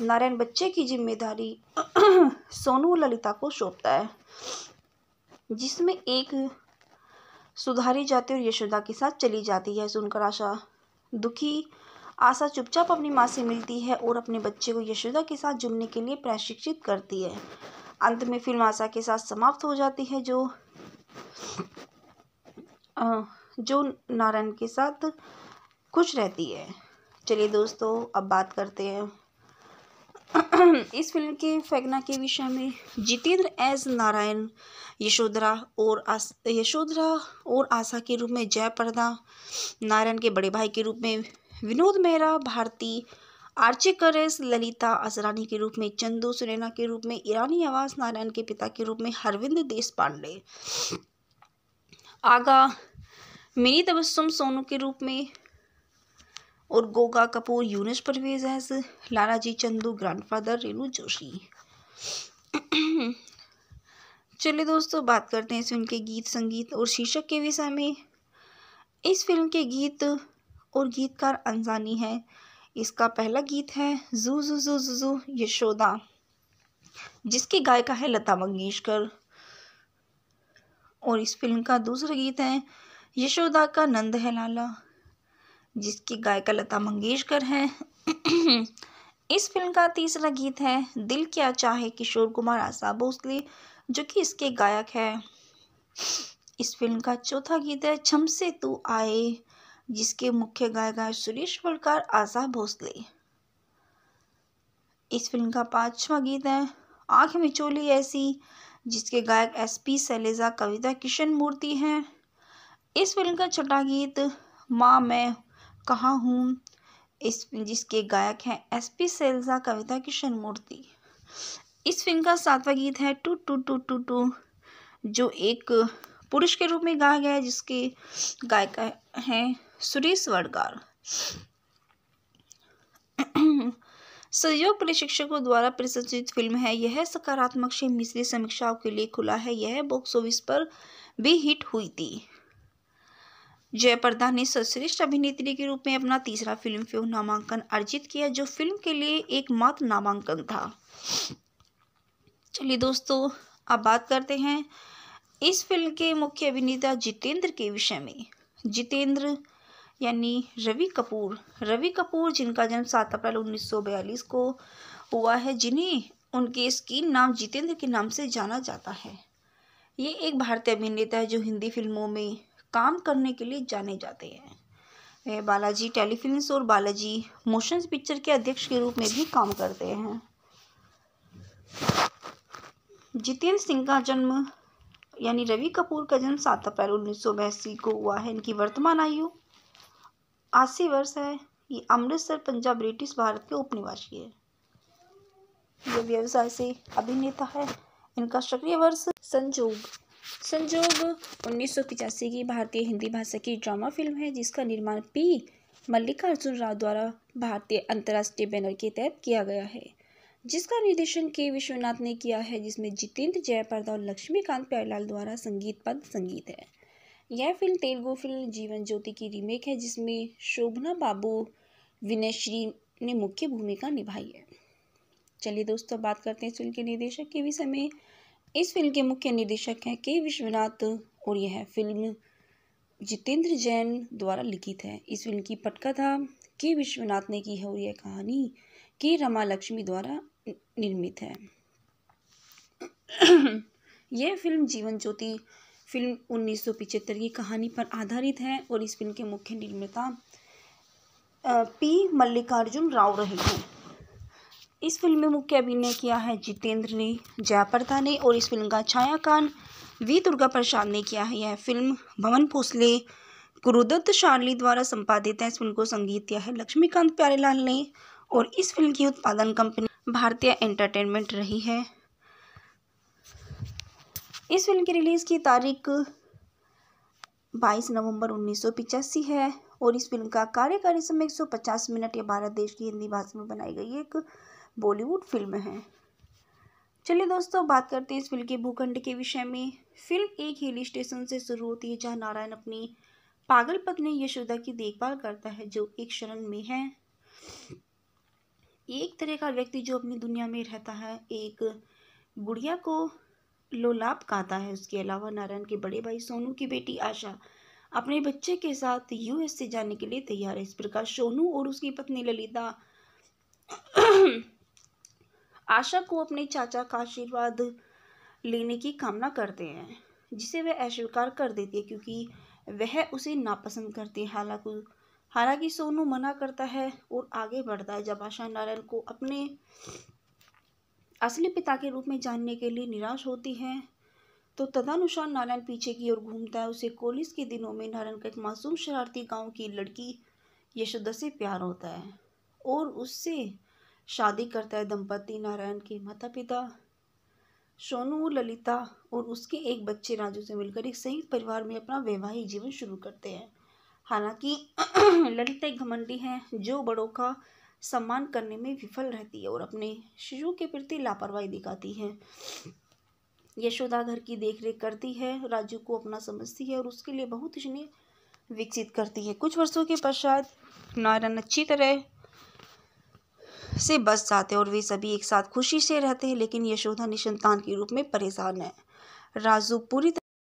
नारायण बच्चे की जिम्मेदारी सोनू ललिता को सौंपता है जिसमें एक सुधारी जाती और यशोदा के साथ चली जाती है सुनकर आशा दुखी आशा चुपचाप अपनी माँ से मिलती है और अपने बच्चे को यशोदा के साथ जुड़ने के लिए प्रशिक्षित करती है अंत में फिल्म आशा के साथ समाप्त हो जाती है जो जो नारायण के साथ खुश रहती है चलिए दोस्तों अब बात करते हैं इस फिल्म के फैगना के विषय में जितेंद्र एस नारायण यशोधरा और यशोधरा और आशा के रूप में जयप्रदा नारायण के बड़े भाई के रूप में विनोद मेहरा भारती आर्चे करेस ललिता असरानी के रूप में चंदू सुरैना के रूप में ईरानी आवास नारायण के पिता के रूप में हरविंद देश पांडे आगा मिनी तबस्सुम सोनू के रूप में और गोगा कपूर यूनिस परवेज एज लालाजी चंदू फादर रेणु जोशी चलिए दोस्तों बात करते हैं इस फिल्म के गीत संगीत और शीर्षक के विषय में इस फिल्म के गीत और गीतकार अंजानी है इसका पहला गीत है जू जू जू जू जू यशोदा जिसकी गायिका है लता मंगेशकर और इस फिल्म का दूसरा गीत है यशोदा का नंद है लाला जिसकी गायिका लता मंगेशकर हैं इस फिल्म का तीसरा गीत है दिल क्या चाहे किशोर कुमार आशा भोसले जो कि इसके गायक है इस फिल्म का चौथा गीत है छम से तू आए जिसके मुख्य गायक हैं सुरेश वलकार आशा भोसले इस फिल्म का पांचवा गीत है आंख में चोली ऐसी जिसके गायक S P Sailaja Kavita Krishnamurthy हैं इस फिल्म का छठा गीत माँ मैं कहाँ हूँ इस जिसके गायक हैं S P Sailaja Kavita Krishnamurthy इस फिल्म का सातवां गीत है टू टू टू टू टू जो एक पुरुष के रूप में गाया गया है जिसके गायक हैं सुरेश वडगार सहयोग प्रशिक्षकों द्वारा प्रशंसित फिल्म है यह सकारात्मक से मिश्री समीक्षाओं के लिए खुला है यह बॉक्स ऑफिस पर भी हिट हुई थी जयप्रदा ने सर्वश्रेष्ठ अभिनेत्री के रूप में अपना तीसरा फिल्म फेयर नामांकन अर्जित किया जो फिल्म के लिए एकमात्र नामांकन था चलिए दोस्तों अब बात करते हैं इस फिल्म के मुख्य अभिनेता जितेंद्र के विषय में जितेंद्र यानी रवि कपूर रवि कपूर जिनका जन्म सात अप्रैल उन्नीस को हुआ है जिन्हें उनके स्क्रीन नाम जितेंद्र के नाम से जाना जाता है ये एक भारतीय अभिनेता है जो हिंदी फिल्मों में काम करने के लिए जाने जाते हैं वे बालाजी टेलीफिल्म्स और बालाजी मोशन पिक्चर के अध्यक्ष के रूप में भी काम करते हैं जितेंद्र सिंह का जन्म यानी रवि कपूर का जन्म सात अप्रैल उन्नीस को हुआ है इनकी वर्तमान आयु अस्सी वर्ष है ये अमृतसर पंजाब ब्रिटिश भारत के उपनिवासी है ये व्यवसाय से अभिनेता है इनका सक्रिय वर्ष संजोग संजोग उन्नीस की भारतीय हिंदी भाषा की ड्रामा फिल्म है जिसका निर्माण पी मल्लिकार्जुन राव द्वारा भारतीय अंतर्राष्ट्रीय बैनर के तहत किया गया है जिसका निर्देशन के विश्वनाथ ने किया है जिसमें जितेंद्र जयप्रदा और लक्ष्मीकांत प्यारीलाल द्वारा संगीत पद संगीत है यह फिल्म तेलुगु फिल्म जीवन ज्योति की रीमेक है जिसमें शोभना बाबू विनयश्री ने मुख्य भूमिका निभाई है चलिए दोस्तों बात करते हैं फिल्म के निर्देशक के विषय में इस फिल्म के मुख्य निर्देशक हैं के विश्वनाथ और यह फिल्म जितेंद्र जैन द्वारा लिखित है इस फिल्म की पटकथा के विश्वनाथ ने की है और यह कहानी के रमा लक्ष्मी द्वारा निर्मित है यह फिल्म जीवन ज्योति फिल्म उन्नीस की कहानी पर आधारित है और इस फिल्म के मुख्य निर्माता पी मल्लिकार्जुन राव रहे हैं इस फिल्म में मुख्य अभिनय किया है जितेंद्र ने जयाप्रदा ने और इस फिल्म का छायाकान वी दुर्गा प्रसाद ने किया है यह फिल्म भवन भोसले गुरुदत्त शार्ली द्वारा संपादित है इस फिल्म को संगीत दिया है लक्ष्मीकांत प्यारेलाल ने और इस फिल्म की उत्पादन कंपनी भारतीय एंटरटेनमेंट रही है इस फिल्म की रिलीज़ की तारीख 22 नवंबर उन्नीस है और इस फिल्म का कार्यकारी समय 150 मिनट या भारत देश की हिंदी भाषा में बनाई गई एक बॉलीवुड फिल्म है चलिए दोस्तों बात करते हैं इस फिल्म के भूखंड के विषय में फिल्म एक हिल स्टेशन से शुरू होती है जहाँ नारायण अपनी पागल पत्नी यशोदा की देखभाल करता है जो एक शरण में है एक तरह का व्यक्ति जो अपनी दुनिया में रहता है एक बुढ़िया को लोलाप कहता है उसके अलावा नारायण के बड़े भाई सोनू की बेटी आशा अपने बच्चे के साथ यूएस से जाने के लिए तैयार है इस प्रकार सोनू और उसकी पत्नी ललिता आशा को अपने चाचा का आशीर्वाद लेने की कामना करते हैं जिसे वह अस्वीकार कर देती है क्योंकि वह उसे नापसंद करती है हालांकि हालांकि सोनू मना करता है और आगे बढ़ता है जब आशा नारायण को अपने असली पिता के रूप में जानने के लिए निराश होती है तो तदनुसार नारायण पीछे की ओर घूमता है उसे कॉलेज के दिनों में नारायण का एक मासूम शरारती गांव की लड़की यशोदा से प्यार होता है और उससे शादी करता है दंपति नारायण के माता पिता सोनू ललिता और उसके एक बच्चे राजू से मिलकर एक संयुक्त परिवार में अपना वैवाहिक जीवन शुरू करते हैं हालांकि ललिता एक घमंडी है जो बड़ों का सम्मान करने में विफल रहती है और अपने शिशु के प्रति लापरवाही दिखाती है यशोदा घर की देखरेख करती है राजू को अपना समझती है और उसके लिए बहुत स्नेह विकसित करती है कुछ वर्षों के पश्चात नारायण अच्छी तरह से बच जाते हैं और वे सभी एक साथ खुशी से रहते हैं लेकिन यशोधा निशंतान के रूप में परेशान है राजू पूरी